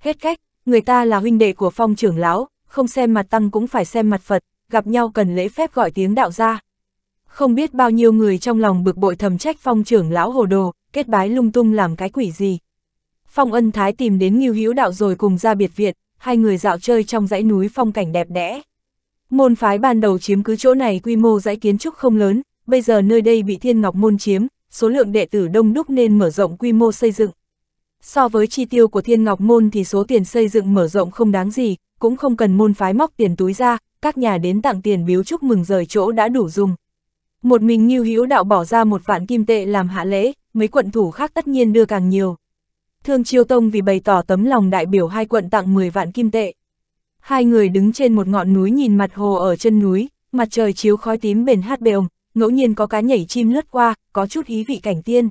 Speaker 1: Hết cách, người ta là huynh đệ của Phong trưởng lão, không xem mặt tăng cũng phải xem mặt Phật, gặp nhau cần lễ phép gọi tiếng đạo ra. Không biết bao nhiêu người trong lòng bực bội thầm trách phong trưởng lão hồ đồ, kết bái lung tung làm cái quỷ gì. Phong ân thái tìm đến nghiêu hữu đạo rồi cùng ra biệt viện, hai người dạo chơi trong dãy núi phong cảnh đẹp đẽ. Môn phái ban đầu chiếm cứ chỗ này quy mô dãy kiến trúc không lớn, bây giờ nơi đây bị thiên ngọc môn chiếm, số lượng đệ tử đông đúc nên mở rộng quy mô xây dựng. So với chi tiêu của Thiên Ngọc Môn thì số tiền xây dựng mở rộng không đáng gì, cũng không cần môn phái móc tiền túi ra, các nhà đến tặng tiền biếu chúc mừng rời chỗ đã đủ dùng. Một mình Ngưu Hữu Đạo bỏ ra một vạn kim tệ làm hạ lễ, mấy quận thủ khác tất nhiên đưa càng nhiều. Thương Chiêu Tông vì bày tỏ tấm lòng đại biểu hai quận tặng 10 vạn kim tệ. Hai người đứng trên một ngọn núi nhìn mặt hồ ở chân núi, mặt trời chiếu khói tím bền hát bề ngẫu nhiên có cá nhảy chim lướt qua, có chút ý vị cảnh tiên.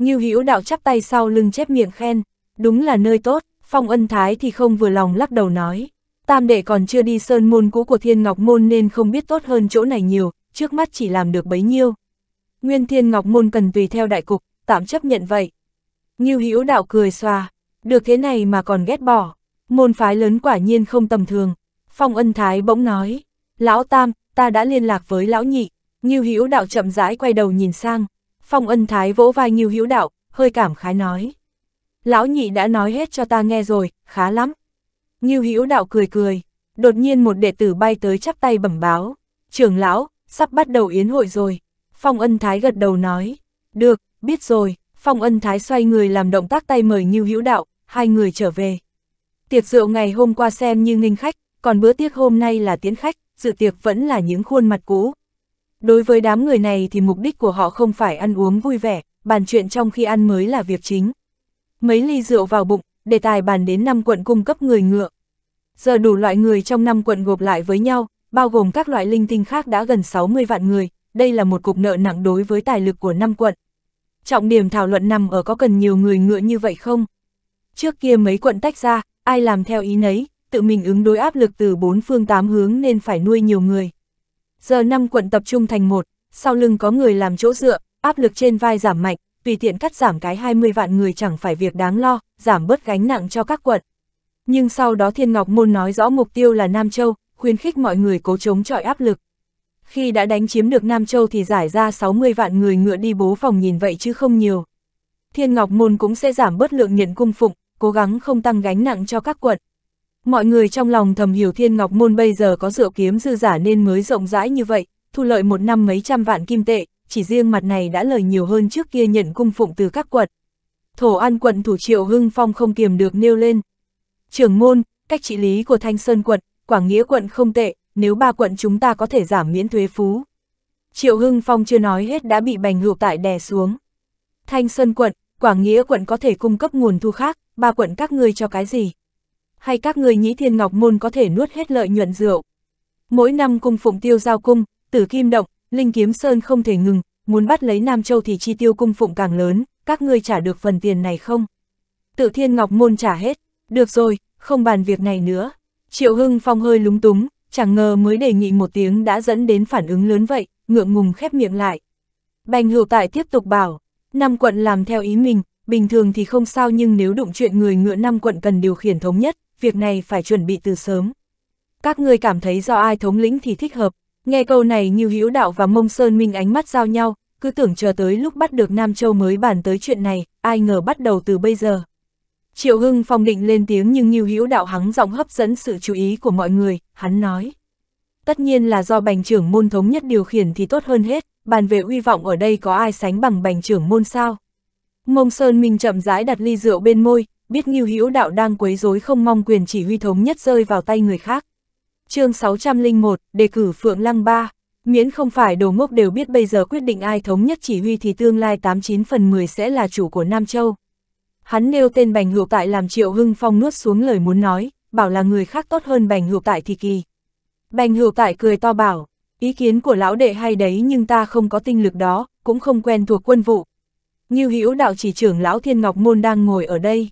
Speaker 1: Ngưu Hữu đạo chắp tay sau lưng chép miệng khen, đúng là nơi tốt, Phong Ân Thái thì không vừa lòng lắc đầu nói, tam đệ còn chưa đi sơn môn cũ của Thiên Ngọc môn nên không biết tốt hơn chỗ này nhiều, trước mắt chỉ làm được bấy nhiêu. Nguyên Thiên Ngọc môn cần tùy theo đại cục, tạm chấp nhận vậy. Ngưu Hữu đạo cười xòa, được thế này mà còn ghét bỏ, môn phái lớn quả nhiên không tầm thường. Phong Ân Thái bỗng nói, lão tam, ta đã liên lạc với lão nhị, Ngưu Hữu đạo chậm rãi quay đầu nhìn sang, Phong ân thái vỗ vai Nghiêu Hữu Đạo, hơi cảm khái nói. Lão nhị đã nói hết cho ta nghe rồi, khá lắm. Nghiêu Hữu Đạo cười cười, đột nhiên một đệ tử bay tới chắp tay bẩm báo. Trưởng lão, sắp bắt đầu yến hội rồi. Phong ân thái gật đầu nói. Được, biết rồi, Phong ân thái xoay người làm động tác tay mời Nghiêu Hữu Đạo, hai người trở về. Tiệc rượu ngày hôm qua xem như nghinh khách, còn bữa tiệc hôm nay là tiến khách, dự tiệc vẫn là những khuôn mặt cũ, Đối với đám người này thì mục đích của họ không phải ăn uống vui vẻ, bàn chuyện trong khi ăn mới là việc chính. Mấy ly rượu vào bụng, đề tài bàn đến năm quận cung cấp người ngựa. Giờ đủ loại người trong năm quận gộp lại với nhau, bao gồm các loại linh tinh khác đã gần 60 vạn người, đây là một cục nợ nặng đối với tài lực của năm quận. Trọng điểm thảo luận nằm ở có cần nhiều người ngựa như vậy không? Trước kia mấy quận tách ra, ai làm theo ý nấy, tự mình ứng đối áp lực từ bốn phương tám hướng nên phải nuôi nhiều người. Giờ năm quận tập trung thành một, sau lưng có người làm chỗ dựa, áp lực trên vai giảm mạnh, tùy tiện cắt giảm cái 20 vạn người chẳng phải việc đáng lo, giảm bớt gánh nặng cho các quận. Nhưng sau đó Thiên Ngọc Môn nói rõ mục tiêu là Nam Châu, khuyến khích mọi người cố chống chọi áp lực. Khi đã đánh chiếm được Nam Châu thì giải ra 60 vạn người ngựa đi bố phòng nhìn vậy chứ không nhiều. Thiên Ngọc Môn cũng sẽ giảm bớt lượng nhận cung phụng, cố gắng không tăng gánh nặng cho các quận. Mọi người trong lòng thầm hiểu Thiên Ngọc Môn bây giờ có rượu kiếm dư giả nên mới rộng rãi như vậy, thu lợi một năm mấy trăm vạn kim tệ, chỉ riêng mặt này đã lời nhiều hơn trước kia nhận cung phụng từ các quận. Thổ An quận thủ Triệu Hưng Phong không kiềm được nêu lên. Trưởng môn, cách trị lý của Thanh Sơn quận, Quảng Nghĩa quận không tệ, nếu ba quận chúng ta có thể giảm miễn thuế phú. Triệu Hưng Phong chưa nói hết đã bị bành hữu tại đè xuống. Thanh Sơn quận, Quảng Nghĩa quận có thể cung cấp nguồn thu khác, ba quận các ngươi cho cái gì? hay các người nghĩ thiên ngọc môn có thể nuốt hết lợi nhuận rượu. Mỗi năm cung phụng tiêu giao cung, tử kim động, linh kiếm sơn không thể ngừng, muốn bắt lấy Nam Châu thì chi tiêu cung phụng càng lớn, các ngươi trả được phần tiền này không? Tự thiên ngọc môn trả hết, được rồi, không bàn việc này nữa. Triệu Hưng Phong hơi lúng túng, chẳng ngờ mới đề nghị một tiếng đã dẫn đến phản ứng lớn vậy, ngượng ngùng khép miệng lại. Bành hữu tại tiếp tục bảo, năm quận làm theo ý mình, bình thường thì không sao nhưng nếu đụng chuyện người ngựa năm quận cần điều khiển thống nhất, việc này phải chuẩn bị từ sớm. Các người cảm thấy do ai thống lĩnh thì thích hợp, nghe câu này như hữu đạo và mông sơn minh ánh mắt giao nhau, cứ tưởng chờ tới lúc bắt được Nam Châu mới bàn tới chuyện này, ai ngờ bắt đầu từ bây giờ. Triệu Hưng Phong định lên tiếng nhưng Nhiêu Hữu Đạo hắng giọng hấp dẫn sự chú ý của mọi người, hắn nói. Tất nhiên là do bành trưởng môn thống nhất điều khiển thì tốt hơn hết, bàn về uy vọng ở đây có ai sánh bằng bành trưởng môn sao? Mông Sơn Minh chậm rãi đặt ly rượu bên môi, biết Ngưu Hữu Đạo đang quấy rối không mong quyền chỉ huy thống nhất rơi vào tay người khác. chương 601, đề cử Phượng Lăng ba miễn không phải đồ ngốc đều biết bây giờ quyết định ai thống nhất chỉ huy thì tương lai 89 phần 10 sẽ là chủ của Nam Châu. Hắn nêu tên Bành Hữu Tại làm Triệu Hưng Phong nuốt xuống lời muốn nói, bảo là người khác tốt hơn Bành Hữu Tại thì kỳ. Bành Hữu Tại cười to bảo, ý kiến của lão đệ hay đấy nhưng ta không có tinh lực đó, cũng không quen thuộc quân vụ. Như Hữu đạo chỉ trưởng lão Thiên Ngọc Môn đang ngồi ở đây.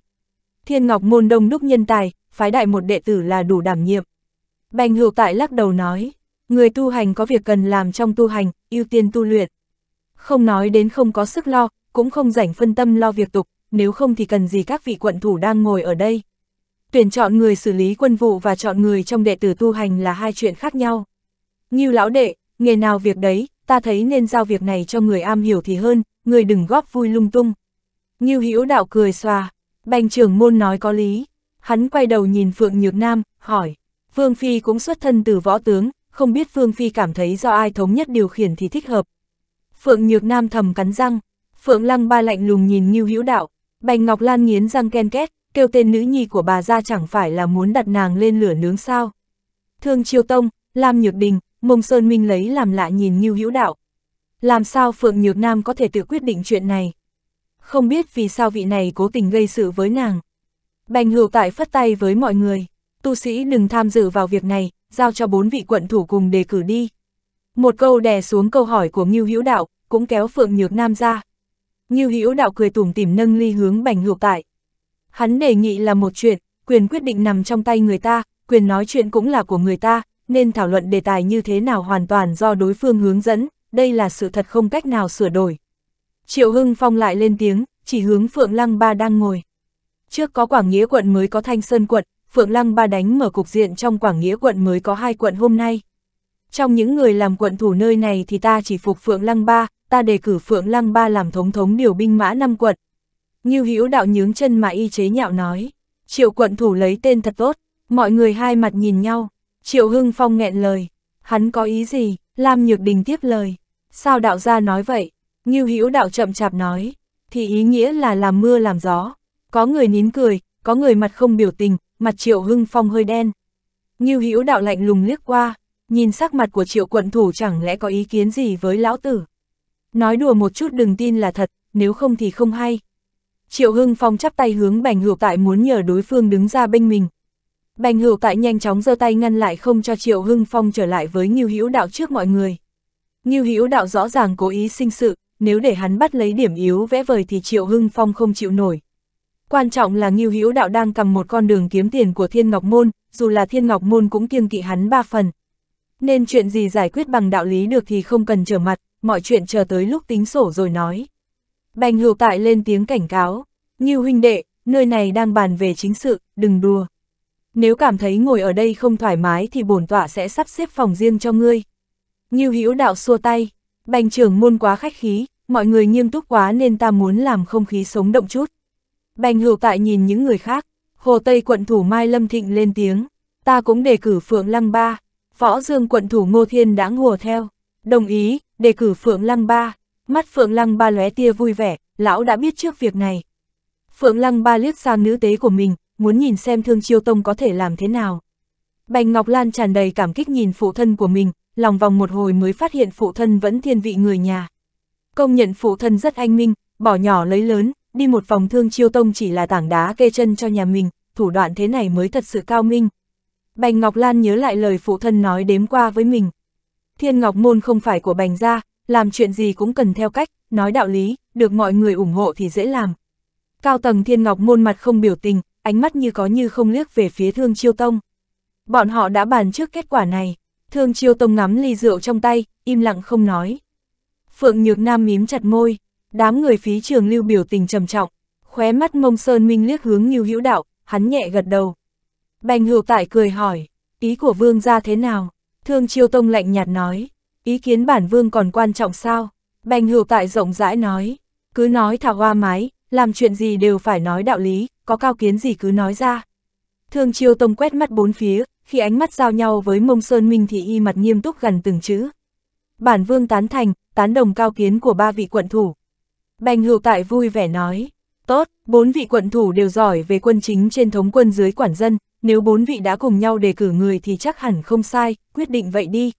Speaker 1: Thiên Ngọc Môn đông đúc nhân tài, phái đại một đệ tử là đủ đảm nhiệm. Bành hữu tại lắc đầu nói, người tu hành có việc cần làm trong tu hành, ưu tiên tu luyện. Không nói đến không có sức lo, cũng không rảnh phân tâm lo việc tục, nếu không thì cần gì các vị quận thủ đang ngồi ở đây. Tuyển chọn người xử lý quân vụ và chọn người trong đệ tử tu hành là hai chuyện khác nhau. Như lão đệ, nghề nào việc đấy, ta thấy nên giao việc này cho người am hiểu thì hơn, người đừng góp vui lung tung. Như hữu đạo cười xòa, Bành trưởng môn nói có lý, hắn quay đầu nhìn Phượng Nhược Nam, hỏi, Vương Phi cũng xuất thân từ võ tướng, không biết Vương Phi cảm thấy do ai thống nhất điều khiển thì thích hợp. Phượng Nhược Nam thầm cắn răng, Phượng Lăng ba lạnh lùng nhìn Nghiêu Hữu Đạo, Bành Ngọc Lan nghiến răng ken két, kêu tên nữ nhi của bà ra chẳng phải là muốn đặt nàng lên lửa nướng sao. Thương Chiêu Tông, Lam Nhược Đình, Mông Sơn Minh lấy làm lạ nhìn Nghiêu Hữu Đạo. Làm sao Phượng Nhược Nam có thể tự quyết định chuyện này? không biết vì sao vị này cố tình gây sự với nàng. Bành hữu tại phất tay với mọi người, tu sĩ đừng tham dự vào việc này, giao cho bốn vị quận thủ cùng đề cử đi. Một câu đè xuống câu hỏi của Ngưu Hữu Đạo, cũng kéo Phượng Nhược Nam ra. Ngưu Hữu Đạo cười tủm tỉm nâng ly hướng Bành Hữu Tại. Hắn đề nghị là một chuyện, quyền quyết định nằm trong tay người ta, quyền nói chuyện cũng là của người ta, nên thảo luận đề tài như thế nào hoàn toàn do đối phương hướng dẫn, đây là sự thật không cách nào sửa đổi. Triệu Hưng Phong lại lên tiếng, chỉ hướng Phượng Lăng Ba đang ngồi. Trước có Quảng Nghĩa quận mới có Thanh Sơn quận, Phượng Lăng Ba đánh mở cục diện trong Quảng Nghĩa quận mới có hai quận hôm nay. Trong những người làm quận thủ nơi này thì ta chỉ phục Phượng Lăng Ba, ta đề cử Phượng Lăng Ba làm thống thống điều binh mã năm quận. Ngưu Hữu đạo nhướng chân mà y chế nhạo nói, Triệu quận thủ lấy tên thật tốt, mọi người hai mặt nhìn nhau, Triệu Hưng Phong nghẹn lời, hắn có ý gì, Lam Nhược Đình tiếp lời, sao đạo gia nói vậy, Ngưu Hữu đạo chậm chạp nói, thì ý nghĩa là làm mưa làm gió. Có người nín cười, có người mặt không biểu tình, mặt Triệu Hưng Phong hơi đen. Ngưu Hữu đạo lạnh lùng liếc qua, nhìn sắc mặt của Triệu quận thủ chẳng lẽ có ý kiến gì với lão tử. Nói đùa một chút đừng tin là thật, nếu không thì không hay. Triệu Hưng Phong chắp tay hướng Bành Hữu Tại muốn nhờ đối phương đứng ra bên mình. Bành Hữu Tại nhanh chóng giơ tay ngăn lại không cho Triệu Hưng Phong trở lại với Ngưu Hữu Đạo trước mọi người. Ngưu Hữu Đạo rõ ràng cố ý sinh sự, nếu để hắn bắt lấy điểm yếu vẽ vời thì Triệu Hưng Phong không chịu nổi. Quan trọng là Ngưu Hữu Đạo đang cầm một con đường kiếm tiền của Thiên Ngọc Môn, dù là Thiên Ngọc Môn cũng kiêng kỵ hắn ba phần. Nên chuyện gì giải quyết bằng đạo lý được thì không cần trở mặt, mọi chuyện chờ tới lúc tính sổ rồi nói. Bành hữu tại lên tiếng cảnh cáo, Ngưu huynh đệ, nơi này đang bàn về chính sự, đừng đùa. Nếu cảm thấy ngồi ở đây không thoải mái thì bổn tọa sẽ sắp xếp phòng riêng cho ngươi. Ngưu Hữu Đạo xua tay, Bành trưởng môn quá khách khí, mọi người nghiêm túc quá nên ta muốn làm không khí sống động chút. Bành hữu tại nhìn những người khác, Hồ Tây quận thủ Mai Lâm Thịnh lên tiếng, ta cũng đề cử Phượng Lăng Ba, Võ Dương quận thủ Ngô Thiên đã ngùa theo, đồng ý, đề cử Phượng Lăng Ba, mắt Phượng Lăng Ba lóe tia vui vẻ, lão đã biết trước việc này. Phượng Lăng Ba liếc sang nữ tế của mình, muốn nhìn xem Thương Chiêu Tông có thể làm thế nào. Bành Ngọc Lan tràn đầy cảm kích nhìn phụ thân của mình, lòng vòng một hồi mới phát hiện phụ thân vẫn thiên vị người nhà. Công nhận phụ thân rất anh minh, bỏ nhỏ lấy lớn, đi một vòng thương chiêu tông chỉ là tảng đá kê chân cho nhà mình, thủ đoạn thế này mới thật sự cao minh. Bành Ngọc Lan nhớ lại lời phụ thân nói đếm qua với mình. Thiên Ngọc Môn không phải của Bành gia, làm chuyện gì cũng cần theo cách, nói đạo lý, được mọi người ủng hộ thì dễ làm. Cao tầng Thiên Ngọc Môn mặt không biểu tình, ánh mắt như có như không liếc về phía Thương Chiêu Tông. Bọn họ đã bàn trước kết quả này. Thương Chiêu Tông ngắm ly rượu trong tay, im lặng không nói. Phượng Nhược Nam mím chặt môi, đám người phí trường lưu biểu tình trầm trọng, khóe mắt mông sơn minh liếc hướng như hữu đạo, hắn nhẹ gật đầu. Bành hữu tại cười hỏi, ý của vương ra thế nào? Thương Chiêu Tông lạnh nhạt nói, ý kiến bản vương còn quan trọng sao? Bành hữu tại rộng rãi nói, cứ nói thả hoa mái, làm chuyện gì đều phải nói đạo lý, có cao kiến gì cứ nói ra. Thương Chiêu Tông quét mắt bốn phía, khi ánh mắt giao nhau với mông Sơn Minh thì y mặt nghiêm túc gần từng chữ. Bản vương tán thành, tán đồng cao kiến của ba vị quận thủ. Bành hữu tại vui vẻ nói, tốt, bốn vị quận thủ đều giỏi về quân chính trên thống quân dưới quản dân, nếu bốn vị đã cùng nhau đề cử người thì chắc hẳn không sai, quyết định vậy đi.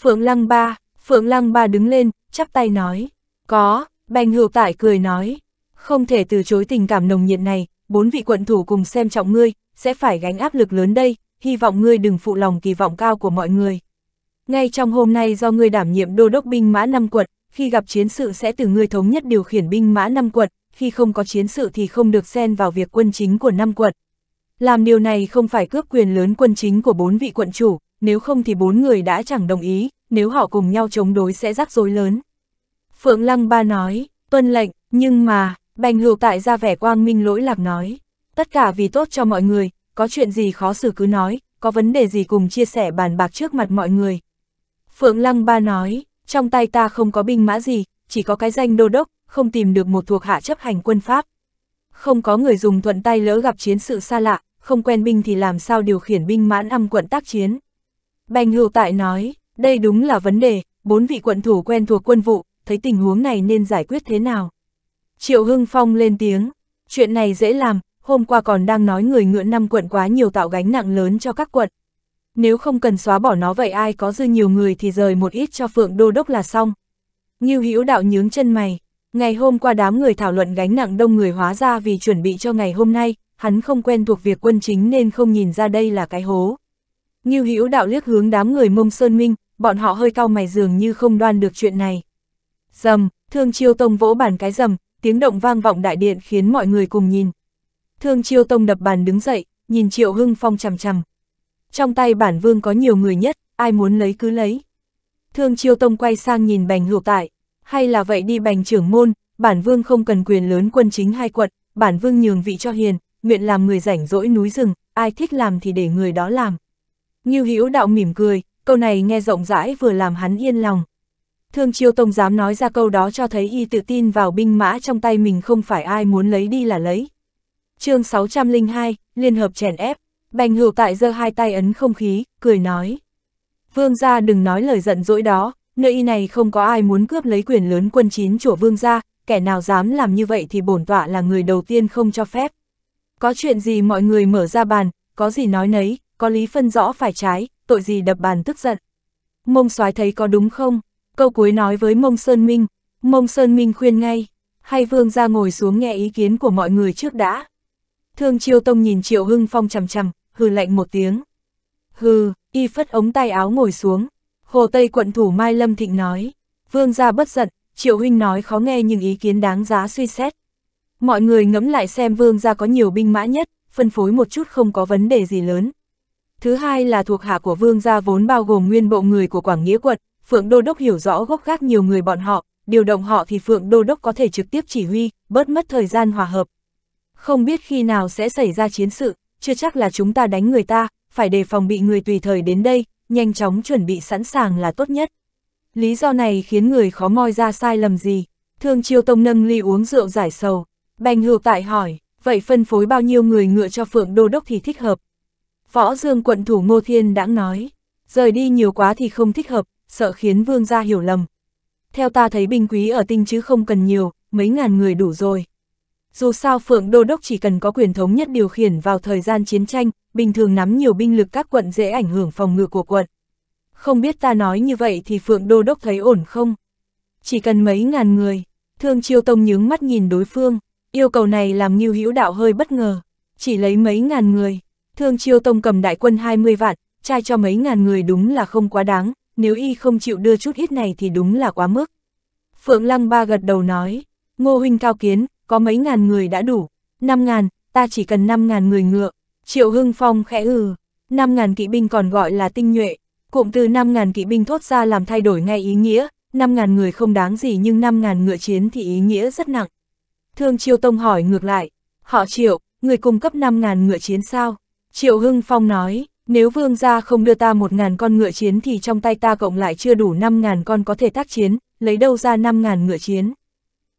Speaker 1: Phượng Lăng Ba, Phượng Lăng Ba đứng lên, chắp tay nói, có, Bành hữu tại cười nói, không thể từ chối tình cảm nồng nhiệt này, bốn vị quận thủ cùng xem trọng ngươi, sẽ phải gánh áp lực lớn đây, hy vọng ngươi đừng phụ lòng kỳ vọng cao của mọi người. Ngay trong hôm nay do ngươi đảm nhiệm đô đốc binh mã năm quận, khi gặp chiến sự sẽ từ ngươi thống nhất điều khiển binh mã năm quận. khi không có chiến sự thì không được xen vào việc quân chính của năm quận. Làm điều này không phải cướp quyền lớn quân chính của bốn vị quận chủ, nếu không thì bốn người đã chẳng đồng ý, nếu họ cùng nhau chống đối sẽ rắc rối lớn. Phượng Lăng Ba nói, tuân lệnh, nhưng mà, Bành Hữu tại ra vẻ quang minh lỗi lạc nói, tất cả vì tốt cho mọi người, có chuyện gì khó xử cứ nói, có vấn đề gì cùng chia sẻ bàn bạc trước mặt mọi người. Phượng Lăng Ba nói, trong tay ta không có binh mã gì, chỉ có cái danh đô đốc, không tìm được một thuộc hạ chấp hành quân pháp. Không có người dùng thuận tay lỡ gặp chiến sự xa lạ, không quen binh thì làm sao điều khiển binh mãn âm quận tác chiến. Bành hưu tại nói, đây đúng là vấn đề, bốn vị quận thủ quen thuộc quân vụ, thấy tình huống này nên giải quyết thế nào. Triệu Hưng Phong lên tiếng, chuyện này dễ làm, hôm qua còn đang nói người ngựa năm quận quá nhiều tạo gánh nặng lớn cho các quận. Nếu không cần xóa bỏ nó vậy ai có dư nhiều người thì rời một ít cho Phượng Đô Đốc là xong. Ngưu Hữu Đạo nhướng chân mày, ngày hôm qua đám người thảo luận gánh nặng đông người hóa ra vì chuẩn bị cho ngày hôm nay, hắn không quen thuộc việc quân chính nên không nhìn ra đây là cái hố. Ngưu Hữu Đạo liếc hướng đám người Mông Sơn Minh, bọn họ hơi cau mày dường như không đoan được chuyện này. Dầm, Thương Chiêu Tông vỗ bàn cái dầm, tiếng động vang vọng đại điện khiến mọi người cùng nhìn, Thương Chiêu Tông đập bàn đứng dậy, nhìn Triệu Hưng Phong chằm chằm. Trong tay bản vương có nhiều người nhất, ai muốn lấy cứ lấy. Thương Chiêu Tông quay sang nhìn bành hữu tại, hay là vậy đi bành trưởng môn, bản vương không cần quyền lớn quân chính hai quận, bản vương nhường vị cho hiền, nguyện làm người rảnh rỗi núi rừng, ai thích làm thì để người đó làm. Ngưu Hữu đạo mỉm cười, câu này nghe rộng rãi vừa làm hắn yên lòng. Thương Chiêu Tông dám nói ra câu đó cho thấy y tự tin vào binh mã trong tay mình không phải ai muốn lấy đi là lấy chương 602, Liên Hợp chèn ép, bành hữu tại giơ hai tay ấn không khí, cười nói. Vương gia đừng nói lời giận dỗi đó, nơi y này không có ai muốn cướp lấy quyền lớn quân chín chủa vương gia, kẻ nào dám làm như vậy thì bổn tọa là người đầu tiên không cho phép. Có chuyện gì mọi người mở ra bàn, có gì nói nấy, có lý phân rõ phải trái, tội gì đập bàn tức giận. Mông soái thấy có đúng không? Câu cuối nói với Mông Sơn Minh, Mông Sơn Minh khuyên ngay, hay vương gia ngồi xuống nghe ý kiến của mọi người trước đã. Thương Chiêu Tông nhìn Triệu Hưng Phong chằm chằm, hừ lạnh một tiếng. Hừ, y phất ống tay áo ngồi xuống. Hồ Tây quận thủ Mai Lâm Thịnh nói. Vương gia bất giận, Triệu Huynh nói khó nghe nhưng ý kiến đáng giá suy xét. Mọi người ngẫm lại xem vương gia có nhiều binh mã nhất, phân phối một chút không có vấn đề gì lớn. Thứ hai là thuộc hạ của vương gia vốn bao gồm nguyên bộ người của Quảng Nghĩa quận, Phượng Đô Đốc hiểu rõ gốc gác nhiều người bọn họ, điều động họ thì Phượng Đô Đốc có thể trực tiếp chỉ huy, bớt mất thời gian hòa hợp, không biết khi nào sẽ xảy ra chiến sự, chưa chắc là chúng ta đánh người ta, phải đề phòng bị người tùy thời đến đây, nhanh chóng chuẩn bị sẵn sàng là tốt nhất. Lý do này khiến người khó moi ra sai lầm gì. Thương Chiêu Tông nâng ly uống rượu giải sầu. Bành Hược Tại hỏi, vậy phân phối bao nhiêu người ngựa cho Phượng Đô Đốc thì thích hợp? Võ Dương quận thủ Ngô Thiên đã nói, rời đi nhiều quá thì không thích hợp, sợ khiến vương gia hiểu lầm. Theo ta thấy binh quý ở tinh chứ không cần nhiều, mấy ngàn người đủ rồi. Dù sao phượng đô đốc chỉ cần có quyền thống nhất điều khiển vào thời gian chiến tranh, bình thường nắm nhiều binh lực các quận dễ ảnh hưởng phòng ngự của quận. Không biết ta nói như vậy thì phượng đô đốc thấy ổn không? Chỉ cần mấy ngàn người, thương chiêu tông nhướng mắt nhìn đối phương, yêu cầu này làm nghiêu hữu đạo hơi bất ngờ. Chỉ lấy mấy ngàn người, thương chiêu tông cầm đại quân 20 vạn, trai cho mấy ngàn người đúng là không quá đáng, nếu y không chịu đưa chút ít này thì đúng là quá mức. Phượng Lăng Ba gật đầu nói, ngô huynh cao kiến, có mấy ngàn người đã đủ, năm ngàn ta chỉ cần năm ngàn người ngựa. Triệu Hưng Phong khẽ ừ, năm ngàn kỵ binh còn gọi là tinh nhuệ, cụm từ năm ngàn kỵ binh thốt ra làm thay đổi ngay ý nghĩa, năm ngàn người không đáng gì nhưng năm ngàn ngựa chiến thì ý nghĩa rất nặng. Thương Chiêu Tông hỏi ngược lại, họ Triệu, người cung cấp năm ngàn ngựa chiến sao? Triệu Hưng Phong nói, nếu vương gia không đưa ta một ngàn con ngựa chiến thì trong tay ta cộng lại chưa đủ năm ngàn con có thể tác chiến, lấy đâu ra năm ngàn ngựa chiến?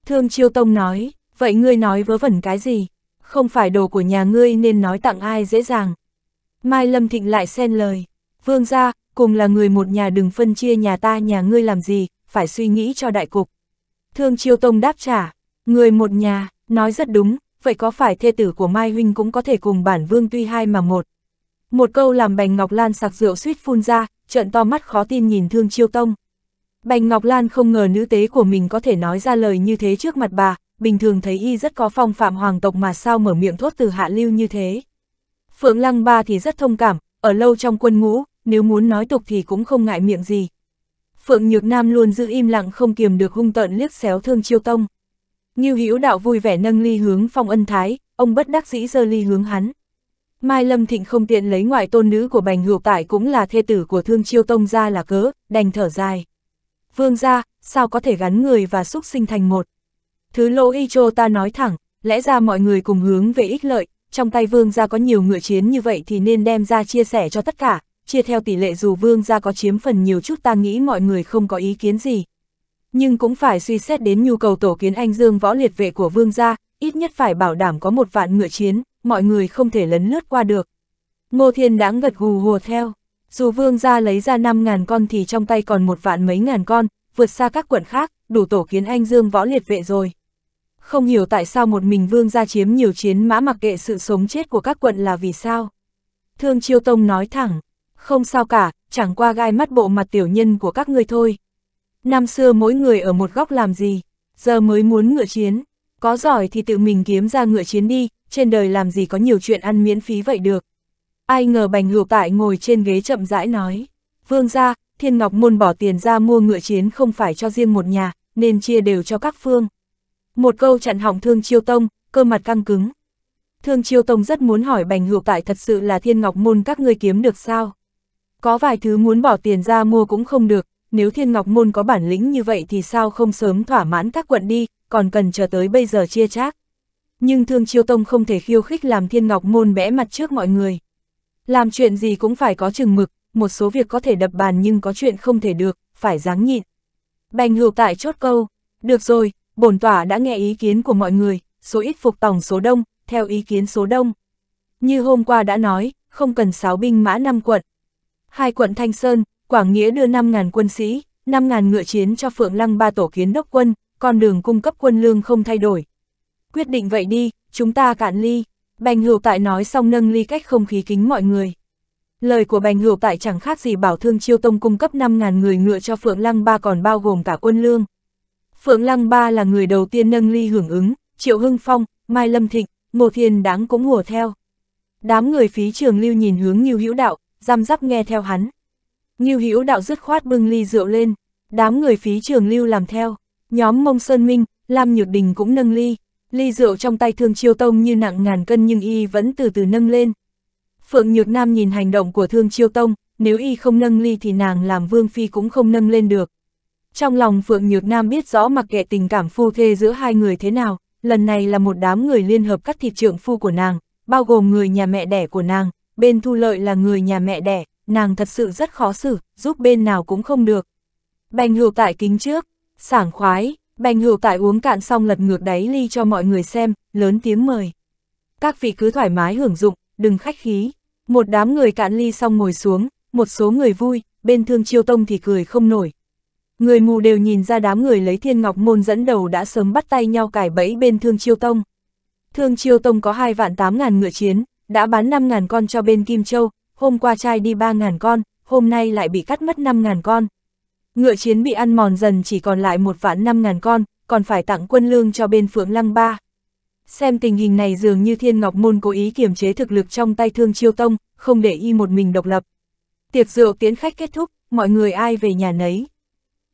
Speaker 1: Thương Chiêu Tông nói, vậy ngươi nói vớ vẩn cái gì? Không phải đồ của nhà ngươi nên nói tặng ai dễ dàng. Mai Lâm Thịnh lại xen lời, vương gia cùng là người một nhà đừng phân chia nhà ta nhà ngươi làm gì, phải suy nghĩ cho đại cục. Thương Chiêu Tông đáp trả, người một nhà, nói rất đúng, vậy có phải thê tử của Mai Huynh cũng có thể cùng bản vương tuy hai mà một. Một câu làm Bành Ngọc Lan sặc rượu suýt phun ra, trợn to mắt khó tin nhìn Thương Chiêu Tông. Bành Ngọc Lan không ngờ nữ tế của mình có thể nói ra lời như thế trước mặt bà, bình thường thấy y rất có phong phạm hoàng tộc mà sao mở miệng thốt từ hạ lưu như thế. Phượng Lăng Ba thì rất thông cảm, ở lâu trong quân ngũ, nếu muốn nói tục thì cũng không ngại miệng gì. Phượng Nhược Nam luôn giữ im lặng không kiềm được hung tợn liếc xéo thương chiêu tông. Như hữu đạo vui vẻ nâng ly hướng phong ân thái, ông bất đắc dĩ dơ ly hướng hắn. Mai Lâm Thịnh không tiện lấy ngoại tôn nữ của Bành Hữu Tại cũng là thê tử của Thương Chiêu Tông ra là cớ, đành thở dài. Vương gia, sao có thể gắn người và xúc sinh thành một. Thứ lỗ y chô ta nói thẳng, lẽ ra mọi người cùng hướng về ích lợi, trong tay vương gia có nhiều ngựa chiến như vậy thì nên đem ra chia sẻ cho tất cả, chia theo tỷ lệ dù vương gia có chiếm phần nhiều chút ta nghĩ mọi người không có ý kiến gì. Nhưng cũng phải suy xét đến nhu cầu tổ kiến anh dương võ liệt vệ của vương gia, ít nhất phải bảo đảm có một vạn ngựa chiến, mọi người không thể lấn lướt qua được. Ngô Thiên đã gật gù hùa theo, dù vương gia lấy ra 5.000 con thì trong tay còn một vạn mấy ngàn con, vượt xa các quận khác, đủ tổ kiến anh dương võ liệt vệ rồi không hiểu tại sao một mình vương gia chiếm nhiều chiến mã mặc kệ sự sống chết của các quận là vì sao. Thương Chiêu Tông nói thẳng, không sao cả, chẳng qua gai mắt bộ mặt tiểu nhân của các ngươi thôi. Năm xưa mỗi người ở một góc làm gì, giờ mới muốn ngựa chiến, có giỏi thì tự mình kiếm ra ngựa chiến đi, trên đời làm gì có nhiều chuyện ăn miễn phí vậy được. Ai ngờ bành hữu tại ngồi trên ghế chậm rãi nói, vương gia, thiên ngọc môn bỏ tiền ra mua ngựa chiến không phải cho riêng một nhà, nên chia đều cho các phương. Một câu chặn hỏng Thương Chiêu Tông, cơ mặt căng cứng. Thương Chiêu Tông rất muốn hỏi Bành Hữu Tại thật sự là Thiên Ngọc Môn các ngươi kiếm được sao? Có vài thứ muốn bỏ tiền ra mua cũng không được, nếu Thiên Ngọc Môn có bản lĩnh như vậy thì sao không sớm thỏa mãn các quận đi, còn cần chờ tới bây giờ chia chác. Nhưng Thương Chiêu Tông không thể khiêu khích làm Thiên Ngọc Môn bẽ mặt trước mọi người. Làm chuyện gì cũng phải có chừng mực, một số việc có thể đập bàn nhưng có chuyện không thể được, phải ráng nhịn. Bành Hữu Tại chốt câu, được rồi, bổn tỏa đã nghe ý kiến của mọi người, số ít phục tổng số đông, theo ý kiến số đông. Như hôm qua đã nói, không cần sáu binh mã năm quận. Hai quận Thanh Sơn, Quảng Nghĩa đưa 5.000 quân sĩ, 5.000 ngựa chiến cho Phượng Lăng ba tổ kiến đốc quân, con đường cung cấp quân lương không thay đổi. Quyết định vậy đi, chúng ta cạn ly. Bành Hữu Tại nói xong nâng ly cách không khí kính mọi người. Lời của Bành Hữu Tại chẳng khác gì bảo Thương Chiêu Tông cung cấp 5.000 người ngựa cho Phượng Lăng ba còn bao gồm cả quân lương. Phượng Lăng Ba là người đầu tiên nâng ly hưởng ứng, Triệu Hưng Phong, Mai Lâm Thịnh, Ngô Thiên Đáng cũng hùa theo. Đám người phí trường lưu nhìn hướng Nhiêu Hữu Đạo, giam giáp nghe theo hắn. Nhiêu Hữu Đạo dứt khoát bưng ly rượu lên, đám người phí trường lưu làm theo. Nhóm Mông Sơn Minh, Lam Nhược Đình cũng nâng ly, ly rượu trong tay Thương Chiêu Tông như nặng ngàn cân nhưng y vẫn từ từ nâng lên. Phượng Nhược Nam nhìn hành động của Thương Chiêu Tông, nếu y không nâng ly thì nàng làm vương phi cũng không nâng lên được. Trong lòng Phượng Nhược Nam biết rõ mặc kệ tình cảm phu thê giữa hai người thế nào, lần này là một đám người liên hợp các thịt trượng phu của nàng, bao gồm người nhà mẹ đẻ của nàng, bên thu lợi là người nhà mẹ đẻ, nàng thật sự rất khó xử, giúp bên nào cũng không được. Bành hữu tại kính trước, sảng khoái, bành hữu tại uống cạn xong lật ngược đáy ly cho mọi người xem, lớn tiếng mời. Các vị cứ thoải mái hưởng dụng, đừng khách khí. Một đám người cạn ly xong ngồi xuống, một số người vui, bên thương chiêu tông thì cười không nổi, Người mù đều nhìn ra đám người lấy thiên ngọc môn dẫn đầu đã sớm bắt tay nhau cải bẫy bên Thương Chiêu Tông. Thương Chiêu Tông có hai vạn tám ngàn ngựa chiến, đã bán năm ngàn con cho bên Kim Châu, hôm qua trai đi ba ngàn con, hôm nay lại bị cắt mất năm ngàn con. Ngựa chiến bị ăn mòn dần chỉ còn lại một vạn năm ngàn con, còn phải tặng quân lương cho bên Phượng Lăng Ba. Xem tình hình này dường như Thiên Ngọc Môn cố ý kiềm chế thực lực trong tay Thương Chiêu Tông, không để y một mình độc lập. Tiệc rượu tiến khách kết thúc, mọi người ai về nhà nấy.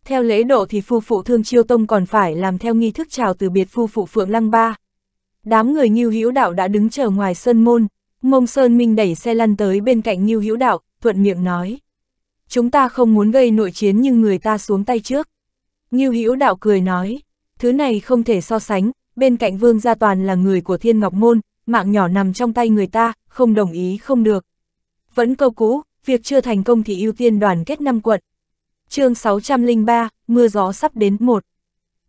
Speaker 1: Theo lễ độ thì phu phụ Thương Chiêu Tông còn phải làm theo nghi thức chào từ biệt phu phụ Phượng Lăng Ba. Đám người Ngưu Hữu Đạo đã đứng chờ ngoài sơn môn, Mông Sơn Minh đẩy xe lăn tới bên cạnh Ngưu Hữu Đạo, thuận miệng nói: "Chúng ta không muốn gây nội chiến nhưng người ta xuống tay trước." Ngưu Hữu Đạo cười nói: "Thứ này không thể so sánh, bên cạnh Vương gia toàn là người của Thiên Ngọc môn, mạng nhỏ nằm trong tay người ta, không đồng ý không được." Vẫn câu cũ, việc chưa thành công thì ưu tiên đoàn kết năm quận, chương 603, mưa gió sắp đến một.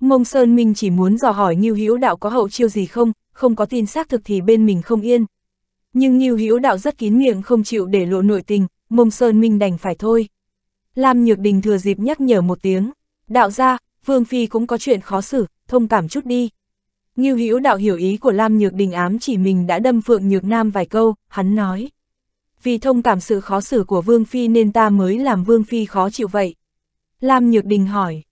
Speaker 1: Mông Sơn Minh chỉ muốn dò hỏi Ngưu Hữu Đạo có hậu chiêu gì không, không có tin xác thực thì bên mình không yên. Nhưng Ngưu Hữu Đạo rất kín miệng không chịu để lộ nội tình, Mông Sơn Minh đành phải thôi. Lam Nhược Đình thừa dịp nhắc nhở một tiếng, "Đạo gia, Vương phi cũng có chuyện khó xử, thông cảm chút đi." Ngưu Hữu Đạo hiểu ý của Lam Nhược Đình ám chỉ mình đã đâm Phượng Nhược Nam vài câu, hắn nói: "Vì thông cảm sự khó xử của Vương phi nên ta mới làm Vương phi khó chịu vậy." Lam Nhược Đình hỏi.